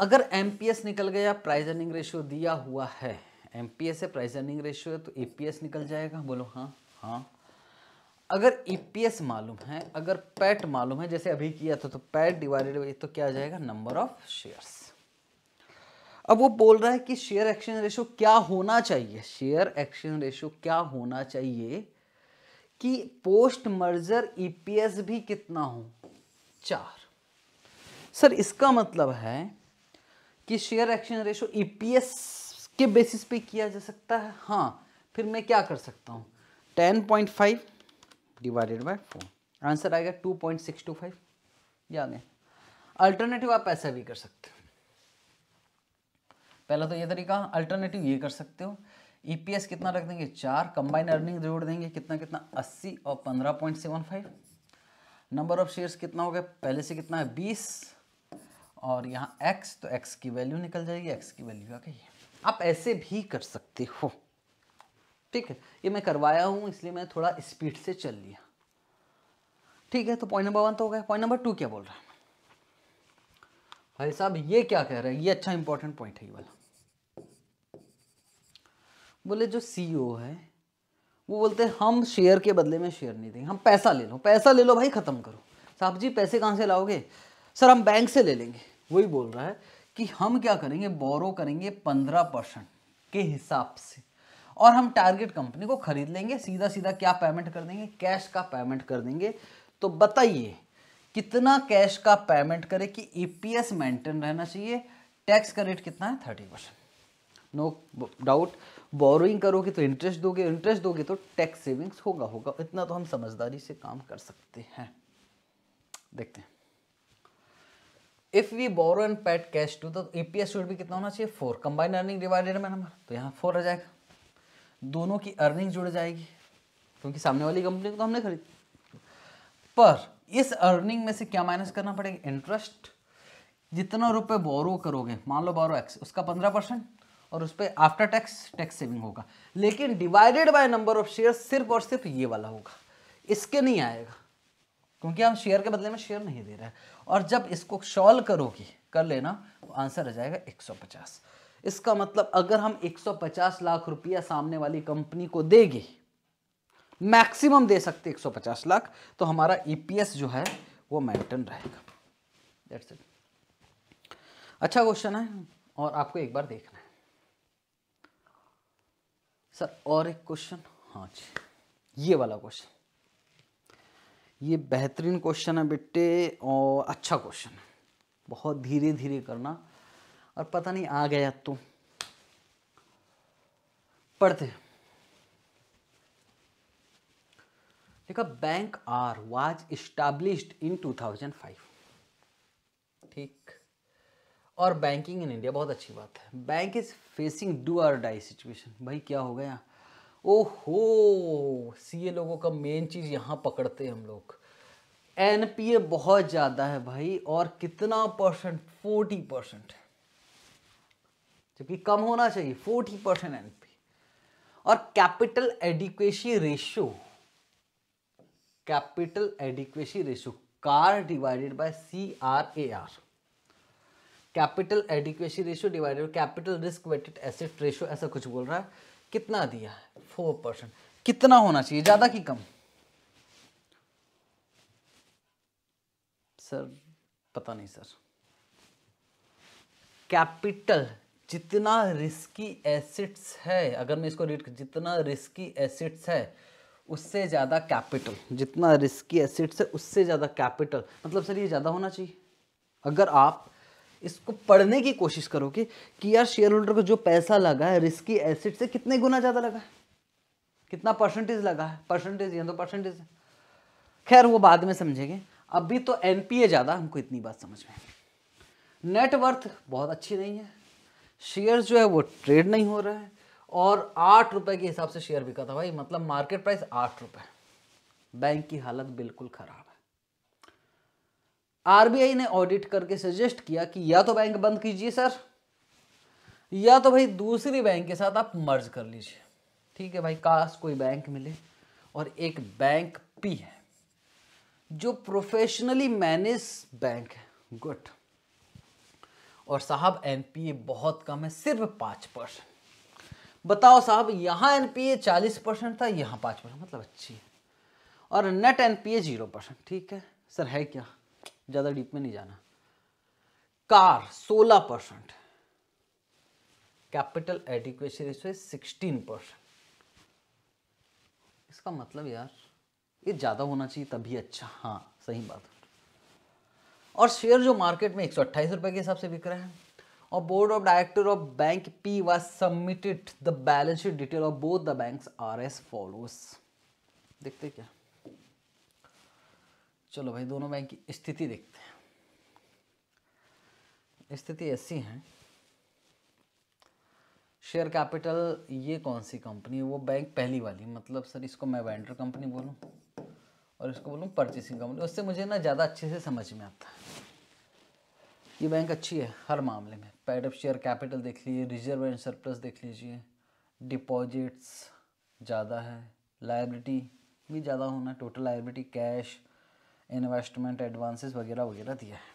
अगर एमपीएस निकल गया प्राइस अर्निंग रेशो दिया हुआ है एमपीएस है प्राइस अर्निंग रेशो है तो एपीएस निकल जाएगा बोलो हाँ हाँ अगर ईपीएस e मालूम है अगर पैट मालूम है जैसे अभी किया था तो पैट डिवाइडेड बाई तो क्या आ जाएगा नंबर ऑफ शेयर्स अब वो बोल रहा है कि शेयर एक्सचेंज रेशो क्या होना चाहिए शेयर एक्सचेंज रेशो क्या होना चाहिए कि पोस्ट मर्जर ईपीएस भी कितना हो चार सर इसका मतलब है कि शेयर एक्सचेंज रेशो ईपीएस के बेसिस पे किया जा सकता है हाँ फिर मैं क्या कर सकता हूँ ten point five divided by four answer आएगा two point six two five या नहीं अल्टरनेटिव आप ऐसा भी कर सकते हो पहला तो ये तरीका अल्टरनेटिव ये कर सकते हो ईपीएस e कितना रख देंगे चार कंबाइन अर्निंग जोड़ देंगे कितना कितना अस्सी और पंद्रह point seven five number of shares कितना हो गया पहले से कितना है बीस और यहाँ एक्स तो एक्स की वैल्यू निकल जाएगी एक्स की वैल्यू आ गई आप ऐसे भी कर सकते हो ठीक है ये मैं करवाया हूँ इसलिए मैं थोड़ा स्पीड से चल लिया ठीक है तो पॉइंट नंबर वन तो हो गया पॉइंट नंबर टू क्या बोल रहा है भाई साहब ये क्या कह रहे हैं ये अच्छा इंपॉर्टेंट पॉइंट है ये वाला बोले जो सी e है वो बोलते हैं हम शेयर के बदले में शेयर नहीं देंगे हम पैसा ले लो पैसा ले लो भाई ख़त्म करो साहब जी पैसे कहाँ से लाओगे सर हम बैंक से ले लेंगे वही बोल रहा है कि हम क्या करेंगे बोरो करेंगे पंद्रह परसेंट के हिसाब से और हम टारगेट कंपनी को खरीद लेंगे सीधा सीधा क्या पेमेंट कर देंगे कैश का पेमेंट कर देंगे तो बताइए कितना कैश का पेमेंट करें कि ईपीएस e मेंटेन रहना चाहिए टैक्स का रेट कितना है thirty percent no doubt borrowing करोगे तो इंटरेस्ट दोगे इंटरेस्ट दोगे तो टैक्स सेविंग्स होगा होगा इतना तो हम समझदारी से काम कर सकते हैं देखते हैं if we borrow and PAT cash to तो ईपीएस शुड भी कितना होना चाहिए फोर कंबाइंड अर्निंग डिवाइडेड में नंबर तो यहाँ फोर आ जाएगा दोनों की अर्निंग जुड़ जाएगी क्योंकि सामने वाली कंपनी को तो हमने खरीद पर इस अर्निंग में से क्या माइनस करना पड़ेगा इंटरेस्ट जितना रुपए बोरो करोगे मान लो बोरो एक्स उसका पंद्रह परसेंट और उस पर आफ्टर टैक्स टैक्स सेविंग होगा लेकिन divided by number of share सिर्फ और सिर्फ ये वाला होगा इसके नहीं आएगा क्योंकि हम शेयर के बदले में शेयर नहीं दे रहे और जब इसको सॉल्व करोगे कर लेना तो आंसर आ जाएगा 150 इसका मतलब अगर हम 150 लाख रुपया सामने वाली कंपनी को देंगे मैक्सिमम दे सकते 150 लाख तो हमारा ईपीएस e जो है वो मेंटेन रहेगा इट अच्छा क्वेश्चन है और आपको एक बार देखना सर और एक क्वेश्चन हाँ जी ये वाला क्वेश्चन ये बेहतरीन क्वेश्चन है बेटे और अच्छा क्वेश्चन है बहुत धीरे धीरे करना और पता नहीं आ गया तो पढ़ते देखा bank R was established in 2005 और बैंकिंग इन इंडिया बहुत अच्छी बात है bank is facing do or die situation भाई क्या हो गया ओहो सी ए लोगों का मेन चीज़ यहाँ पकड़ते हैं हम लोग एन पी ए बहुत ज़्यादा है भाई और कितना परसेंट फोर्टी परसेंट जबकि कम होना चाहिए फोर्टी परसेंट एन पी और capital adequacy ratio capital adequacy ratio CAR divided by C R A R capital adequacy ratio divided capital risk weighted asset ratio ऐसा कुछ बोल रहा है कितना दिया है फोर परसेंट कितना होना चाहिए ज़्यादा कि कम सर पता नहीं सर कैपिटल जितना रिस्की एसेट्स है अगर मैं इसको रीड जितना रिस्की एसेट्स है उससे ज़्यादा कैपिटल जितना रिस्की एसेट्स है उससे ज़्यादा कैपिटल मतलब सर ये ज़्यादा होना चाहिए अगर आप इसको पढ़ने की कोशिश करोगे कि यार शेयर होल्डर को जो पैसा लगा है रिस्की एसेट से कितने गुना ज़्यादा लगा है कितना परसेंटेज लगा है परसेंटेज या तो परसेंटेज खैर वो बाद में समझेंगे अभी तो एनपीए ज़्यादा हमको इतनी बात समझ में नेटवर्थ बहुत अच्छी नहीं है शेयर जो है वो ट्रेड नहीं हो रहा है और आठ रुपए के हिसाब से शेयर बिका था भाई मतलब मार्केट प्राइस आठ रुपए बैंक की हालत बिल्कुल ख़राब है आरबीआई ने ऑडिट करके सजेस्ट किया कि या तो बैंक बंद कीजिए सर या तो भाई दूसरी बैंक के साथ आप मर्ज कर लीजिए ठीक है भाई काश कोई बैंक मिले और एक बैंक पी है जो प्रोफेशनली मैनेज बैंक है गुड और साहब एनपीए बहुत कम है सिर्फ पाँच परसेंट बताओ साहब यहाँ एनपीए चालीस परसेंट था यहाँ पाँच परसेंट मतलब अच्छी है और नेट एनपीए जीरो परसेंट ठीक है सर है क्या ज़्यादा डीप में नहीं जाना CAR 16 percent capital adequacy sixteen percent इसका मतलब यार ये ज़्यादा होना चाहिए तभी अच्छा हाँ सही बात और शेयर जो मार्केट में एक रुपए के हिसाब से बिक रहा है और board of director of bank P was submitted the balance sheet detail of both the banks are as follows देखते क्या चलो भाई दोनों बैंक की स्थिति देखते हैं स्थिति ऐसी है शेयर कैपिटल ये कौन सी कंपनी है वो बैंक पहली वाली मतलब सर इसको मैं वेंडर कंपनी बोलूँ और इसको बोलूँ परचेसिंग कंपनी उससे मुझे ना ज़्यादा अच्छे से समझ में आता है ये बैंक अच्छी है हर मामले में पैड ऑफ शेयर कैपिटल देख लीजिए रिजर्व एंड सरप्लस देख लीजिए डिपॉजिट्स ज़्यादा है लाइबिलिटी भी ज़्यादा होना total liability cash investment advances वगैरह वगैरह दिया है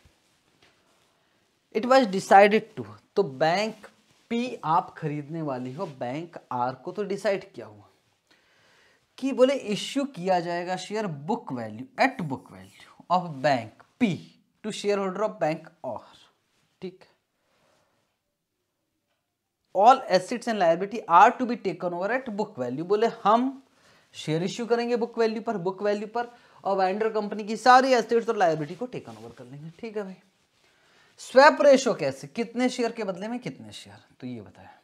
इट वॉज डिसाइडेड टू तो बैंक पी आप खरीदने वाली हो बैंक आर को तो डिसाइड किया हुआ कि बोले इश्यू किया जाएगा share book value at book value of bank P to share holder of bank और ठीक all assets and liability are to be taken over at book value बोले हम शेयर इश्यू करेंगे बुक वैल्यू पर बुक वैल्यू पर और बाइंडर कंपनी की सारी एस्टेट्स और लाइबिलिटी को टेकन ओवर कर लेंगे ठीक है भाई स्वैप रेशो कैसे कितने शेयर के बदले में कितने शेयर तो ये बताया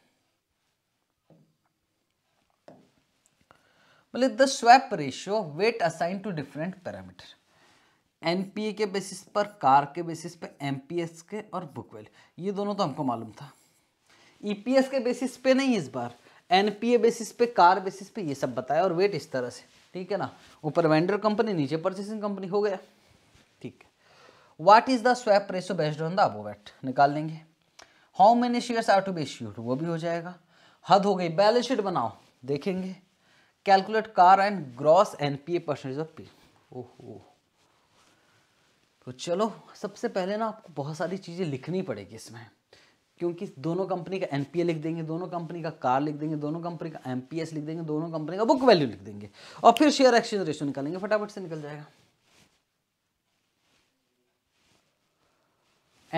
बोले the swap ratio weight assign to different parameter NPA के बेसिस पर कार के बेसिस पे एमपीएस के और बुक वैल्यू ये दोनों तो हमको मालूम था ईपीएस e के बेसिस पे नहीं इस बार एनपीए बेसिस पे कार बेसिस पे ये सब बताया और वेट इस तरह से ठीक है ना ऊपर वेंडर कंपनी नीचे परचेसिंग कंपनी हो गया ठीक है what is the swap ratio based on the above निकाल लेंगे how many shares are to be issued वो भी हो जाएगा हद हो गई बैलेंस शीट बनाओ देखेंगे calculate CAR and gross NPA percentage of P ओहो तो चलो सबसे पहले ना आपको बहुत सारी चीज़ें लिखनी पड़ेगी इसमें क्योंकि दोनों कंपनी का एनपीए लिख देंगे दोनों कंपनी का कार लिख देंगे दोनों कंपनी का एमपीएस लिख देंगे दोनों कंपनी का बुक वैल्यू लिख देंगे और फिर शेयर एक्सचेंज रेशो निकालेंगे फटाफट से निकल जाएगा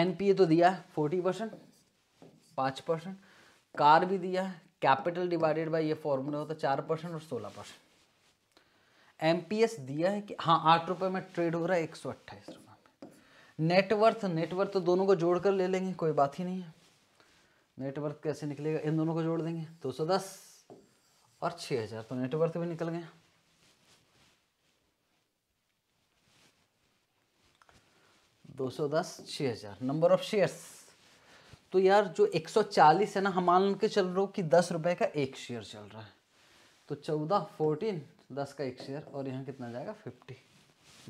एनपीए तो दिया है फोर्टी परसेंट पांच परसेंट कार भी दिया है कैपिटल डिवाइडेड बाई ये फॉर्मूला होता है चार परसेंट और सोलह परसेंट एमपीएस दिया है कि हाँ आठ रुपए में ट्रेड हो रहा है एक सौ अट्ठाईस में नेटवर्थ नेटवर्थ तो दोनों को जोड़कर ले लेंगे कोई बात ही नहीं है नेटवर्क कैसे निकलेगा इन दोनों को जोड़ देंगे दो सौ दस और छः हज़ार तो नेटवर्क भी निकल गए दो सौ दस छः हज़ार नंबर ऑफ शेयर्स तो यार जो एक सौ चालीस है ना हम मान के चल रहे हो कि दस रुपए का एक शेयर चल रहा है तो चौदह फोर्टीन दस का एक शेयर और यहाँ कितना जाएगा फिफ्टी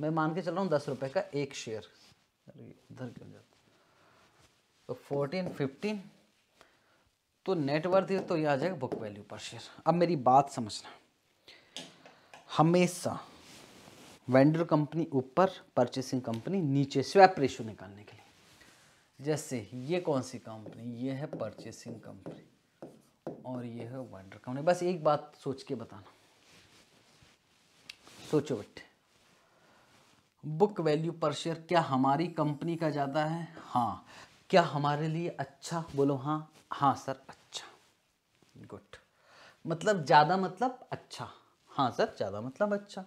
मैं मान के चल रहा हूँ दस रुपये का एक शेयर इधर क्यों जाता तो फोर्टीन फिफ्टीन तो नेटवर्थ तो यह आ जाएगा बुक वैल्यू पर शेयर अब मेरी बात समझना हमेशा वेंडर कंपनी ऊपर परचेसिंग कंपनी नीचे स्वैप रेशो निकालने के लिए जैसे ये कौन सी कंपनी ये है परचेसिंग कंपनी और ये है वेंडर कंपनी बस एक बात सोच के बताना सोचो बेटे बुक वैल्यू पर शेयर क्या हमारी कंपनी का ज़्यादा है हाँ क्या हमारे लिए अच्छा बोलो हाँ हाँ सर अच्छा गुड मतलब ज़्यादा मतलब अच्छा हाँ सर ज़्यादा मतलब अच्छा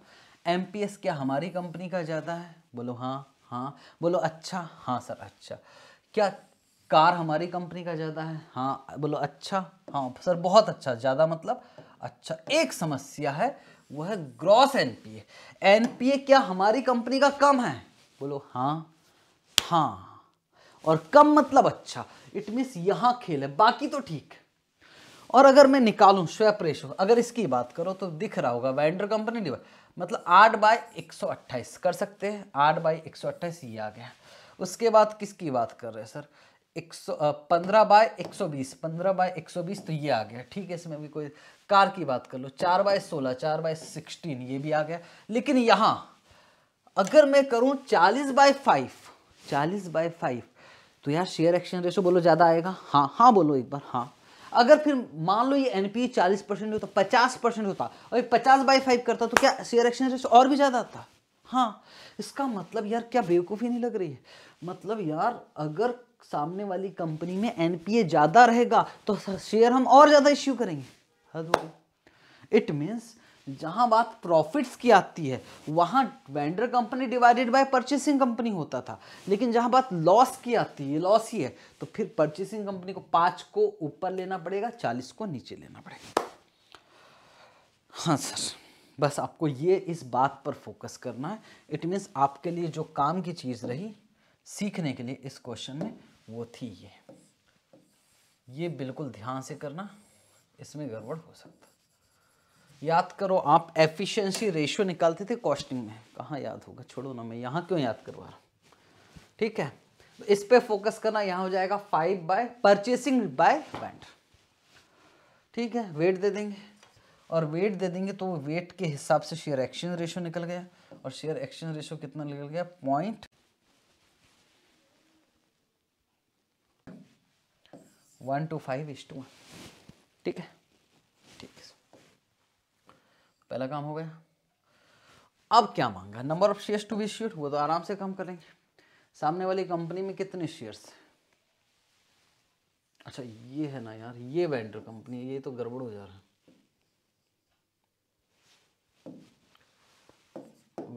एम क्या हमारी कंपनी का ज़्यादा है बोलो हाँ हाँ बोलो अच्छा हाँ सर अच्छा क्या कार हमारी कंपनी का ज़्यादा है हाँ बोलो अच्छा हाँ सर बहुत अच्छा ज़्यादा मतलब अच्छा एक समस्या है वो है ग्रॉस एनपीए एनपीए क्या हमारी कंपनी का कम है बोलो हाँ हाँ और कम मतलब अच्छा इट मीन्स यहाँ खेल है बाकी तो ठीक है और अगर मैं निकालूं स्वैप रेशो अगर इसकी बात करो तो दिख रहा होगा वेंडर कंपनी डिवाइड मतलब आठ बाय एक सौ अट्ठाईस कर सकते हैं आठ बाई एक सौ अट्ठाईस ये आ गया उसके बाद किसकी बात कर रहे हैं सर एक सौ पंद्रह बाय एक सौ बीस पंद्रह बाय एक सौ बीस तो ये आ गया ठीक है इसमें भी कोई कार की बात कर लो चार बाय सोलह चार बाय सिक्सटीन ये भी आ गया लेकिन यहाँ अगर मैं करूँ चालीस बाय फाइव चालीस बाय फाइव तो यार शेयर एक्सचेंज रेशो बोलो ज़्यादा आएगा हाँ हाँ बोलो एक बार हाँ अगर फिर मान लो ये एनपीए e 40 परसेंट होता 50 परसेंट होता और ये 50 बाई फाइव करता तो क्या शेयर एक्सचेंज रेट और भी ज़्यादा आता हाँ इसका मतलब यार क्या बेवकूफ़ी नहीं लग रही है मतलब यार अगर सामने वाली कंपनी में एनपीए e ज़्यादा रहेगा तो शेयर हम और ज़्यादा इश्यू करेंगे इट मीन्स जहां बात प्रॉफिट्स की आती है वहां vendor company divided by purchasing company होता था लेकिन जहां बात लॉस की आती है लॉस ही है तो फिर परचेसिंग कंपनी को पांच को ऊपर लेना पड़ेगा चालीस को नीचे लेना पड़ेगा हाँ सर बस आपको ये इस बात पर फोकस करना है इट मीन्स आपके लिए जो काम की चीज़ रही सीखने के लिए इस क्वेश्चन में वो थी ये ये बिल्कुल ध्यान से करना इसमें गड़बड़ हो सकता याद करो आप एफिशिएंसी रेशियो निकालते थे कॉस्टिंग में कहाँ याद होगा छोड़ो ना मैं यहाँ क्यों याद करवा रहा ठीक है तो इस पे फोकस करना यहाँ हो जाएगा five by purchasing by band ठीक है वेट दे देंगे और वेट दे देंगे तो वेट के हिसाब से शेयर एक्सचेंज रेशियो निकल गया और शेयर एक्सचेंज रेशो कितना निकल गया point one two five is to one ठीक है पहला काम हो गया अब क्या मांगा number of shares to be issued वो तो आराम से कम करेंगे सामने वाली कंपनी में कितने शेयर्स अच्छा ये है ना यार ये वेंडर कंपनी है ये तो गड़बड़ हो जा रहा है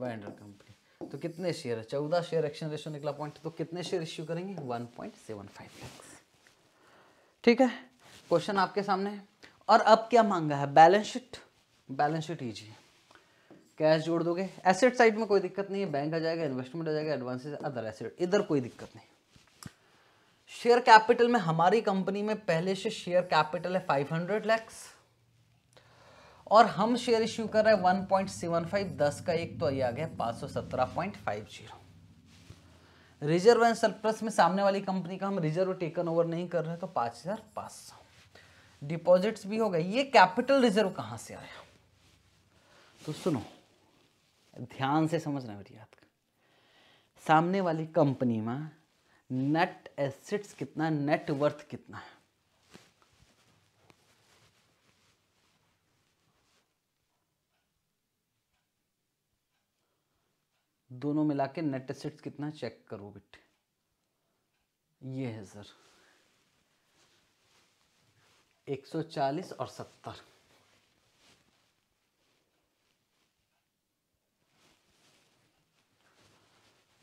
वेंडर कंपनी तो कितने शेयर है चौदह शेयर एक्शन रेशो निकला पॉइंट तो कितने शेयर इश्यू करेंगे one point seven five lakhs ठीक है क्वेश्चन आपके सामने और अब क्या मांगा है balance sheet balance sheet easy cash जोड़ दोगे एसेट साइड में कोई दिक्कत नहीं है बैंक आ जाएगा इन्वेस्टमेंट आ जाएगा एडवांसेस अदर एसेट इधर कोई दिक्कत नहीं शेयर कैपिटल में हमारी कंपनी में पहले से शेयर कैपिटल है 500 लैक्स और हम शेयर इश्यू कर रहे हैं वन फाइव दस का एक तो ये आ गया सौ सत्रह point five zero reserve and surplus में सामने वाली कंपनी का हम रिजर्व टेकन ओवर नहीं कर रहे तो पाँच हजार पाँच सौ डिपॉजिट्स भी हो गए ये कैपिटल रिजर्व कहाँ से आया तो सुनो ध्यान से समझना मेरी बात सामने वाली कंपनी में नेट एसेट्स कितना नेट वर्थ कितना है दोनों मिला के नेट एसेट्स कितना चेक करो बेटे ये है सर 140 और 70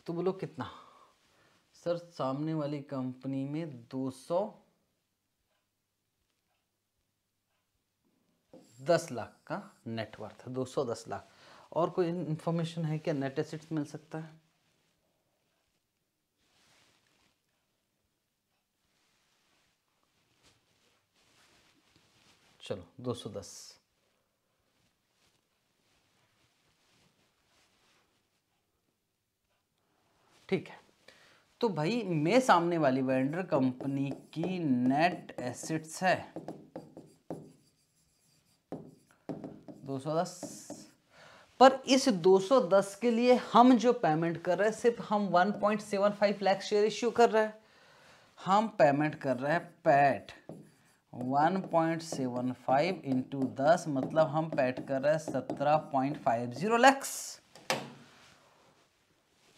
तो बोलो कितना सर सामने वाली कंपनी में सौ दस लाख का नेटवर्थ है 210 लाख और कोई इंफॉर्मेशन है क्या नेट एसिट्स मिल सकता है चलो 210 ठीक है तो भाई मैं सामने वाली वेंडर कंपनी की नेट एसेट्स है दो सौ दस पर इस 210 के लिए हम जो पेमेंट कर रहे हैं सिर्फ हम 1.75 लाख शेयर इश्यू कर रहे हैं हम पेमेंट कर रहे हैं पैट 1.75 इंटू दस मतलब हम पैट कर रहे हैं 17.50 लैक्स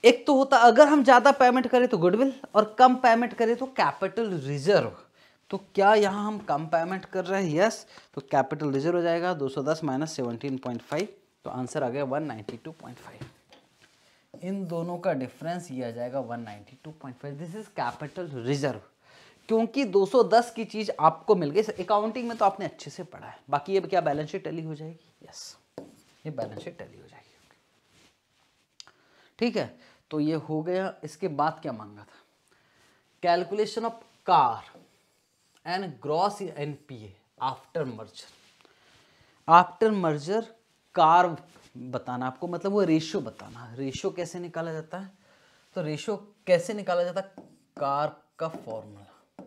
एक तो होता अगर हम ज़्यादा पेमेंट करें तो गुडविल और कम पेमेंट करें तो कैपिटल रिजर्व तो क्या यहाँ हम कम पेमेंट कर रहे हैं यस तो कैपिटल रिजर्व हो जाएगा 210 सौ माइनस सेवनटीन तो आंसर आ गया 192.5 इन दोनों का डिफरेंस ये आ जाएगा 192.5 दिस इज कैपिटल रिजर्व क्योंकि 210 की चीज़ आपको मिल गई अकाउंटिंग में तो आपने अच्छे से पढ़ा है बाकी ये क्या बैलेंस शीट टली हो जाएगी यस ये बैलेंस शीट टली हो जाएगी ठीक है तो ये हो गया इसके बाद क्या मांगा था calculation of CAR and gross N A after merger after merger CAR बताना आपको मतलब वो रेशियो बताना रेशियो कैसे निकाला जाता है तो रेशियो कैसे निकाला जाता है कार का फॉर्मूला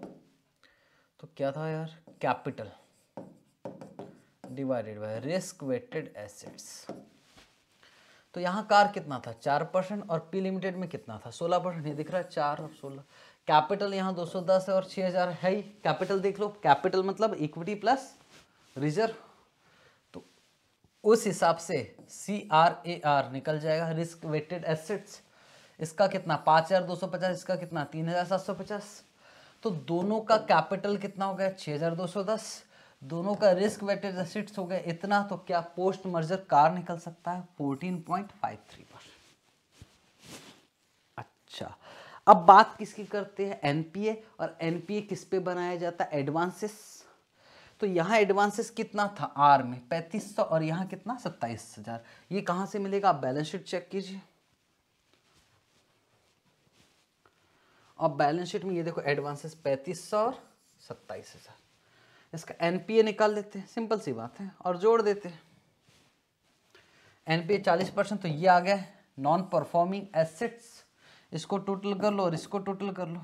तो क्या था यार capital divided by risk weighted assets तो यहाँ कार कितना था चार परसेंट और पी लिमिटेड में कितना था सोलह परसेंट ये दिख रहा है चार और सोलह कैपिटल यहाँ दस है और हजार है ही कैपिटल देख लो कैपिटल मतलब इक्विटी प्लस रिजर्व तो उस हिसाब से सी आर ए आर निकल जाएगा रिस्क वेटेड एसेट्स इसका कितना पाँच हज़ार दो सौ पचास इसका कितना तीन हज़ार सात सौ पचास तो दोनों का कैपिटल कितना हो गया छः हज़ार दो सौ दस दोनों का रिस्क वेटेड एसिड्स हो गया इतना तो क्या पोस्ट मर्जर कार निकल सकता है 14.53 पर अच्छा अब बात किसकी करते हैं एनपीए और एनपीए किस पे बनाया जाता है एडवांसेस तो यहाँ एडवांसेस कितना था आर में 3500 और यहाँ कितना 27000 ये कहां से मिलेगा आप बैलेंस शीट चेक कीजिए और बैलेंस शीट में ये देखो एडवांसेस 3500 और हजार इसका एनपीए निकाल देते हैं सिंपल सी बात है और जोड़ देते हैं एनपीए 40 परसेंट तो ये आ गया नॉन परफॉर्मिंग एसेट्स इसको टोटल कर लो और इसको टोटल कर लो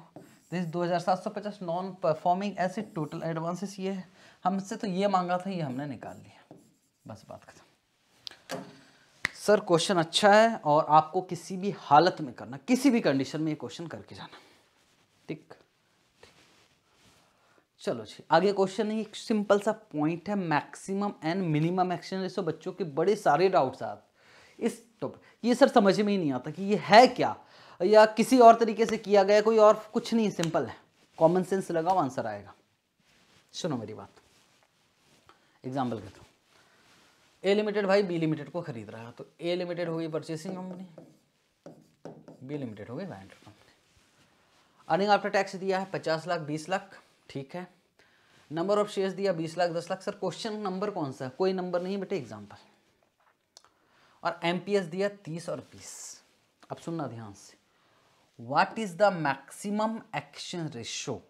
तो सौ पचास non performing asset total advances ये है हमसे तो ये मांगा था ये हमने निकाल लिया बस बात खत्म सर क्वेश्चन अच्छा है और आपको किसी भी हालत में करना किसी भी कंडीशन में ये क्वेश्चन करके जाना ठीक चलो जी आगे क्वेश्चन है एक सिंपल सा पॉइंट है maximum and minimum exchange ratio बच्चों के बड़े सारे डाउट्स आते इस टॉपिक तो ये सर समझ में ही नहीं आता कि ये है क्या या किसी और तरीके से किया गया कोई और कुछ नहीं सिंपल है कॉमन सेंस लगाओ आंसर आएगा सुनो मेरी बात एग्जाम्पल के थ्रू ए लिमिटेड भाई बी लिमिटेड को खरीद रहा है तो ए लिमिटेड होगी परचेसिंग कंपनी बी लिमिटेड होगी vendor company earning after tax दिया है पचास लाख बीस लाख ठीक है नंबर ऑफ शेयर्स दिया बीस लाख दस लाख सर क्वेश्चन नंबर कौन सा कोई नंबर नहीं बेटे एग्जाम्पल और एम दिया तीस और बीस अब सुनना ध्यान से what is the maximum action ratio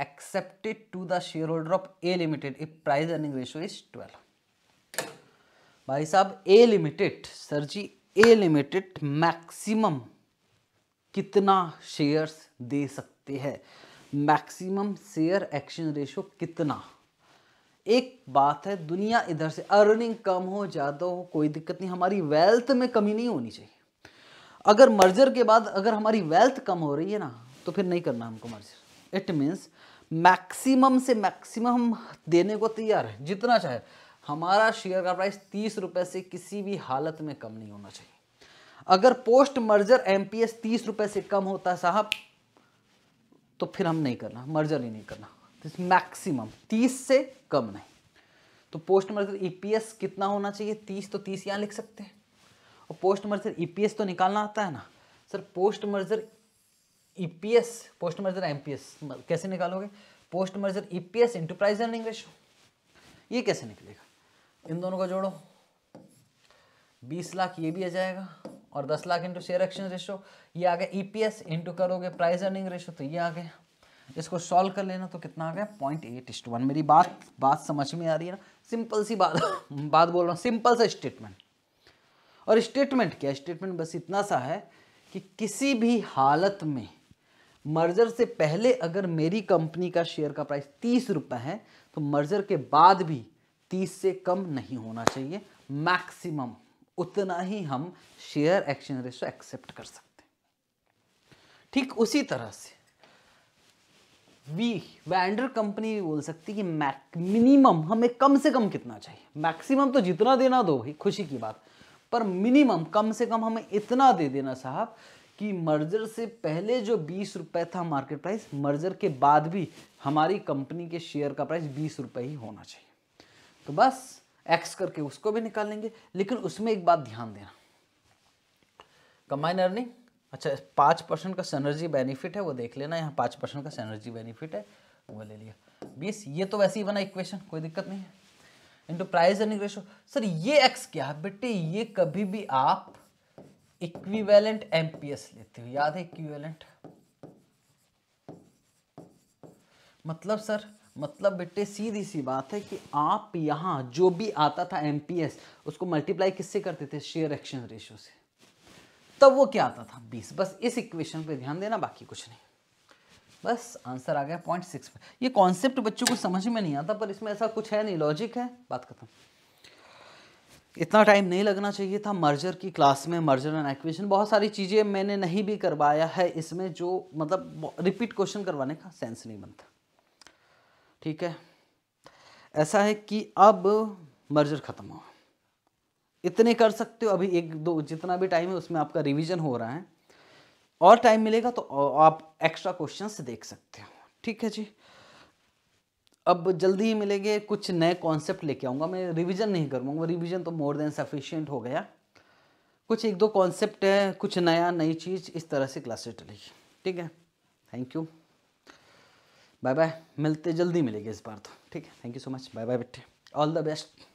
accepted to the share holder of A limited if price earning ratio is twelve भाई साहब A limited sir ji A limited maximum कितना शेयर्स दे सकते हैं मैक्सिमम शेयर एक्सचेंज रेशो कितना एक बात है दुनिया इधर से अर्निंग कम हो ज़्यादा हो कोई दिक्कत नहीं हमारी वेल्थ में कमी नहीं होनी चाहिए अगर मर्जर के बाद अगर हमारी वेल्थ कम हो रही है ना तो फिर नहीं करना हमको मर्जर इट मीन्स मैक्सिमम से मैक्सिमम देने को तैयार है जितना चाहे हमारा शेयर का प्राइस तीस रुपये से किसी भी हालत में कम नहीं होना चाहिए अगर post merger M P S तीस रुपये से कम होता है साहब तो फिर हम नहीं करना मर्जर ही नहीं करना मैक्सिमम तीस से कम नहीं तो पोस्ट मर्जर ईपीएस कितना होना चाहिए तीस तो तीस यहाँ लिख सकते हैं और पोस्ट मर्जर ईपीएस तो निकालना आता है ना sir post merger EPS post merger MPS कैसे निकालोगे post merger EPS into price earning ratio ये कैसे निकलेगा इन दोनों को जोड़ो बीस लाख ये भी आ जाएगा और दस lakh into share exchange ratio ये आ गया ई e पी करोगे प्राइस अर्निंग रेशो तो ये आ गया इसको सॉल्व कर लेना तो कितना आ गया पॉइंट एट इस्ट वन मेरी बात बात समझ में आ रही है ना सिंपल सी बात बात बोल रहा हूँ सिंपल सा स्टेटमेंट और स्टेटमेंट क्या स्टेटमेंट बस इतना सा है कि किसी भी हालत में मर्जर से पहले अगर मेरी कंपनी का शेयर का प्राइस तीस रुपये है तो मर्जर के बाद भी तीस से कम नहीं होना चाहिए मैक्सिमम उतना ही हम शेयर एक्सचेंज रेशो एक्सेप्ट कर सकते हैं ठीक उसी तरह से वी वैंडर कंपनी भी बोल सकती है कि मिनिमम हमें कम से कम कितना चाहिए मैक्सिमम तो जितना देना दो भाई खुशी की बात पर मिनिमम कम से कम हमें इतना दे देना साहब कि मर्जर से पहले जो बीस रुपए था मार्केट प्राइस मर्जर के बाद भी हमारी कंपनी के शेयर का प्राइस बीस रुपए ही होना चाहिए तो बस एक्स करके उसको भी निकाल लेंगे लेकिन उसमें एक बात ध्यान देना कंबाइन अर्निंग अच्छा पाँच परसेंट का सेनर्जी बेनिफिट है वो देख लेना यहाँ पाँच परसेंट का सेनर्जी बेनिफिट है वो ले लिया बीस ये तो वैसे ही बना इक्वेशन कोई दिक्कत नहीं है into price earning ratio sir ये एक्स क्या है बेटे ये कभी भी आप इक्विवेलेंट एमपीएस लेते हो याद है इक्विवेलेंट मतलब सर मतलब बेटे सीधी सी बात है कि आप यहाँ जो भी आता था एम उसको मल्टीप्लाई किससे करते थे शेयर एक्शन रेशियो से तब वो क्या आता था 20 बस इस इक्वेशन पे ध्यान देना बाकी कुछ नहीं बस आंसर आ गया पॉइंट सिक्स पर ये कॉन्सेप्ट बच्चों को समझ में नहीं आता पर इसमें ऐसा कुछ है नहीं लॉजिक है बात खत्म इतना टाइम नहीं लगना चाहिए था मर्जर की क्लास में मर्जर एंड एक्वेशन बहुत सारी चीज़ें मैंने नहीं भी करवाया है इसमें जो मतलब रिपीट क्वेश्चन करवाने का सेंस नहीं बनता ठीक है ऐसा है कि अब मर्जर ख़त्म हुआ इतने कर सकते हो अभी एक दो जितना भी टाइम है उसमें आपका रिवीजन हो रहा है और टाइम मिलेगा तो आप एक्स्ट्रा क्वेश्चंस देख सकते हो ठीक है जी अब जल्दी ही मिलेंगे कुछ नए कॉन्सेप्ट लेके आऊँगा मैं रिवीजन नहीं करूँगा रिवीजन तो मोर देन सफिशियंट हो गया कुछ एक दो कॉन्सेप्ट है कुछ नया नई चीज़ इस तरह से क्लासेस चलेगी ठीक है थैंक यू बाय बाय मिलते जल्दी मिलेगी इस बार तो ठीक है thank you so much bye bye बेटे ऑल द बेस्ट